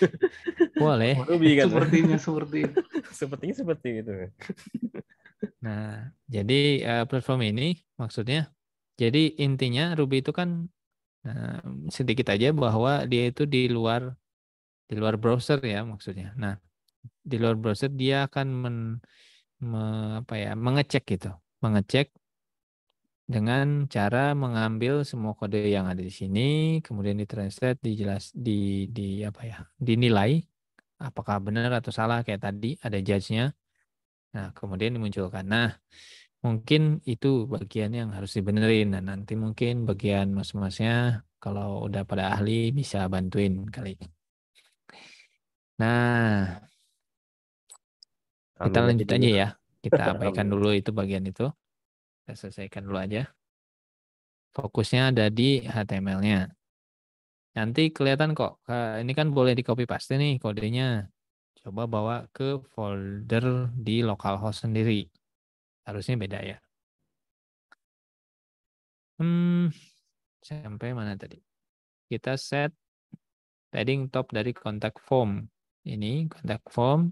Boleh. Ruby, kan? Sepertinya seperti itu. Sepertinya seperti itu. Nah, jadi uh, platform ini maksudnya jadi intinya Ruby itu kan uh, sedikit aja bahwa dia itu di luar di luar browser ya maksudnya. Nah, di luar browser dia akan men, me, apa ya, mengecek gitu. Mengecek dengan cara mengambil semua kode yang ada di sini, kemudian ditranslate, dijelas, di, di apa ya, dinilai apakah benar atau salah kayak tadi ada judge-nya. Nah, kemudian dimunculkan. Nah, mungkin itu bagian yang harus dibenerin. Nah, nanti mungkin bagian mas-masnya kalau udah pada ahli bisa bantuin kali. Nah, kita lanjut aja ya. Kita abaikan dulu itu bagian itu. Kita selesaikan dulu aja. Fokusnya ada di HTML-nya. Nanti kelihatan kok, ini kan boleh di copy paste nih kodenya. Coba bawa ke folder di localhost sendiri. Harusnya beda ya. Hmm, sampai mana tadi? Kita set padding top dari contact form. Ini Contact form.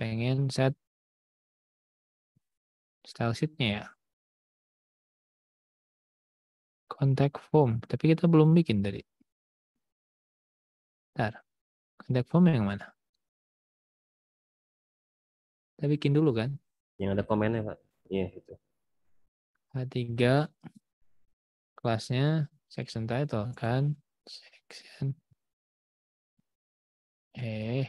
Pengen set style sheet-nya ya. Contact form, tapi kita belum bikin tadi. Bentar. Contact form yang mana? Kita bikin dulu kan? Yang ada komennya, Pak. Iya, itu. H3 kelasnya section title kan? Section eh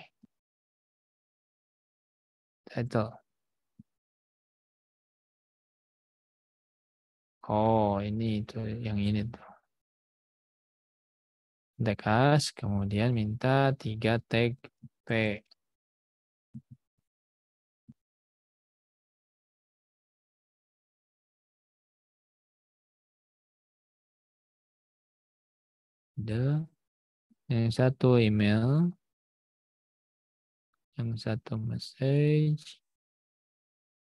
title Oh, ini itu yang ini tuh. Dekas, kemudian minta 3 tag P. The yang satu email, yang satu message,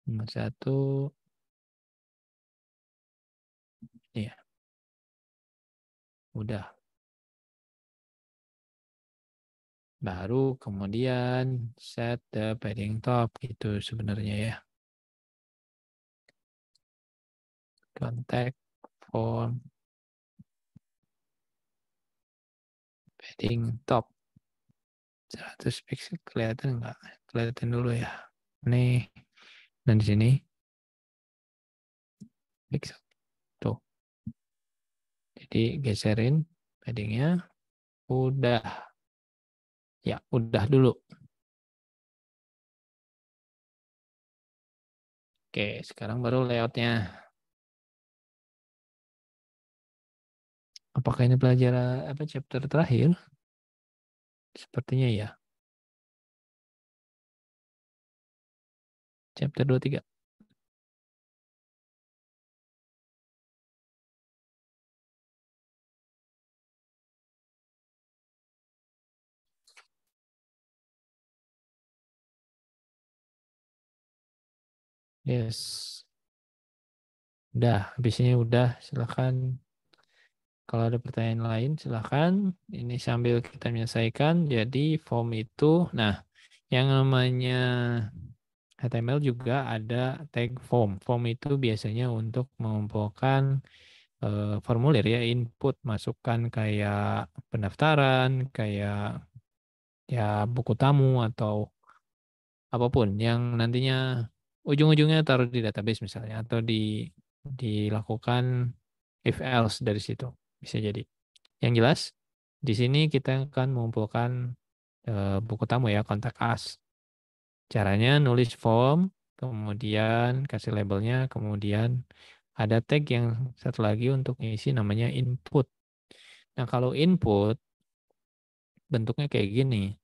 yang satu Udah. Baru kemudian set the padding top itu sebenarnya ya. Contact form padding top 100 pixel kelihatan nggak? Kelihatan dulu ya. Nih dan di sini pixel digeserin geserin Udah. Ya, udah dulu. Oke, sekarang baru layoutnya. Apakah ini pelajaran apa chapter terakhir? Sepertinya ya. Chapter 23. Yes. Udah, habis ini udah. Silahkan. Kalau ada pertanyaan lain, silahkan. Ini sambil kita menyelesaikan. Jadi form itu, nah, yang namanya HTML juga ada tag form. Form itu biasanya untuk mengumpulkan eh, formulir ya, input, masukan kayak pendaftaran, kayak ya buku tamu atau apapun yang nantinya ujung-ujungnya taruh di database misalnya atau di dilakukan if else dari situ bisa jadi. Yang jelas di sini kita akan mengumpulkan e, buku tamu ya kontak us. Caranya nulis form, kemudian kasih labelnya, kemudian ada tag yang satu lagi untuk isi namanya input. Nah kalau input bentuknya kayak gini,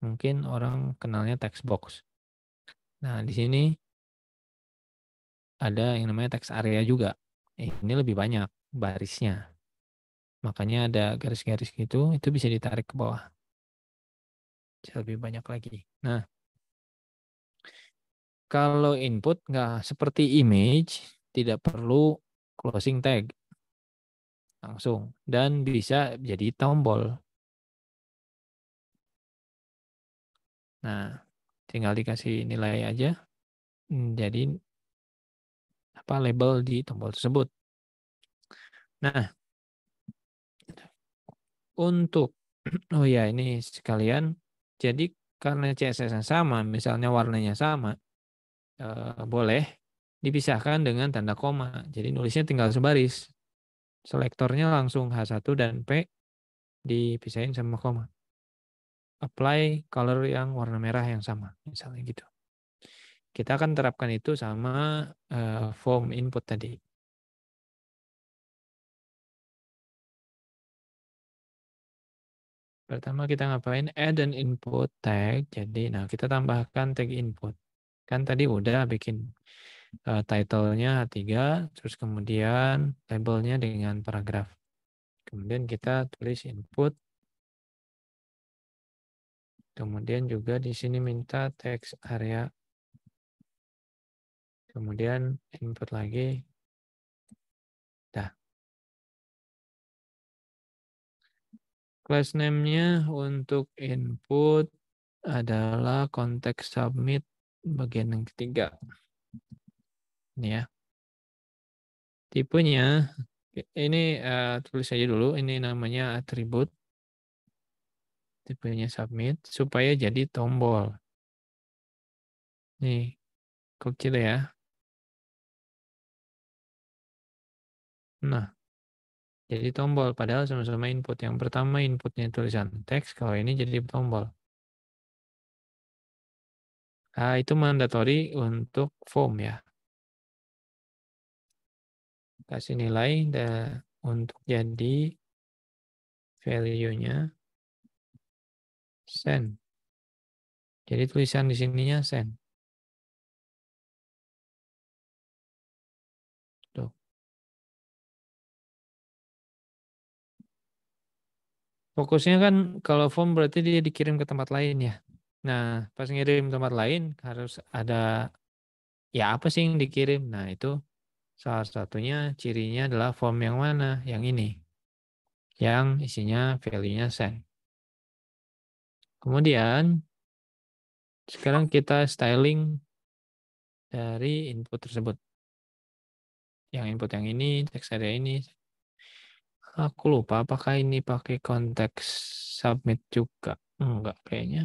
mungkin orang kenalnya text box. Nah di sini ada yang namanya teks area juga. Eh, ini lebih banyak barisnya. Makanya ada garis-garis gitu, itu bisa ditarik ke bawah. Bisa lebih banyak lagi. Nah, kalau input nggak seperti image, tidak perlu closing tag langsung dan bisa jadi tombol. Nah, tinggal dikasih nilai aja. Hmm, jadi apa label di tombol tersebut. Nah, untuk oh ya ini sekalian, jadi karena CSS-nya sama, misalnya warnanya sama, eh, boleh dipisahkan dengan tanda koma. Jadi nulisnya tinggal sebaris. Selektornya langsung H1 dan P dipisahin sama koma. Apply color yang warna merah yang sama, misalnya gitu. Kita akan terapkan itu sama uh, form input tadi. Pertama kita ngapain? Add an input tag. Jadi, nah kita tambahkan tag input. Kan tadi udah bikin uh, title-nya H3, terus kemudian labelnya dengan paragraf. Kemudian kita tulis input. Kemudian juga di sini minta text area kemudian input lagi. Dah. Class name-nya untuk input adalah konteks submit bagian yang ketiga. Ini ya. Tipenya, ini uh, tulis aja dulu, ini namanya atribut. Tipenya submit, supaya jadi tombol. Nih, kecil ya. Nah, jadi tombol. Padahal sama-sama input. Yang pertama inputnya tulisan teks, kalau ini jadi tombol. Nah, itu mandatory untuk form ya. Kasih nilai untuk jadi value-nya send. Jadi tulisan di sininya send. Fokusnya kan kalau form berarti dia dikirim ke tempat lain ya. Nah, pas ngirim tempat lain harus ada ya apa sih yang dikirim? Nah, itu salah satunya cirinya adalah form yang mana? Yang ini. Yang isinya value-nya send. Kemudian sekarang kita styling dari input tersebut. Yang input yang ini, text area ini, aku lupa apakah ini pakai konteks submit juga. Enggak kayaknya.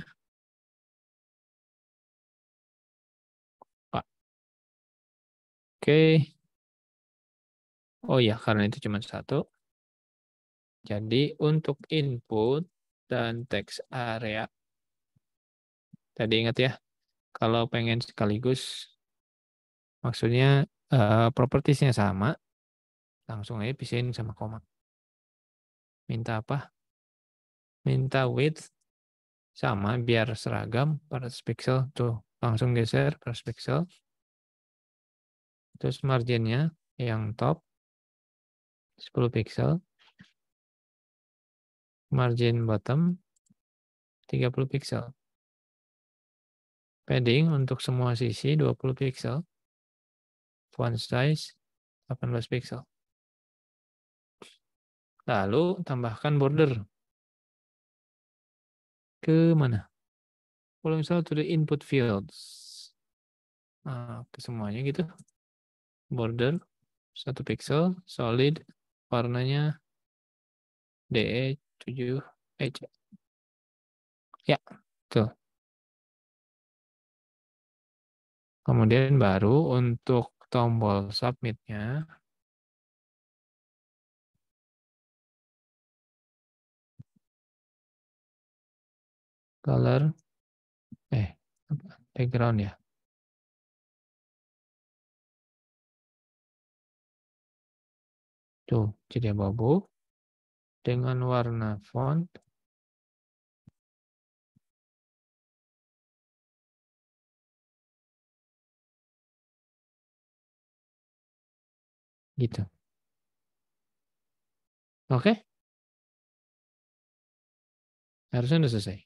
Pak. Oke. Oh ya, karena itu cuma satu. Jadi untuk input dan text area. Tadi ingat ya, kalau pengen sekaligus, maksudnya uh, propertiesnya sama, langsung aja pisahin sama koma minta apa? Minta width sama biar seragam per pixel tuh langsung geser per pixel. Terus marginnya yang top 10 pixel. Margin bottom 30 pixel. Padding untuk semua sisi 20 pixel. Font size 18 pixel. Lalu tambahkan border. Ke mana? Kalau misalnya to the input fields. Nah, ke semuanya gitu. Border, satu pixel, solid, warnanya DE7, H. Ya, tuh. Kemudian baru untuk tombol submitnya, color eh background ya tuh jadi abu-abu dengan warna font gitu oke okay? harusnya udah selesai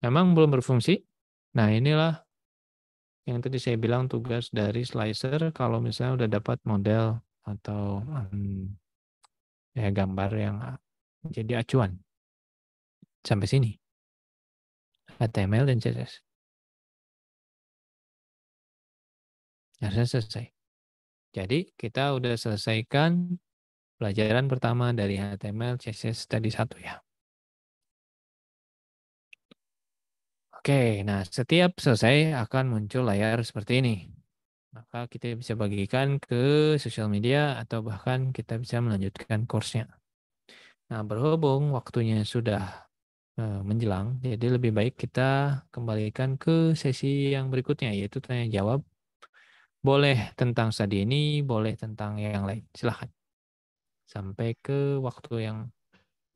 Memang belum berfungsi? Nah inilah yang tadi saya bilang tugas dari slicer kalau misalnya udah dapat model atau hmm, ya gambar yang jadi acuan. Sampai sini. HTML dan CSS. Harusnya selesai. Jadi kita udah selesaikan pelajaran pertama dari HTML, CSS tadi satu ya. Oke, nah setiap selesai akan muncul layar seperti ini. Maka kita bisa bagikan ke sosial media atau bahkan kita bisa melanjutkan kursnya. Nah, berhubung waktunya sudah eh, menjelang, jadi lebih baik kita kembalikan ke sesi yang berikutnya, yaitu tanya jawab. Boleh tentang tadi ini, boleh tentang yang lain. Silahkan. Sampai ke waktu yang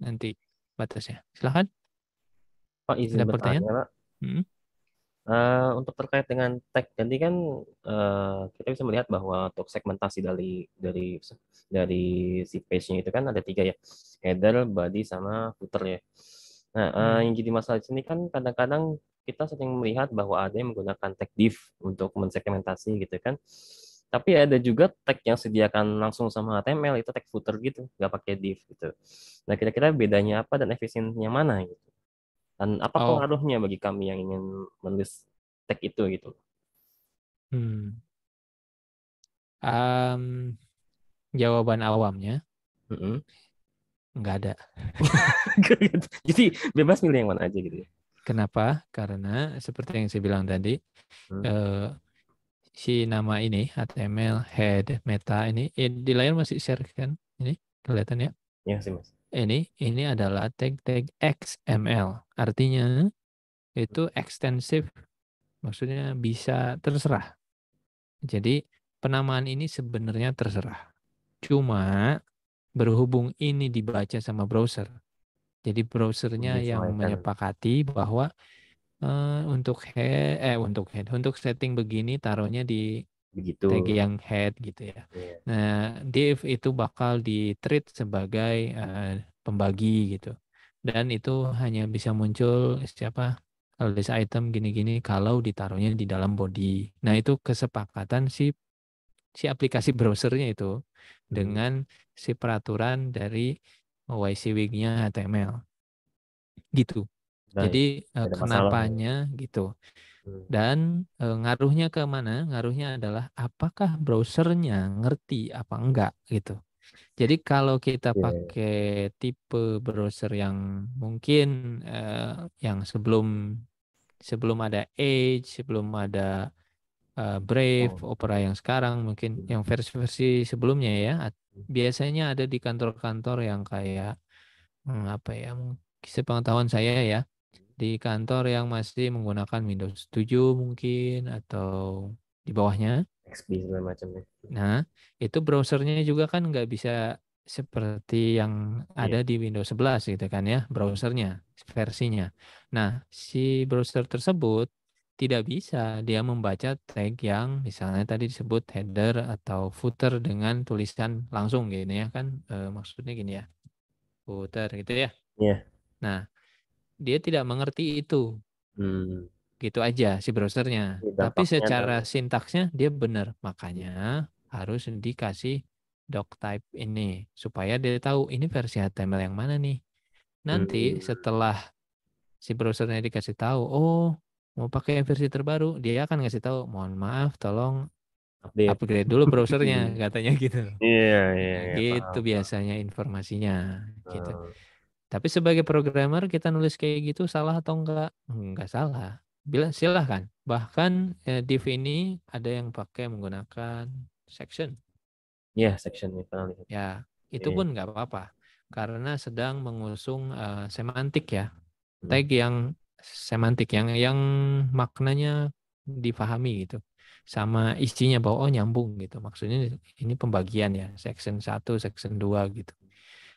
nanti batasnya. Silahkan. Pak, izin Ada bertanya, Pak. Uh, untuk terkait dengan tag ganti kan uh, kita bisa melihat bahwa untuk segmentasi dari dari dari si page-nya itu kan ada tiga ya header, body sama footer ya. Nah uh, hmm. yang jadi masalah di sini kan kadang-kadang kita sering melihat bahwa ada yang menggunakan tag div untuk mensegmentasi gitu kan. Tapi ada juga tag yang sediakan langsung sama HTML itu tag footer gitu, nggak pakai div gitu. Nah kira-kira bedanya apa dan efisiennya mana gitu? dan apa oh. pengaruhnya bagi kami yang ingin menulis tag itu gitu hmm. um, jawaban awamnya mm -hmm. nggak ada jadi bebas milih yang mana aja gitu ya? kenapa karena seperti yang saya bilang tadi hmm. uh, si nama ini HTML head meta ini eh, di layar masih share kan ini kelihatan ya ya sih mas ini ini adalah tag tag XML. Artinya itu extensive maksudnya bisa terserah. Jadi penamaan ini sebenarnya terserah. Cuma berhubung ini dibaca sama browser. Jadi browsernya Bisa yang menyepakati bahwa uh, untuk head eh untuk head untuk setting begini taruhnya di begitu tag yang head gitu ya. Yeah. Nah, div itu bakal di ditreat sebagai uh, pembagi gitu. Dan itu hanya bisa muncul siapa list item gini-gini kalau ditaruhnya di dalam body. Nah, itu kesepakatan si si aplikasi browsernya itu hmm. dengan si peraturan dari YC nya HTML. Gitu. Nah, Jadi eh, kenapanya masalah. gitu. Hmm. Dan e, ngaruhnya ke mana? Ngaruhnya adalah apakah browsernya ngerti apa enggak gitu. Jadi kalau kita iya, iya. pakai tipe browser yang mungkin e, yang sebelum sebelum ada Edge, sebelum ada e, Brave, oh. Opera yang sekarang mungkin hmm. yang versi-versi sebelumnya ya hmm. biasanya ada di kantor-kantor yang kayak hmm, apa ya sepengetahuan saya ya di kantor yang masih menggunakan Windows 7 mungkin atau di bawahnya. XP segala macamnya. Nah, itu browsernya juga kan nggak bisa seperti yang iya. ada yeah. di Windows 11 gitu kan ya, browsernya, versinya. Nah, si browser tersebut tidak bisa dia membaca tag yang misalnya tadi disebut header atau footer dengan tulisan langsung gini ya kan e, maksudnya gini ya footer gitu ya. Iya. Yeah. Nah, dia tidak mengerti itu. Hmm. Gitu aja si browsernya. Ya, Tapi secara sintaksnya dia benar. Makanya harus dikasih doc type ini supaya dia tahu ini versi HTML yang mana nih. Nanti hmm. setelah si browsernya dikasih tahu, oh mau pakai versi terbaru, dia akan ngasih tahu, mohon maaf, tolong update, upgrade dulu browsernya, katanya gitu. Iya yeah, iya. Yeah, gitu biasanya informasinya, gitu. Uh. Tapi sebagai programmer kita nulis kayak gitu salah atau enggak? Enggak salah. Bila silahkan. Bahkan eh, div ini ada yang pakai menggunakan section. Ya, yeah, section misalnya. Ya, itu iya. pun enggak apa-apa karena sedang mengusung uh, semantik ya. Hmm. Tag yang semantik yang yang maknanya dipahami gitu sama isinya bahwa oh nyambung gitu. Maksudnya ini pembagian ya, section 1, section 2 gitu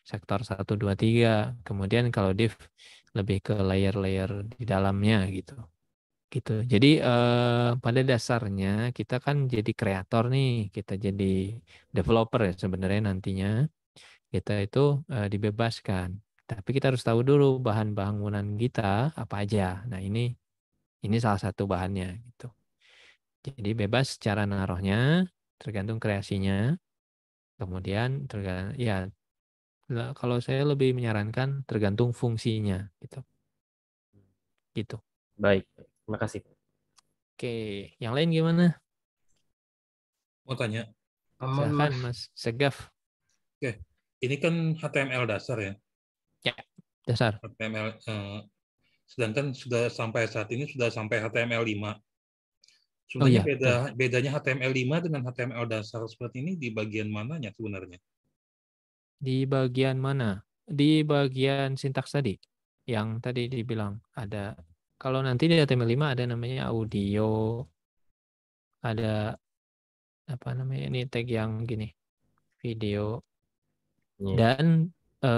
sektor 1, 2, 3. Kemudian kalau div lebih ke layer-layer di dalamnya gitu. Gitu. Jadi eh, pada dasarnya kita kan jadi kreator nih, kita jadi developer ya sebenarnya nantinya. Kita itu eh, dibebaskan. Tapi kita harus tahu dulu bahan bangunan kita apa aja. Nah, ini ini salah satu bahannya gitu. Jadi bebas cara naruhnya, tergantung kreasinya kemudian tergantung ya Nah, kalau saya lebih menyarankan tergantung fungsinya gitu. Gitu. Baik, terima kasih. Oke, yang lain gimana? Mau tanya. Silahkan, Mas Segaf. Oke, ini kan HTML dasar ya? Ya, dasar. HTML, eh, sedangkan sudah sampai saat ini sudah sampai HTML 5. Cuma oh, iya. beda, bedanya HTML 5 dengan HTML dasar seperti ini di bagian mananya sebenarnya? Di bagian mana? Di bagian sintaks tadi yang tadi dibilang ada kalau nanti di HTML5 ada namanya audio ada apa namanya ini tag yang gini video yeah. Hmm. dan e,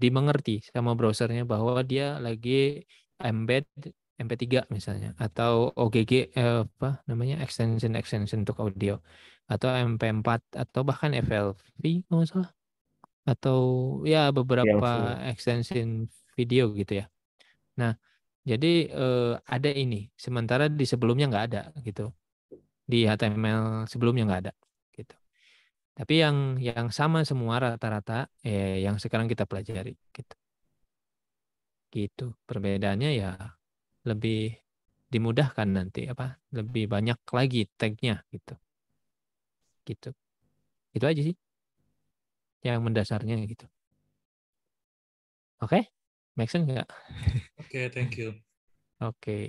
dimengerti sama browsernya bahwa dia lagi embed MP3 misalnya atau OGG eh, apa namanya extension extension untuk audio atau MP4 atau bahkan FLV nggak salah atau ya beberapa yeah, extension video gitu ya. Nah, jadi eh, ada ini. Sementara di sebelumnya nggak ada gitu. Di HTML sebelumnya nggak ada gitu. Tapi yang yang sama semua rata-rata eh, yang sekarang kita pelajari gitu. Gitu. Perbedaannya ya lebih dimudahkan nanti apa? Lebih banyak lagi tagnya gitu. Gitu. Itu aja sih yang mendasarnya gitu. Oke? Okay? Make sense nggak? Oke, okay, thank you. Oke. Okay.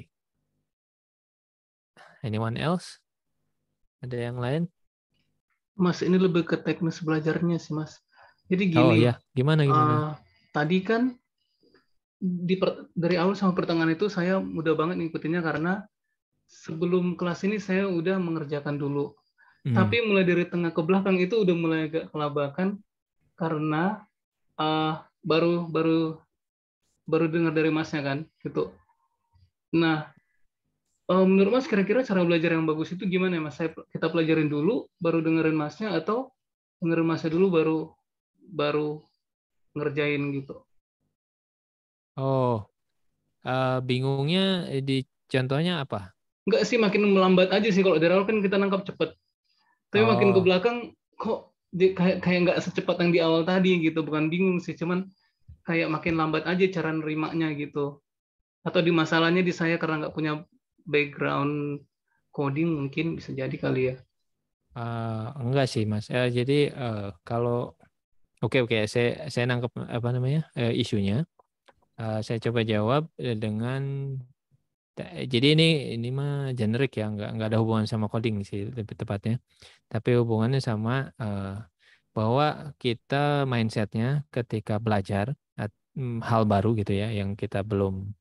Anyone else? Ada yang lain? Mas, ini lebih ke teknis belajarnya sih, Mas. Jadi gini. Oh iya, gimana gimana? Uh, tadi kan di per, dari awal sama pertengahan itu saya mudah banget ngikutinnya karena sebelum kelas ini saya udah mengerjakan dulu. Hmm. Tapi mulai dari tengah ke belakang itu udah mulai agak kelabakan karena uh, baru baru baru dengar dari masnya kan gitu. Nah, uh, menurut mas kira-kira cara belajar yang bagus itu gimana ya mas? Saya, kita pelajarin dulu, baru dengerin masnya atau dengerin masnya dulu baru baru ngerjain gitu? Oh, uh, bingungnya di contohnya apa? Enggak sih, makin melambat aja sih kalau dari awal kan kita nangkap cepet. Tapi oh. makin ke oh. belakang kok dia kayak kayak nggak secepat yang di awal tadi gitu bukan bingung sih cuman kayak makin lambat aja cara nerimanya gitu atau di masalahnya di saya karena nggak punya background coding mungkin bisa jadi kali ya uh, enggak sih mas uh, jadi uh, kalau oke okay, oke okay. saya saya nangkep apa namanya uh, isunya uh, saya coba jawab dengan jadi ini ini mah generik ya, nggak nggak ada hubungan sama coding sih lebih tepatnya. Tapi hubungannya sama uh, bahwa kita mindsetnya ketika belajar mm, hal baru gitu ya, yang kita belum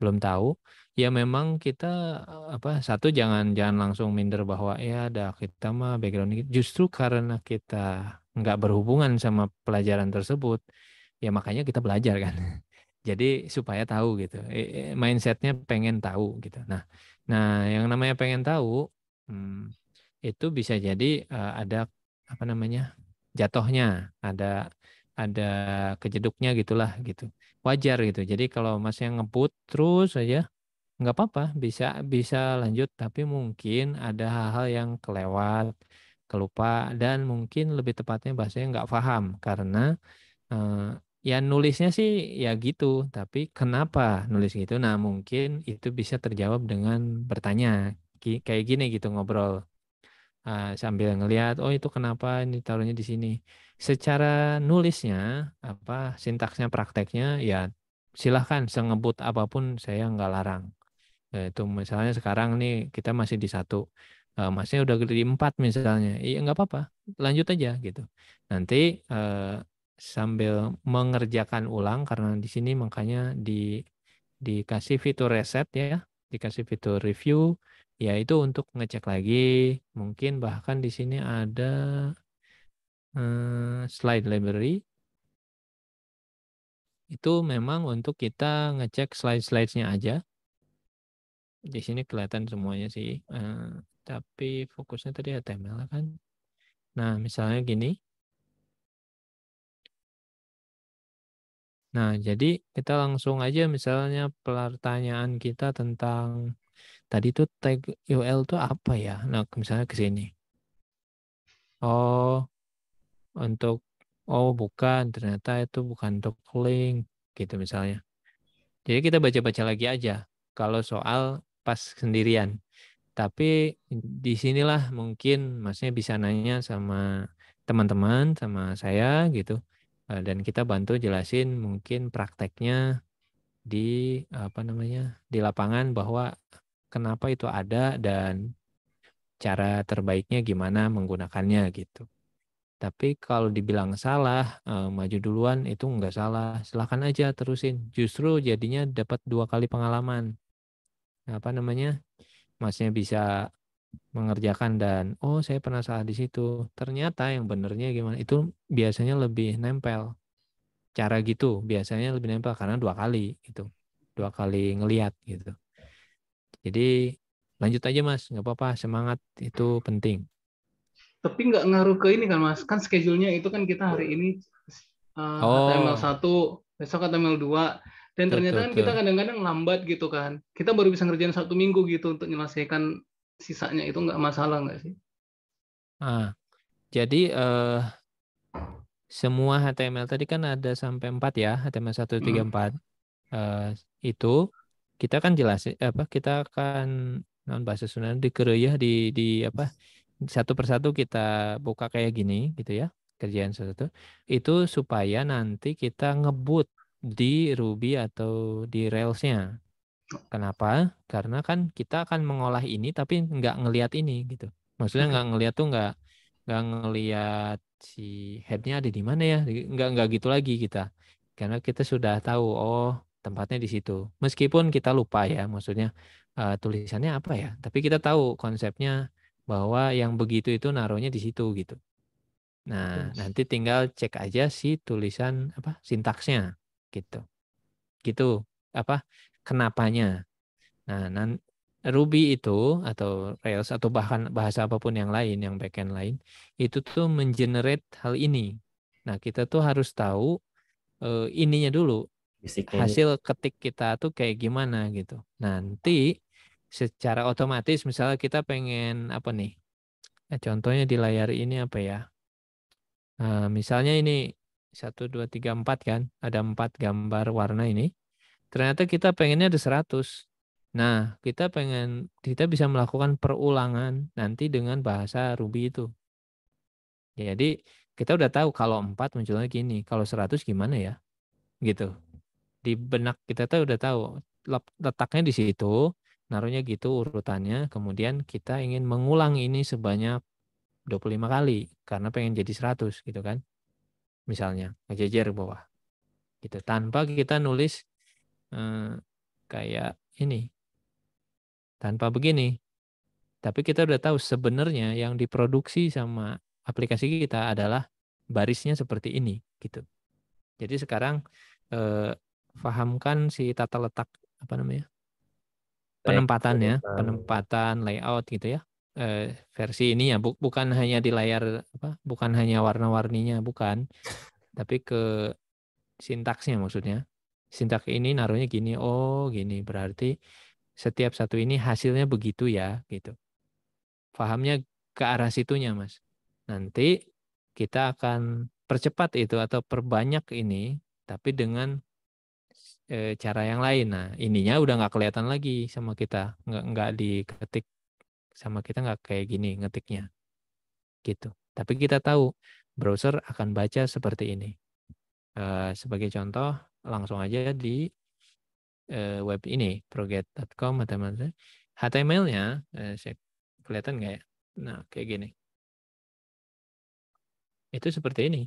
belum tahu, ya memang kita eh, apa satu jangan jangan langsung minder bahwa ya ada kita mah background ini. Gitu. Justru karena kita nggak berhubungan sama pelajaran tersebut, ya makanya kita belajar kan. Jadi supaya tahu gitu. Eh, eh, mindsetnya pengen tahu gitu. Nah, nah yang namanya pengen tahu hmm, itu bisa jadi uh, ada apa namanya jatohnya, ada ada kejeduknya gitulah gitu. Wajar gitu. Jadi kalau mas yang ngebut terus aja nggak apa-apa bisa bisa lanjut tapi mungkin ada hal-hal yang kelewat kelupa dan mungkin lebih tepatnya bahasanya nggak paham karena eh, ya nulisnya sih ya gitu, tapi kenapa nulis gitu? Nah, mungkin itu bisa terjawab dengan bertanya kayak gini gitu ngobrol. Uh, sambil ngelihat oh itu kenapa ini taruhnya di sini. Secara nulisnya apa sintaksnya prakteknya ya silahkan sengebut apapun saya nggak larang. Ya, itu misalnya sekarang nih kita masih di satu uh, eh, masih udah di empat misalnya, iya nggak apa-apa, lanjut aja gitu. Nanti uh, sambil mengerjakan ulang karena di sini makanya di dikasih fitur reset ya, dikasih fitur review yaitu untuk ngecek lagi, mungkin bahkan di sini ada eh, slide library. Itu memang untuk kita ngecek slide nya aja. Di sini kelihatan semuanya sih, eh, tapi fokusnya tadi HTML kan. Nah, misalnya gini, Nah, jadi kita langsung aja misalnya pertanyaan kita tentang tadi itu tag UL itu apa ya? Nah, misalnya ke sini. Oh, untuk oh bukan, ternyata itu bukan untuk link gitu misalnya. Jadi kita baca-baca lagi aja kalau soal pas sendirian. Tapi di sinilah mungkin maksudnya bisa nanya sama teman-teman sama saya gitu Eh, dan kita bantu jelasin mungkin prakteknya di apa namanya di lapangan bahwa kenapa itu ada dan cara terbaiknya gimana menggunakannya gitu. Tapi kalau dibilang salah, eh, maju duluan itu nggak salah. Silahkan aja terusin. Justru jadinya dapat dua kali pengalaman. Apa namanya? Masnya bisa mengerjakan dan oh saya pernah salah di situ. Ternyata yang benernya gimana? Itu biasanya lebih nempel. Cara gitu biasanya lebih nempel karena dua kali itu Dua kali ngelihat gitu. Jadi lanjut aja Mas, nggak apa-apa, semangat itu penting. Tapi nggak ngaruh ke ini kan Mas, kan schedule-nya itu kan kita hari ini uh, oh. HTML 1, besok HTML dua dan ternyata kan kita kadang-kadang lambat gitu kan kita baru bisa ngerjain satu minggu gitu untuk menyelesaikan sisanya itu nggak masalah nggak sih? Ah, jadi eh, semua HTML tadi kan ada sampai 4 ya, HTML satu, tiga, empat Eh, itu kita kan jelas eh, apa kita akan non bahasa di dikeruyah di di apa satu persatu kita buka kayak gini gitu ya kerjaan satu itu supaya nanti kita ngebut di Ruby atau di Railsnya Kenapa? Karena kan kita akan mengolah ini tapi nggak ngelihat ini gitu. Maksudnya nggak ngelihat tuh nggak nggak ngelihat si headnya ada di mana ya? Nggak nggak gitu lagi kita. Karena kita sudah tahu oh tempatnya di situ. Meskipun kita lupa ya, maksudnya uh, tulisannya apa ya? Tapi kita tahu konsepnya bahwa yang begitu itu naruhnya di situ gitu. Nah, yes. nanti tinggal cek aja si tulisan apa sintaksnya gitu. Gitu. Apa kenapanya. Nah, nan Ruby itu atau Rails atau bahkan bahasa apapun yang lain yang backend lain itu tuh mengenerate hal ini. Nah, kita tuh harus tahu uh, ininya dulu. Basically. Hasil ketik kita tuh kayak gimana gitu. Nah, nanti secara otomatis misalnya kita pengen apa nih? Nah, contohnya di layar ini apa ya? Nah, misalnya ini satu dua tiga empat kan, ada empat gambar warna ini. Ternyata kita pengennya ada 100. Nah, kita pengen kita bisa melakukan perulangan nanti dengan bahasa Ruby itu. Jadi, kita udah tahu kalau 4 munculnya gini, kalau 100 gimana ya? Gitu. Di benak kita tuh udah tahu letaknya di situ, naruhnya gitu urutannya, kemudian kita ingin mengulang ini sebanyak 25 kali karena pengen jadi 100 gitu kan. Misalnya, ngejejer bawah. Gitu tanpa kita nulis Eh, kayak ini tanpa begini. Tapi kita udah tahu sebenarnya yang diproduksi sama aplikasi kita adalah barisnya seperti ini gitu. Jadi sekarang eh, fahamkan si tata letak apa namanya penempatan ya penempatan layout gitu ya. Eh, versi ini ya bu bukan hanya di layar apa, bukan hanya warna-warninya bukan, tapi ke sintaksnya maksudnya sintak ini naruhnya gini, oh gini, berarti setiap satu ini hasilnya begitu ya, gitu. Fahamnya ke arah situnya, Mas. Nanti kita akan percepat itu atau perbanyak ini, tapi dengan e, cara yang lain. Nah, ininya udah nggak kelihatan lagi sama kita, nggak nggak diketik sama kita nggak kayak gini ngetiknya, gitu. Tapi kita tahu browser akan baca seperti ini. E, sebagai contoh, langsung aja di uh, web ini proget.com teman-teman. HTML-nya uh, eh, kelihatan nggak ya? Nah, kayak gini. Itu seperti ini.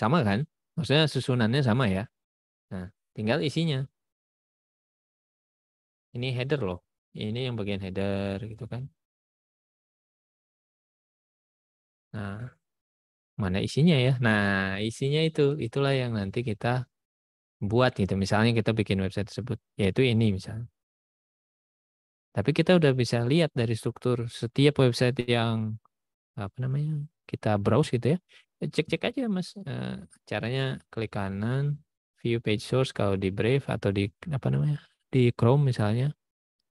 Sama kan? Maksudnya susunannya sama ya. Nah, tinggal isinya. Ini header loh. Ini yang bagian header gitu kan. Nah, mana isinya ya. Nah, isinya itu itulah yang nanti kita buat gitu. Misalnya kita bikin website tersebut, yaitu ini misalnya. Tapi kita udah bisa lihat dari struktur setiap website yang apa namanya kita browse gitu ya. Cek-cek aja mas, eh, caranya klik kanan, view page source kalau di Brave atau di apa namanya di Chrome misalnya,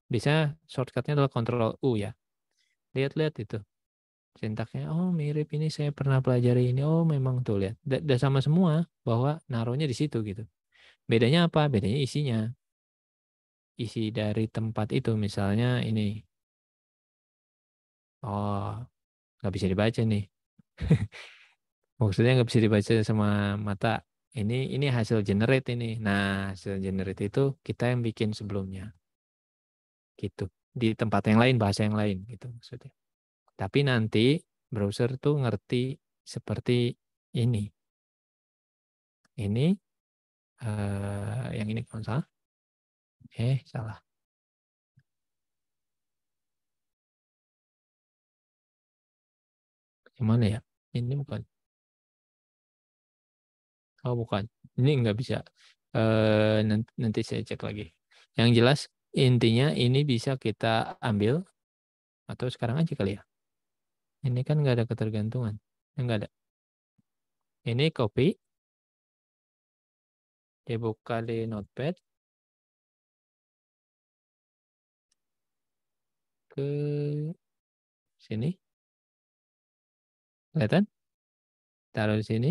bisa shortcutnya adalah Control U ya. Lihat-lihat itu sintaknya oh mirip ini saya pernah pelajari ini oh memang tuh lihat udah sama semua bahwa naruhnya di situ gitu bedanya apa bedanya isinya isi dari tempat itu misalnya ini oh nggak bisa dibaca nih maksudnya nggak bisa dibaca sama mata ini ini hasil generate ini nah hasil generate itu kita yang bikin sebelumnya gitu di tempat yang lain bahasa yang lain gitu maksudnya tapi nanti browser tuh ngerti seperti ini. Ini uh, yang ini kalau salah. Eh, salah. Gimana ya? Ini bukan. Oh, bukan. Ini nggak bisa. Uh, eh, nanti, nanti saya cek lagi. Yang jelas intinya ini bisa kita ambil atau sekarang aja kali ya. Ini kan nggak ada ketergantungan. Eh, nggak ada. Ini copy. Dibuka di notepad. Ke sini. Kelihatan? Taruh di sini.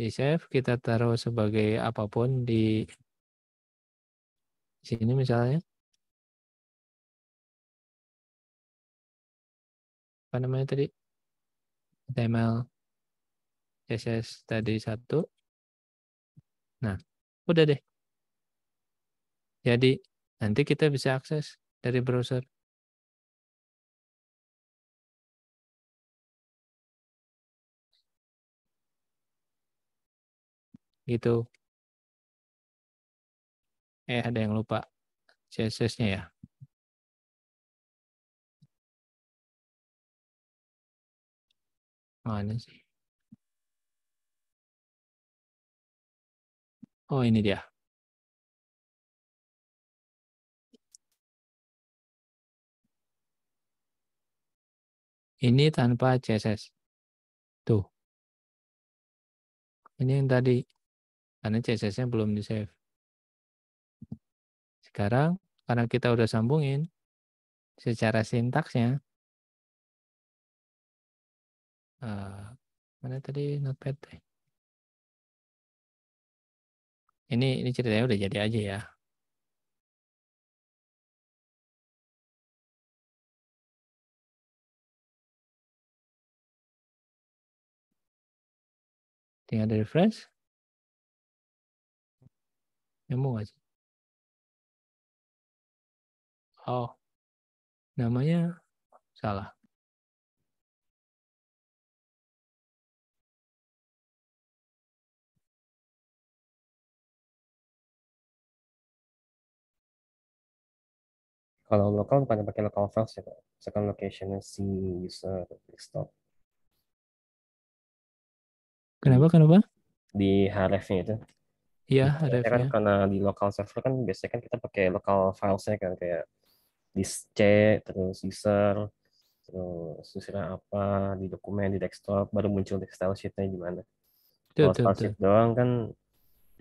Di save, kita taruh sebagai apapun di sini misalnya. apa namanya tadi HTML CSS tadi satu nah udah deh jadi nanti kita bisa akses dari browser gitu eh ada yang lupa CSS-nya ya Mana sih? Oh, ini dia. Ini tanpa CSS. Tuh. Ini yang tadi. Karena CSS-nya belum di-save. Sekarang, karena kita udah sambungin, secara sintaksnya, uh, mana tadi notepad ini ini ceritanya udah jadi aja ya tinggal ada reference nyambung aja oh namanya salah kalau lokal bukan pakai lokal files ya misalkan locationnya si user desktop kenapa kenapa di href-nya itu Iya, hrf-nya kan karena di lokal server kan biasanya kan kita pakai lokal filesnya kan kayak disk C terus user terus susila apa di dokumen di desktop baru muncul di style sheetnya gimana. Kalau style sheet doang kan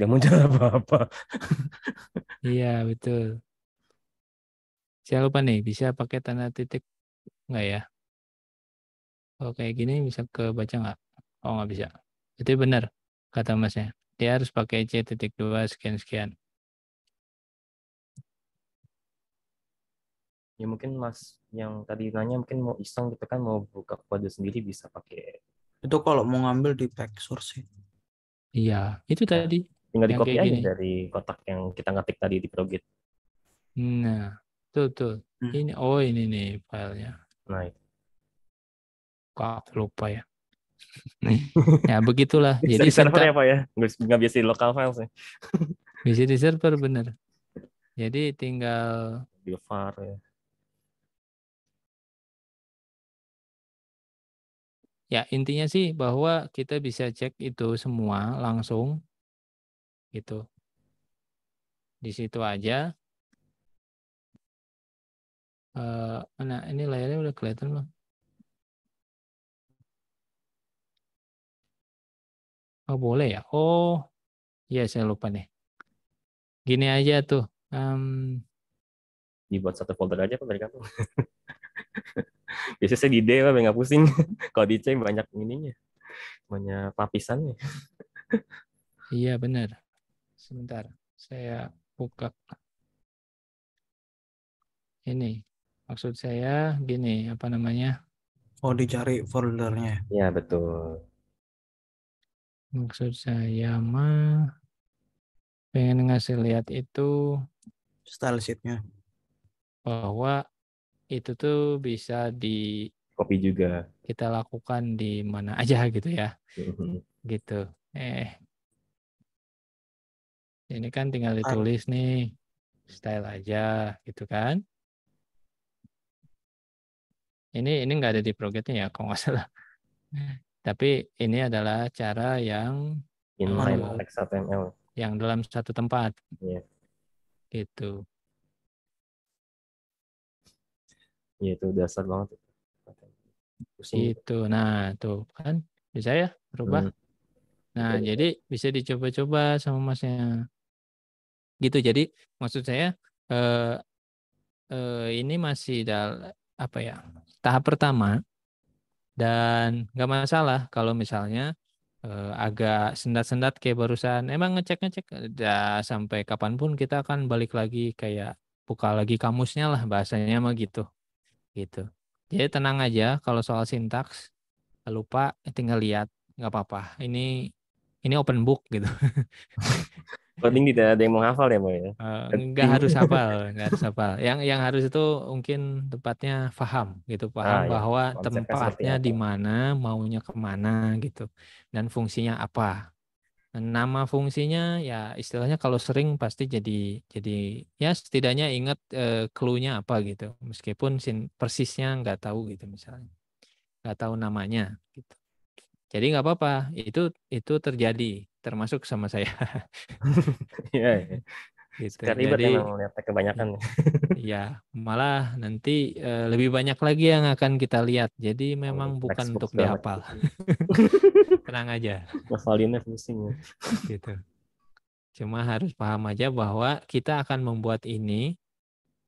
gak muncul apa-apa. Iya betul. Saya lupa nih, bisa pakai tanda titik nggak ya? Kalau kayak gini bisa kebaca nggak? Oh nggak bisa. Jadi benar kata masnya. Dia harus pakai C titik dua sekian-sekian. Ya mungkin mas yang tadi nanya mungkin mau iseng gitu kan mau buka kode sendiri bisa pakai. Itu kalau mau ngambil di pack source Iya, itu tadi. Tinggal di copy aja gini. dari kotak yang kita ngetik tadi di Progit. Nah, Tuh, tuh. Hmm. Ini, oh ini nih filenya. Nah, Kok aku lupa ya. ya begitulah. Jadi di server ya Pak ya? Nggak biasa di local files ya? bisa di server bener. Jadi tinggal di far ya. Ya intinya sih bahwa kita bisa cek itu semua langsung gitu. Di situ aja uh, ini layarnya udah kelihatan loh? oh boleh ya oh iya saya lupa nih gini aja tuh um, dibuat satu folder aja pak dari biasanya saya di D pak nggak pusing kalau di C banyak ininya banyak lapisannya iya benar sebentar saya buka ini Maksud saya gini, apa namanya? Oh, dicari foldernya. Iya, betul. Maksud saya mah pengen ngasih lihat itu style sheet-nya. Bahwa itu tuh bisa di copy juga. Kita lakukan di mana aja gitu ya. Mm-hmm. gitu. Eh. Ini kan tinggal ditulis nih style aja gitu kan. Ini ini nggak ada di progetnya ya kalau nggak salah. Tapi ini adalah cara yang inline XML yang dalam satu tempat. Yeah. Gitu. Iya itu dasar banget. Pusing. Itu, nah tuh kan bisa ya berubah. Hmm. Nah iya. jadi bisa dicoba-coba sama masnya. Gitu jadi maksud saya eh, eh, ini masih dal apa ya tahap pertama dan nggak masalah kalau misalnya eh, agak sendat-sendat kayak barusan emang ngecek-ngecek ya sampai kapanpun kita akan balik lagi kayak buka lagi kamusnya lah bahasanya mah gitu gitu jadi tenang aja kalau soal sintaks lupa tinggal lihat nggak apa-apa ini ini open book gitu Paling tidak ada yang mau hafal ya, Mo Ya? Uh, eh, enggak kan harus hafal, enggak harus hafal. Yang yang harus itu mungkin gitu, ah, iya. tempatnya paham gitu, paham ah, bahwa ya. tempatnya di mana, maunya kemana gitu, dan fungsinya apa. Nama fungsinya ya istilahnya kalau sering pasti jadi jadi ya setidaknya ingat eh, clue-nya apa gitu, meskipun sin persisnya nggak tahu gitu misalnya, nggak tahu namanya gitu. Jadi nggak apa-apa, itu itu terjadi termasuk sama saya. Iya. iya. gitu. Jadi, emang lihat kebanyakan. ya, malah nanti uh, lebih banyak lagi yang akan kita lihat. Jadi memang oh, bukan untuk dihafal. Tenang aja. Ngafalinnya pusing. gitu. Cuma harus paham aja bahwa kita akan membuat ini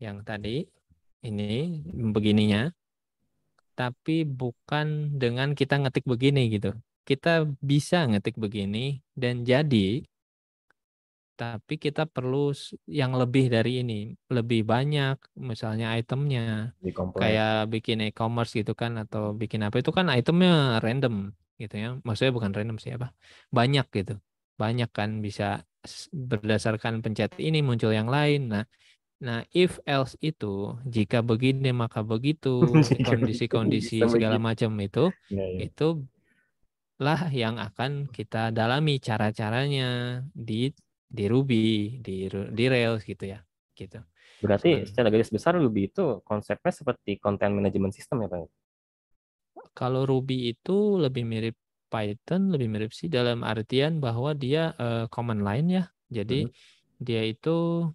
yang tadi ini begininya tapi bukan dengan kita ngetik begini gitu kita bisa ngetik begini dan jadi tapi kita perlu yang lebih dari ini, lebih banyak, misalnya itemnya, kayak bikin e-commerce gitu kan, atau bikin apa itu kan itemnya random gitu ya, maksudnya bukan random sih apa, banyak gitu, banyak kan bisa berdasarkan pencet ini muncul yang lain, nah Nah, if else itu jika begini maka begitu kondisi-kondisi segala macam itu ya, ya. itu lah yang akan kita dalami cara-caranya di di Ruby, di di Rails gitu ya. Gitu. Berarti nah. secara garis besar Ruby itu konsepnya seperti content management system ya, Bang? Kalau Ruby itu lebih mirip Python, lebih mirip sih dalam artian bahwa dia uh, command line ya. Jadi hmm. dia itu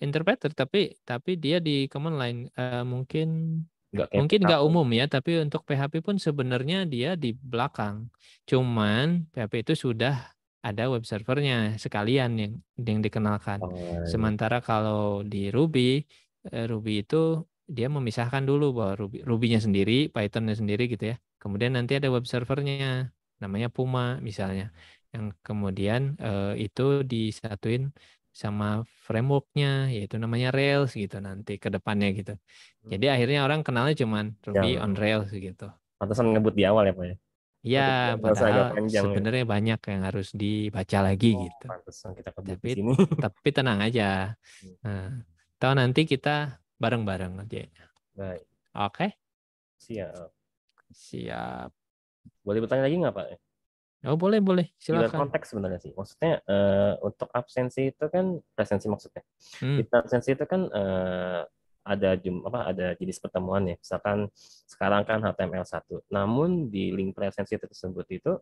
interpreter tapi tapi dia di command line uh, mungkin Nggak Mungkin nggak umum ya, tapi untuk PHP pun sebenarnya dia di belakang. Cuman PHP itu sudah ada web servernya sekalian yang yang dikenalkan. Oh, ya. Sementara kalau di Ruby, eh, Ruby itu dia memisahkan dulu bahwa Ruby, Ruby-nya sendiri, Python-nya sendiri gitu ya. Kemudian nanti ada web servernya, namanya Puma misalnya, yang kemudian eh, itu disatuin sama frameworknya yaitu namanya Rails gitu nanti ke depannya gitu. Hmm. Jadi akhirnya orang kenalnya cuman Ruby ya. on Rails gitu. Pantesan ngebut di awal ya Pak ya. Iya, padahal ya? sebenarnya ya. banyak yang harus dibaca lagi oh, gitu. Pantesan kita tapi, sini. tapi tenang aja. Hmm. Nah, tahu nanti kita bareng-bareng aja. Baik. Oke. Okay? Siap. Siap. Boleh bertanya lagi nggak Pak? Oh boleh boleh silakan. Dalam konteks sebenarnya sih. Maksudnya uh, untuk absensi itu kan presensi maksudnya. Hmm. Kita absensi itu kan uh, ada jum apa ada jenis pertemuan ya. Misalkan sekarang kan HTML 1. Namun di link presensi tersebut itu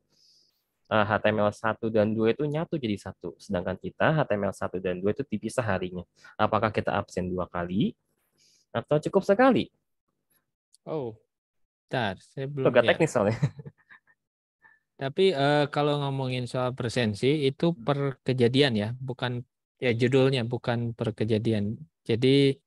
uh, eh, HTML 1 dan 2 itu nyatu jadi satu. Sedangkan kita HTML 1 dan 2 itu dipisah harinya. Apakah kita absen dua kali atau cukup sekali? Oh. Bentar, saya belum. Tugas teknis soalnya. Tapi uh, kalau ngomongin soal presensi itu hmm. per kejadian ya, bukan ya judulnya bukan per kejadian. Jadi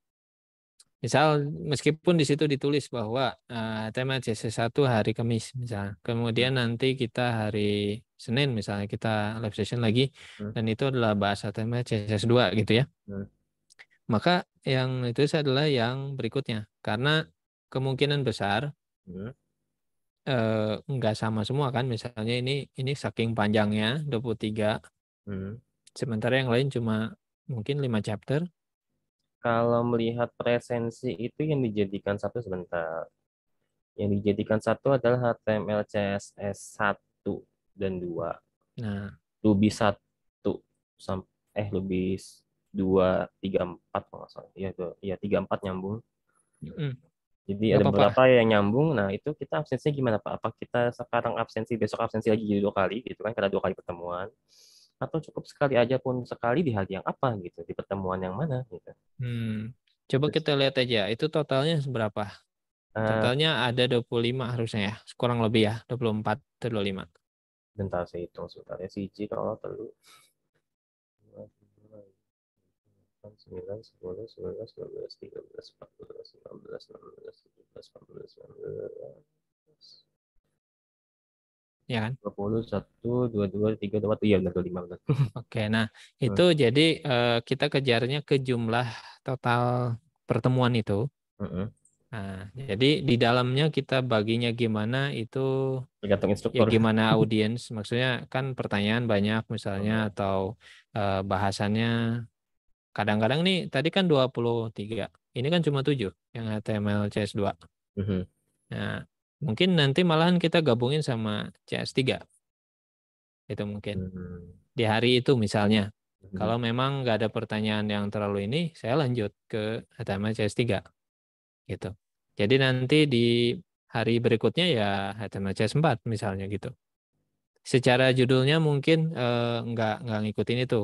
misal meskipun di situ ditulis bahwa uh, tema cc 1 hari Kamis misal. Hmm. Kemudian nanti kita hari Senin misalnya kita live session lagi hmm. dan itu adalah bahasa tema cc 2 gitu ya. Hmm. Maka yang itu adalah yang berikutnya karena kemungkinan besar hmm eh, nggak sama semua kan misalnya ini ini saking panjangnya 23 hmm. sementara yang lain cuma mungkin 5 chapter kalau melihat presensi itu yang dijadikan satu sebentar yang dijadikan satu adalah HTML CSS 1 dan 2 nah lebih satu eh lebih dua tiga empat kalau salah ya ya tiga empat nyambung hmm. Jadi Gak ada apa beberapa yang nyambung. Nah, itu kita absensi gimana, Pak? Apa kita sekarang absensi, besok absensi lagi jadi dua kali gitu kan, karena dua kali pertemuan. Atau cukup sekali aja pun sekali di hari yang apa gitu, di pertemuan yang mana gitu. Hmm. Coba Terus. kita lihat aja, itu totalnya seberapa? Uh, totalnya ada 25 harusnya ya, kurang lebih ya, 24, 25. Bentar saya hitung sebentar ya, Siji kalau perlu. 8, 9, 10, 11, 12, 13, 14, 15, 16, 17, 18, 19. Ya kan? 20, 1, 2, 2, 3, 4, iya benar 25 benar. Oke, nah hmm. itu hmm. jadi uh, kita kejarnya ke jumlah total pertemuan itu. Hmm. Nah, jadi di dalamnya kita baginya gimana itu tergantung instruktur. Ya gimana audiens, maksudnya kan pertanyaan banyak misalnya hmm. atau uh, bahasannya kadang-kadang nih tadi kan 23 ini kan cuma 7 yang HTML CS2 uh mhm. -huh. nah mungkin nanti malahan kita gabungin sama CS3 itu mungkin uh hmm. -huh. di hari itu misalnya uh mhm. -huh. kalau memang nggak ada pertanyaan yang terlalu ini saya lanjut ke HTML CS3 gitu jadi nanti di hari berikutnya ya HTML CS4 misalnya gitu secara judulnya mungkin eh, nggak nggak ngikutin itu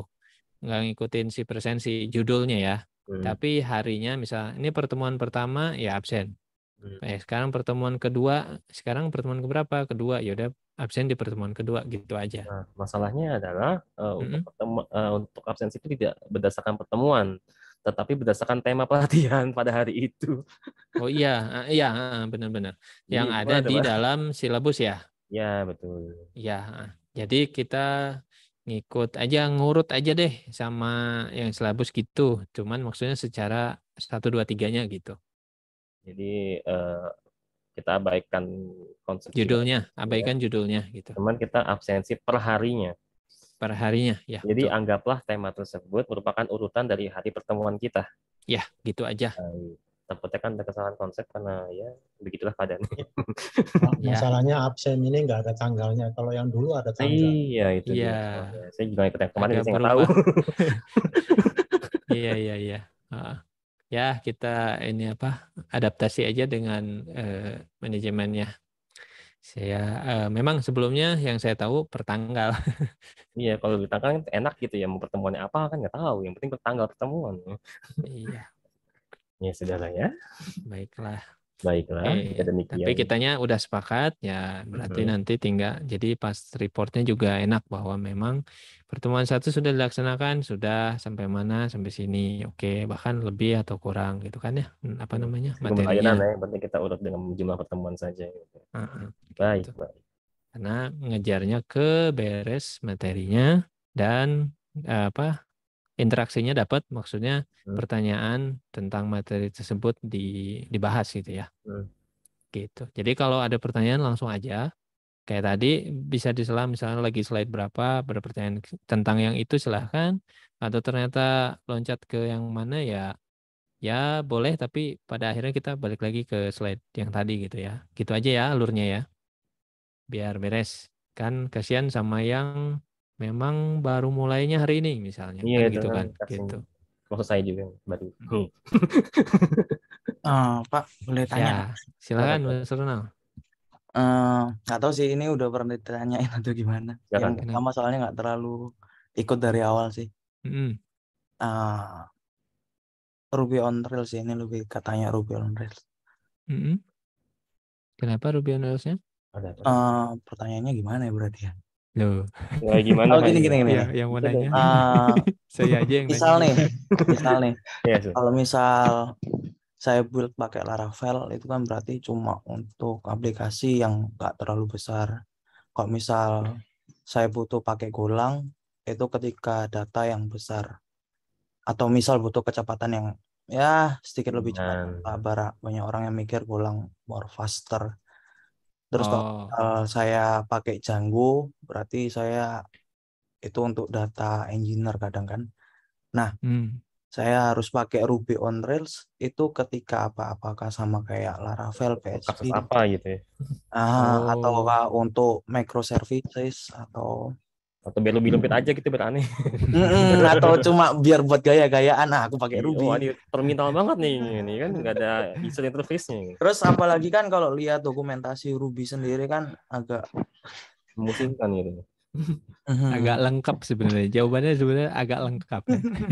nggak ngikutin si presensi judulnya ya. Hmm. Tapi harinya misal ini pertemuan pertama ya absen. Hmm. Eh sekarang pertemuan kedua, sekarang pertemuan keberapa? Kedua, ya udah absen di pertemuan kedua gitu aja. Nah, masalahnya adalah uh, untuk, hmm. uh, untuk absensi itu tidak berdasarkan pertemuan, tetapi berdasarkan tema pelatihan pada hari itu. Oh iya, eh, iya benar-benar. Yang ada di dalam silabus ya. Ya betul. Ya, jadi kita ngikut aja ngurut aja deh sama yang selabus gitu cuman maksudnya secara satu dua tiganya gitu jadi uh, kita abaikan konsep judulnya ya. abaikan iya. judulnya gitu cuman kita absensi perharinya perharinya ya jadi betul. anggaplah tema tersebut merupakan urutan dari hari pertemuan kita ya gitu aja Baik takutnya kan ada kesalahan konsep karena ya begitulah keadaannya. Nah, ya. Masalahnya absen ini nggak ada tanggalnya. Kalau yang dulu ada tanggal. Iya itu. Iya. ya. Saya juga ikut yang kemarin Agak saya nggak tahu. iya iya iya. ya kita ini apa adaptasi aja dengan uh, manajemennya. Saya uh, memang sebelumnya yang saya tahu pertanggal. iya, kalau ditanggal kan enak gitu ya mau pertemuannya apa kan nggak tahu. Yang penting pertanggal pertemuan. iya ya saudara ya. Baiklah. Baiklah. Okay. Ya demikian. Tapi kitanya udah sepakat ya berarti hmm. nanti tinggal jadi pas reportnya juga enak bahwa memang pertemuan satu sudah dilaksanakan sudah sampai mana sampai sini oke bahkan lebih atau kurang gitu kan ya hmm, apa namanya materinya. Ya. Berarti kita urut dengan jumlah pertemuan saja. Gitu. Uh -huh. Baik. Gitu. Baik. Karena ngejarnya ke beres materinya dan eh, apa interaksinya dapat maksudnya hmm. pertanyaan tentang materi tersebut di, dibahas gitu ya hmm. gitu jadi kalau ada pertanyaan langsung aja kayak tadi bisa diselam, misalnya lagi slide berapa ada pertanyaan tentang yang itu silahkan atau ternyata loncat ke yang mana ya ya boleh tapi pada akhirnya kita balik lagi ke slide yang tadi gitu ya gitu aja ya alurnya ya biar beres kan kasihan sama yang memang baru mulainya hari ini misalnya iya, kan gitu kan, kan kasih. gitu maksud saya juga baru hmm. uh, pak boleh ya, tanya ya, silakan mas Ronald eh, nggak uh, tahu sih ini udah pernah ditanyain atau gimana ya, yang pertama soalnya nggak terlalu ikut dari awal sih mm -hmm. uh, Ruby on Rails sih ini lebih katanya Ruby on Rails mm -hmm. kenapa Ruby on Railsnya uh, pertanyaannya gimana ya berarti ya Loh. Ya gimana? Oh gini gini gini. Ya, yang mau nanya. Uh, saya aja yang misal nih, misal nih. yes. Iya, Kalau misal saya build pakai Laravel itu kan berarti cuma untuk aplikasi yang nggak terlalu besar. Kalau misal saya butuh pakai Golang itu ketika data yang besar atau misal butuh kecepatan yang ya sedikit lebih cepat. Nah. banyak orang yang mikir Golang more faster Terus oh. uh, saya pakai Django, berarti saya itu untuk data engineer kadang kan. Nah, hmm. saya harus pakai Ruby on Rails itu ketika apa? Apakah sama kayak Laravel, PHP? Kasus apa gitu ya? Uh, oh. Atau untuk microservices atau atau biar lebih lempit aja gitu berani aneh mm atau cuma biar buat gaya-gayaan nah, aku pakai iya, ruby oh, ini terminal banget nih ini kan nggak ada user interface nih terus apalagi kan kalau lihat dokumentasi ruby sendiri kan agak memusingkan gitu mm-hmm. agak lengkap sebenarnya jawabannya sebenarnya agak lengkap ya.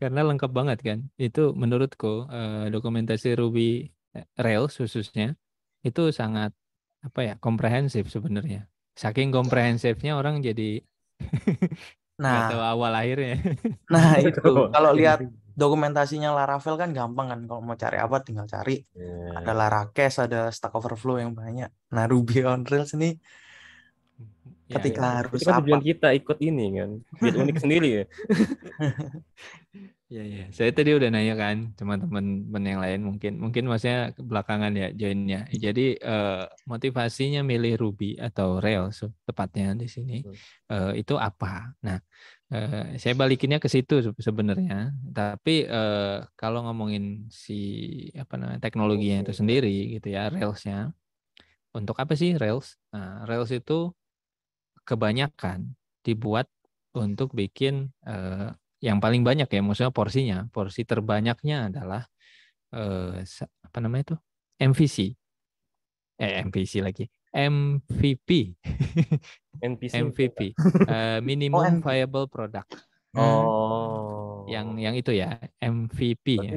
karena lengkap banget kan itu menurutku eh, dokumentasi ruby eh, rails khususnya itu sangat apa ya komprehensif sebenarnya Saking iya. komprehensifnya orang jadi nah atau awal akhirnya. Nah itu kalau lihat iya. dokumentasinya Laravel kan gampang kan kalau mau cari apa tinggal cari. Yeah. Ada Larakes, ada Stack Overflow yang banyak. Nah Ruby on Rails ini iya, ketika ya, harus kan apa? kita ikut ini kan biar unik sendiri ya Iya iya. Saya tadi udah nanya kan, cuma teman-teman yang lain mungkin mungkin maksudnya belakangan ya joinnya. Jadi uh, motivasinya milih Ruby atau Rails tepatnya di sini uh, itu apa? Nah, uh, saya balikinnya ke situ sebenarnya. Tapi uh, kalau ngomongin si apa namanya teknologinya itu sendiri gitu ya Railsnya. Untuk apa sih Rails? Nah, Rails itu kebanyakan dibuat untuk bikin uh, yang paling banyak ya maksudnya porsinya porsi terbanyaknya adalah eh, apa namanya itu MVC eh MVC lagi MVP MVP uh, eh, minimum oh, viable product oh yang yang itu ya MVP ya.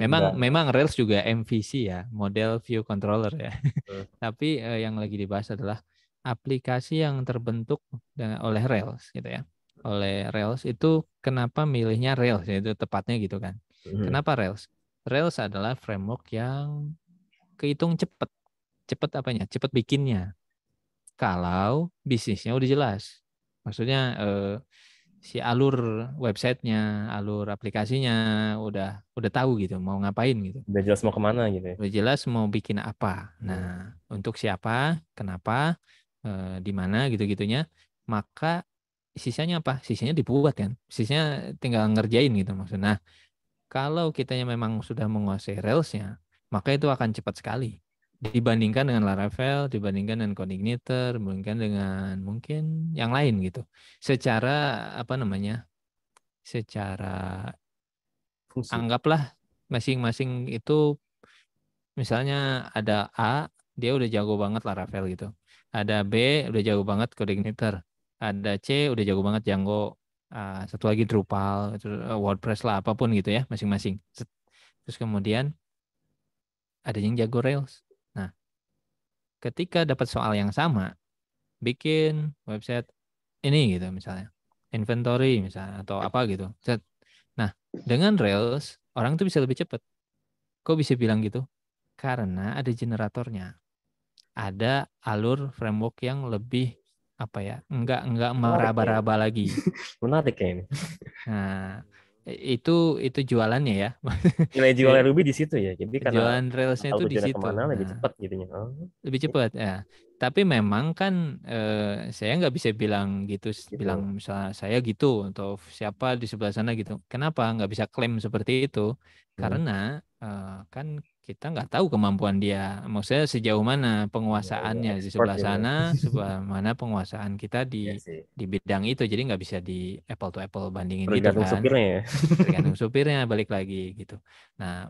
memang memang Rails juga MVC ya model view controller ya hmm. tapi uh, yang lagi dibahas adalah aplikasi yang terbentuk oleh Rails gitu ya oleh Rails itu kenapa milihnya Rails ya, itu tepatnya gitu kan. Hmm. Kenapa Rails? Rails adalah framework yang kehitung cepet Cepat apanya? cepet bikinnya. Kalau bisnisnya udah jelas. Maksudnya eh, si alur websitenya, alur aplikasinya udah udah tahu gitu mau ngapain gitu. Udah jelas mau kemana gitu. Ya? Udah jelas mau bikin apa. Nah hmm. untuk siapa, kenapa, eh, di mana gitu-gitunya, maka sisanya apa? Sisanya dibuat kan. Sisanya tinggal ngerjain gitu maksudnya. Nah, kalau kitanya memang sudah menguasai Rails-nya, maka itu akan cepat sekali. Dibandingkan dengan Laravel, dibandingkan dengan Codeigniter, dibandingkan dengan mungkin yang lain gitu. Secara apa namanya? Secara Fungsi. anggaplah masing-masing itu misalnya ada A, dia udah jago banget Laravel gitu. Ada B, udah jago banget Codeigniter ada C udah jago banget Django uh, satu lagi Drupal eh, WordPress lah apapun gitu ya masing-masing terus kemudian ada yang jago Rails nah ketika dapat soal yang sama bikin website ini gitu misalnya inventory misalnya atau apa gitu nah dengan Rails orang tuh bisa lebih cepat kok bisa bilang gitu karena ada generatornya ada alur framework yang lebih apa ya nggak nggak ya. meraba-raba lagi menarik ya ini nah itu itu jualannya ya nilai jualan Ruby di situ ya jadi karena jualan Railsnya itu di situ kemana, nah, lebih cepat gitunya oh. lebih cepat ya tapi memang kan eh, saya nggak bisa bilang gitu, gitu bilang misalnya saya gitu atau siapa di sebelah sana gitu kenapa nggak bisa klaim seperti itu hmm. karena eh, kan kita nggak tahu kemampuan dia. Maksudnya sejauh mana penguasaannya ya, ya, di sebelah ya. sana, sebelah mana penguasaan kita di ya di bidang itu. Jadi nggak bisa di apple to apple bandingin gitu Tergantung gitu kan. supirnya ya. Tergantung supirnya balik lagi gitu. Nah,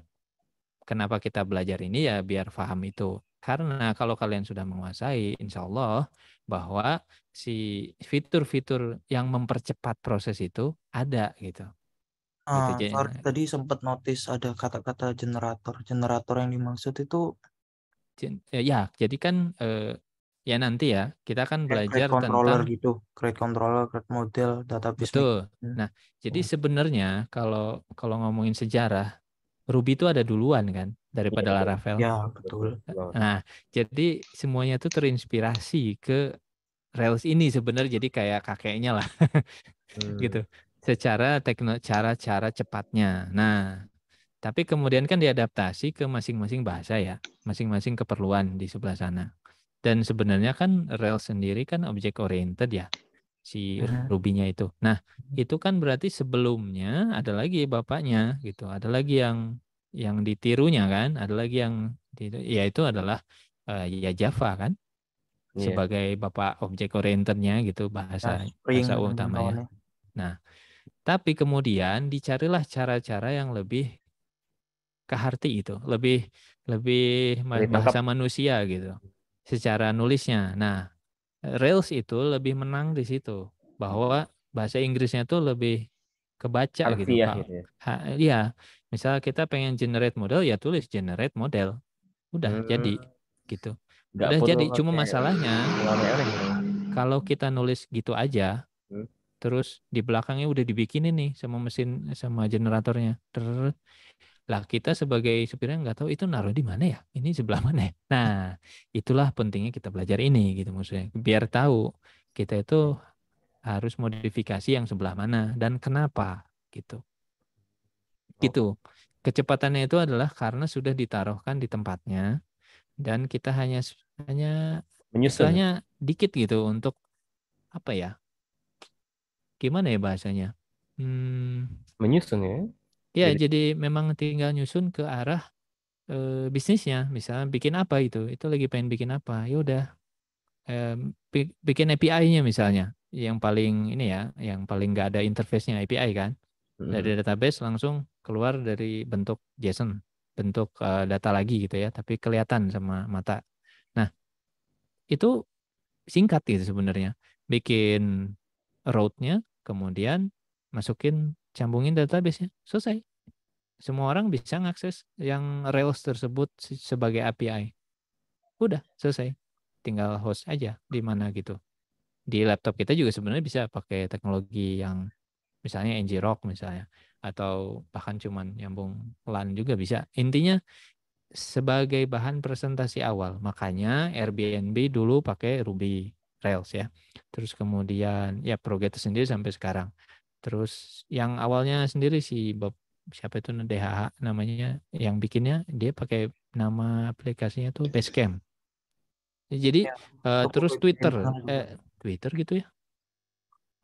kenapa kita belajar ini ya biar paham itu. Karena kalau kalian sudah menguasai, insya Allah bahwa si fitur-fitur yang mempercepat proses itu ada gitu. Gitu ah, gitu, tadi sempat notice ada kata-kata generator. Generator yang dimaksud itu Gen ya, ya jadi kan eh, ya nanti ya, kita kan belajar create controller tentang gitu, create controller, create model, database. Betul. Hmm. Nah, jadi hmm. sebenarnya kalau kalau ngomongin sejarah, Ruby itu ada duluan kan daripada Laravel. Ya, betul. Nah, jadi semuanya itu terinspirasi ke Rails ini sebenarnya jadi kayak kakeknya lah. hmm. gitu secara teknologi cara-cara cepatnya. Nah, tapi kemudian kan diadaptasi ke masing-masing bahasa ya, masing-masing keperluan di sebelah sana. Dan sebenarnya kan rel sendiri kan objek oriented ya si rubinya itu. Nah, itu kan berarti sebelumnya ada lagi bapaknya gitu, ada lagi yang yang ditirunya kan, ada lagi yang ya itu adalah uh, ya Java kan iya. sebagai bapak objek orientednya gitu bahasa bahasa bahasa utamanya. Nah, tapi kemudian dicarilah cara-cara yang lebih keharti itu, lebih lebih bahasa manusia gitu. Secara nulisnya. Nah, Rails itu lebih menang di situ bahwa bahasa Inggrisnya itu lebih kebaca Harfiah gitu. Iya, ya. iya, misal kita pengen generate model ya tulis generate model. Udah hmm. jadi gitu. Gak Udah jadi, cuma masalahnya kalau kita nulis gitu aja terus di belakangnya udah dibikinin nih sama mesin sama generatornya terus lah kita sebagai supirnya nggak tahu itu naruh di mana ya ini sebelah mana ya nah itulah pentingnya kita belajar ini gitu maksudnya biar tahu kita itu harus modifikasi yang sebelah mana dan kenapa gitu gitu oh. kecepatannya itu adalah karena sudah ditaruhkan di tempatnya dan kita hanya hanya menyusulnya dikit gitu untuk apa ya gimana ya bahasanya? Hmm, menyusun ya. Ya, jadi, jadi memang tinggal nyusun ke arah e, bisnisnya, misalnya bikin apa itu, itu lagi pengen bikin apa, ya udah e, bikin API-nya misalnya, yang paling ini ya, yang paling nggak ada interface-nya API kan, hmm. dari database langsung keluar dari bentuk JSON, bentuk e, data lagi gitu ya, tapi kelihatan sama mata. Nah, itu singkat gitu sebenarnya, bikin route-nya Kemudian masukin cambungin database-nya. Selesai. Semua orang bisa mengakses yang Rails tersebut sebagai API. Udah, selesai. Tinggal host aja di mana gitu. Di laptop kita juga sebenarnya bisa pakai teknologi yang misalnya rock misalnya atau bahkan cuman nyambung LAN juga bisa. Intinya sebagai bahan presentasi awal. Makanya Airbnb dulu pakai Ruby. Rails ya. Terus kemudian ya Progetes sendiri sampai sekarang. Terus yang awalnya sendiri si Bob siapa itu DHH namanya yang bikinnya dia pakai nama aplikasinya tuh Basecamp. Jadi ya, uh, terus Twitter eh, Twitter gitu ya.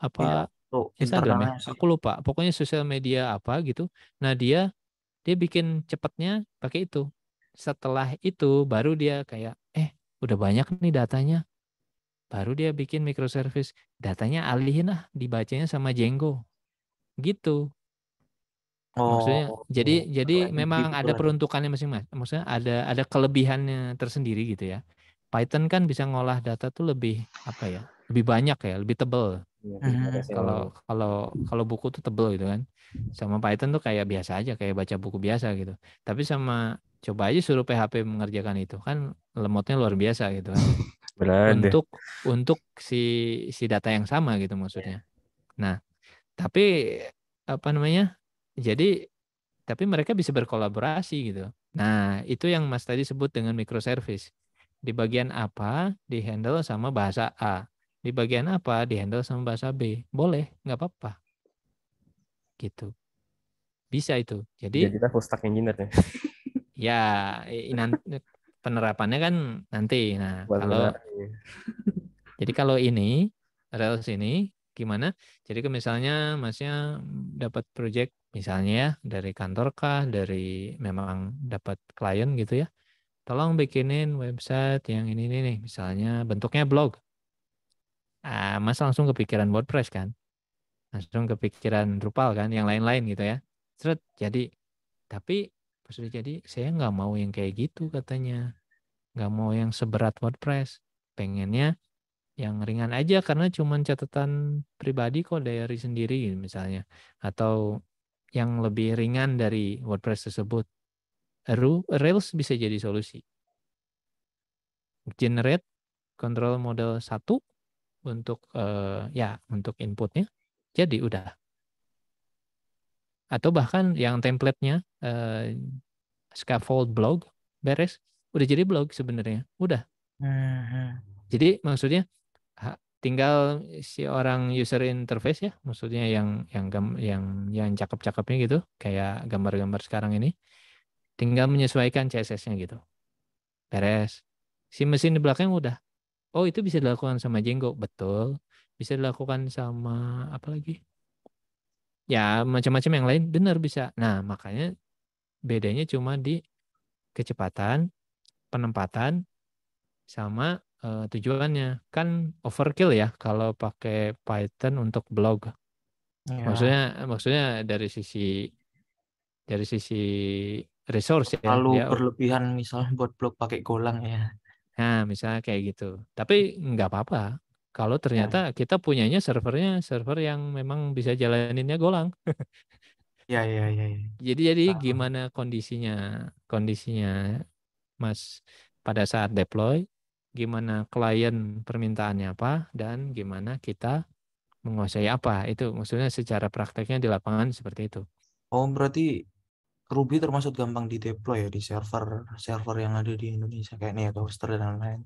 Apa ya, oh, Instagram ya? Aku lupa. Pokoknya sosial media apa gitu. Nah, dia dia bikin cepatnya pakai itu. Setelah itu baru dia kayak eh udah banyak nih datanya baru dia bikin microservice. Datanya alihin lah, dibacanya sama Django. Gitu. Oh, maksudnya jadi oh, jadi memang gitu ada peruntukannya masing-masing. Maksudnya ada ada kelebihannya tersendiri gitu ya. Python kan bisa ngolah data tuh lebih apa ya? Lebih banyak ya, lebih tebel. Iya, hmm. Kalau kalau kalau buku tuh tebel gitu kan. Sama Python tuh kayak biasa aja, kayak baca buku biasa gitu. Tapi sama coba aja suruh PHP mengerjakan itu kan lemotnya luar biasa gitu kan. Berada. untuk untuk si si data yang sama gitu maksudnya. Nah, tapi apa namanya? Jadi tapi mereka bisa berkolaborasi gitu. Nah, itu yang Mas tadi sebut dengan microservice. Di bagian apa dihandle sama bahasa A, di bagian apa dihandle sama bahasa B, boleh, nggak apa-apa. Gitu. Bisa itu. Jadi, Jadi kita full stack engineer ya. ya, penerapannya kan nanti. Nah, Buat kalau ya. jadi kalau ini Rails ini gimana? Jadi ke misalnya Masnya dapat project misalnya ya dari kantor kah, dari memang dapat klien gitu ya. Tolong bikinin website yang ini ini nih, misalnya bentuknya blog. Ah, mas langsung kepikiran WordPress kan? Langsung kepikiran Drupal kan, yang lain-lain gitu ya. jadi tapi pas udah jadi saya nggak mau yang kayak gitu katanya nggak mau yang seberat WordPress pengennya yang ringan aja karena cuman catatan pribadi kok diary sendiri misalnya atau yang lebih ringan dari WordPress tersebut Rails bisa jadi solusi generate control model satu untuk uh, ya untuk inputnya jadi udah atau bahkan yang template-nya eh, scaffold blog beres udah jadi blog sebenarnya udah uh-huh. jadi maksudnya tinggal si orang user interface ya maksudnya yang yang yang yang cakep-cakepnya gitu kayak gambar-gambar sekarang ini tinggal menyesuaikan CSS-nya gitu beres si mesin di belakang udah oh itu bisa dilakukan sama Jenggo betul bisa dilakukan sama apa lagi ya macam-macam yang lain benar bisa. Nah, makanya bedanya cuma di kecepatan, penempatan sama uh, tujuannya. Kan overkill ya kalau pakai Python untuk blog. Ya. Maksudnya maksudnya dari sisi dari sisi resource ya. Lalu berlebihan misalnya buat blog pakai golang ya. Nah, misalnya kayak gitu. Tapi nggak apa-apa. Kalau ternyata ya. kita punyanya servernya server yang memang bisa jalaninnya Golang. ya, ya, ya, ya. Jadi jadi Paham. gimana kondisinya kondisinya Mas pada saat deploy, gimana klien permintaannya apa dan gimana kita menguasai apa. Itu maksudnya secara prakteknya di lapangan seperti itu. Oh, berarti Ruby termasuk gampang di deploy ya di server server yang ada di Indonesia kayak nih ya dan lain-lain.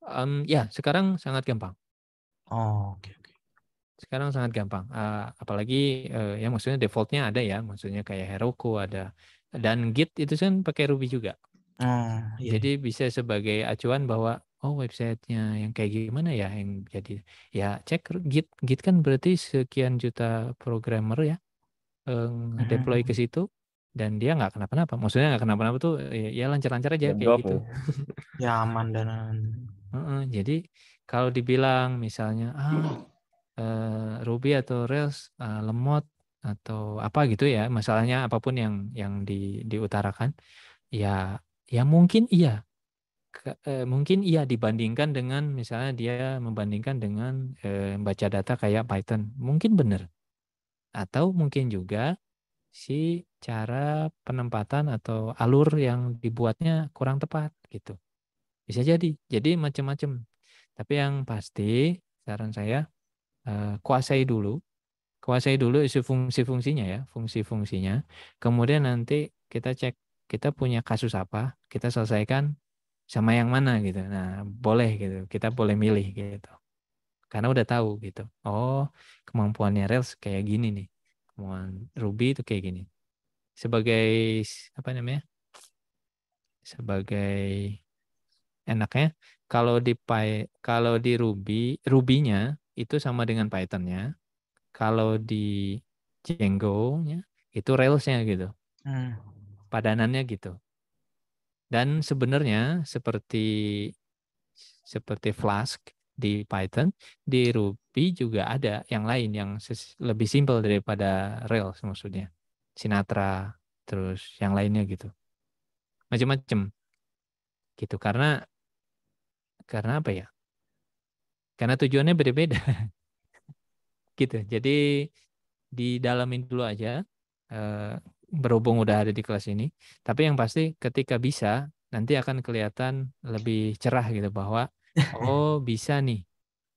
Um, ya, sekarang sangat gampang. Oh, oke okay, oke. Okay. Sekarang sangat gampang. Uh, apalagi uh, ya maksudnya defaultnya ada ya, maksudnya kayak Heroku ada dan Git itu kan pakai Ruby juga. Ah, iya. Jadi bisa sebagai acuan bahwa oh websitenya yang kayak gimana ya yang jadi ya cek Git Git kan berarti sekian juta programmer ya um, deploy ke hmm. situ dan dia nggak kenapa-napa. Maksudnya nggak kenapa-napa tuh ya, ya lancar-lancar aja gitu. ya, kayak gitu. Ya aman dan. uh -uh, jadi kalau dibilang misalnya ah eh, Ruby atau Rails eh, lemot atau apa gitu ya masalahnya apapun yang yang di diutarakan ya ya mungkin iya Ke, eh, mungkin iya dibandingkan dengan misalnya dia membandingkan dengan eh, baca data kayak Python mungkin benar atau mungkin juga si cara penempatan atau alur yang dibuatnya kurang tepat gitu bisa jadi jadi macam-macam tapi yang pasti saran saya eh, kuasai dulu, kuasai dulu isu fungsi-fungsinya ya, fungsi-fungsinya. Kemudian nanti kita cek kita punya kasus apa, kita selesaikan sama yang mana gitu. Nah, boleh gitu. Kita boleh milih gitu. Karena udah tahu gitu. Oh, kemampuannya Rails kayak gini nih. Kemampuan Ruby itu kayak gini. Sebagai apa namanya? Sebagai enaknya kalau di Py, kalau di Ruby, Ruby-nya itu sama dengan Python-nya. Kalau di Django-nya itu Rails-nya gitu. Hmm. Padanannya gitu. Dan sebenarnya seperti seperti Flask di Python, di Ruby juga ada yang lain yang lebih simpel daripada Rails maksudnya. Sinatra, terus yang lainnya gitu. Macam-macam. Gitu karena karena apa ya? Karena tujuannya berbeda, gitu. Jadi di didalamin dulu aja eh, berhubung udah ada di kelas ini. Tapi yang pasti ketika bisa nanti akan kelihatan lebih cerah gitu bahwa oh bisa nih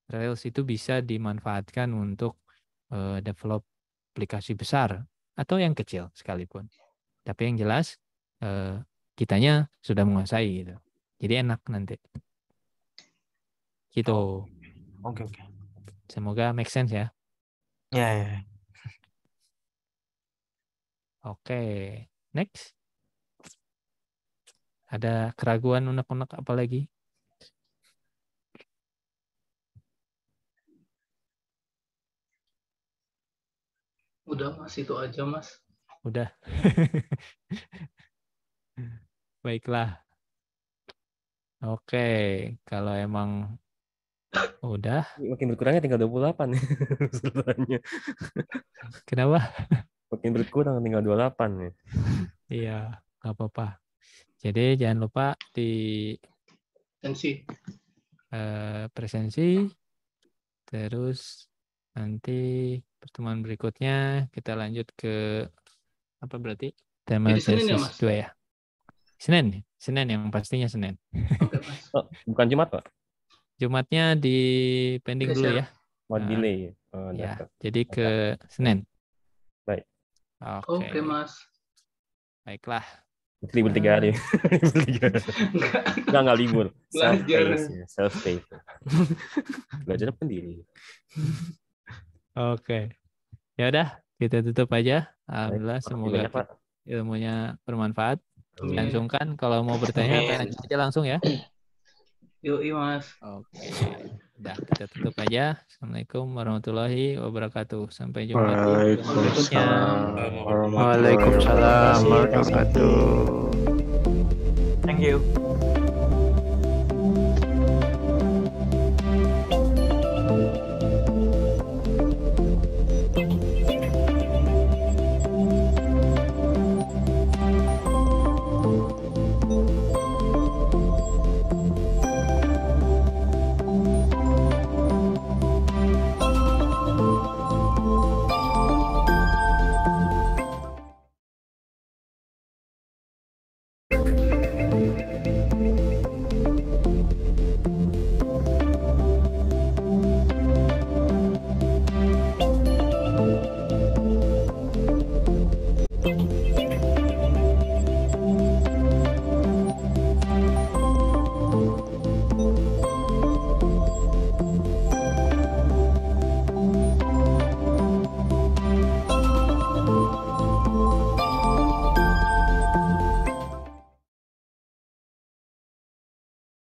Rails itu bisa dimanfaatkan untuk eh, develop aplikasi besar atau yang kecil sekalipun. Tapi yang jelas eh, kitanya sudah menguasai gitu. Jadi enak nanti. Gitu. Oh, oke, okay, oke. Okay. Semoga make sense ya. Ya, yeah, ya. Yeah. Oke, okay. next. Ada keraguan unek-unek apa lagi? Udah mas, itu aja mas. Udah. Baiklah. Oke, kalau emang Udah. Makin berkurangnya tinggal 28 nih Kenapa? Makin berkurang tinggal 28 nih. Ya. iya, nggak apa-apa. Jadi jangan lupa di presensi. Eh, presensi terus nanti pertemuan berikutnya kita lanjut ke apa berarti tema ya, tesis ya, dua ya Senin Senin yang pastinya Senin oh, bukan Jumat pak Jumatnya di pending dulu ya. Mau nah, delay. Oh, ya, jadi ke Senin. Baik. Oke, okay. okay, Mas. Baiklah. Hmm. Libur tiga hari. Enggak, enggak libur. Self-paced. Ya. Self-paced. Belajar Oke. Ya udah, kita tutup aja. Alhamdulillah, semoga ilmunya bermanfaat. Langsung kan, kalau mau bertanya, tanya aja langsung ya. Yuk, Mas. Oke. dah Udah, kita tutup aja. Assalamualaikum warahmatullahi wabarakatuh. Sampai jumpa di berikutnya. Waalaikumsalam warahmatullahi wabarakatuh. Thank you.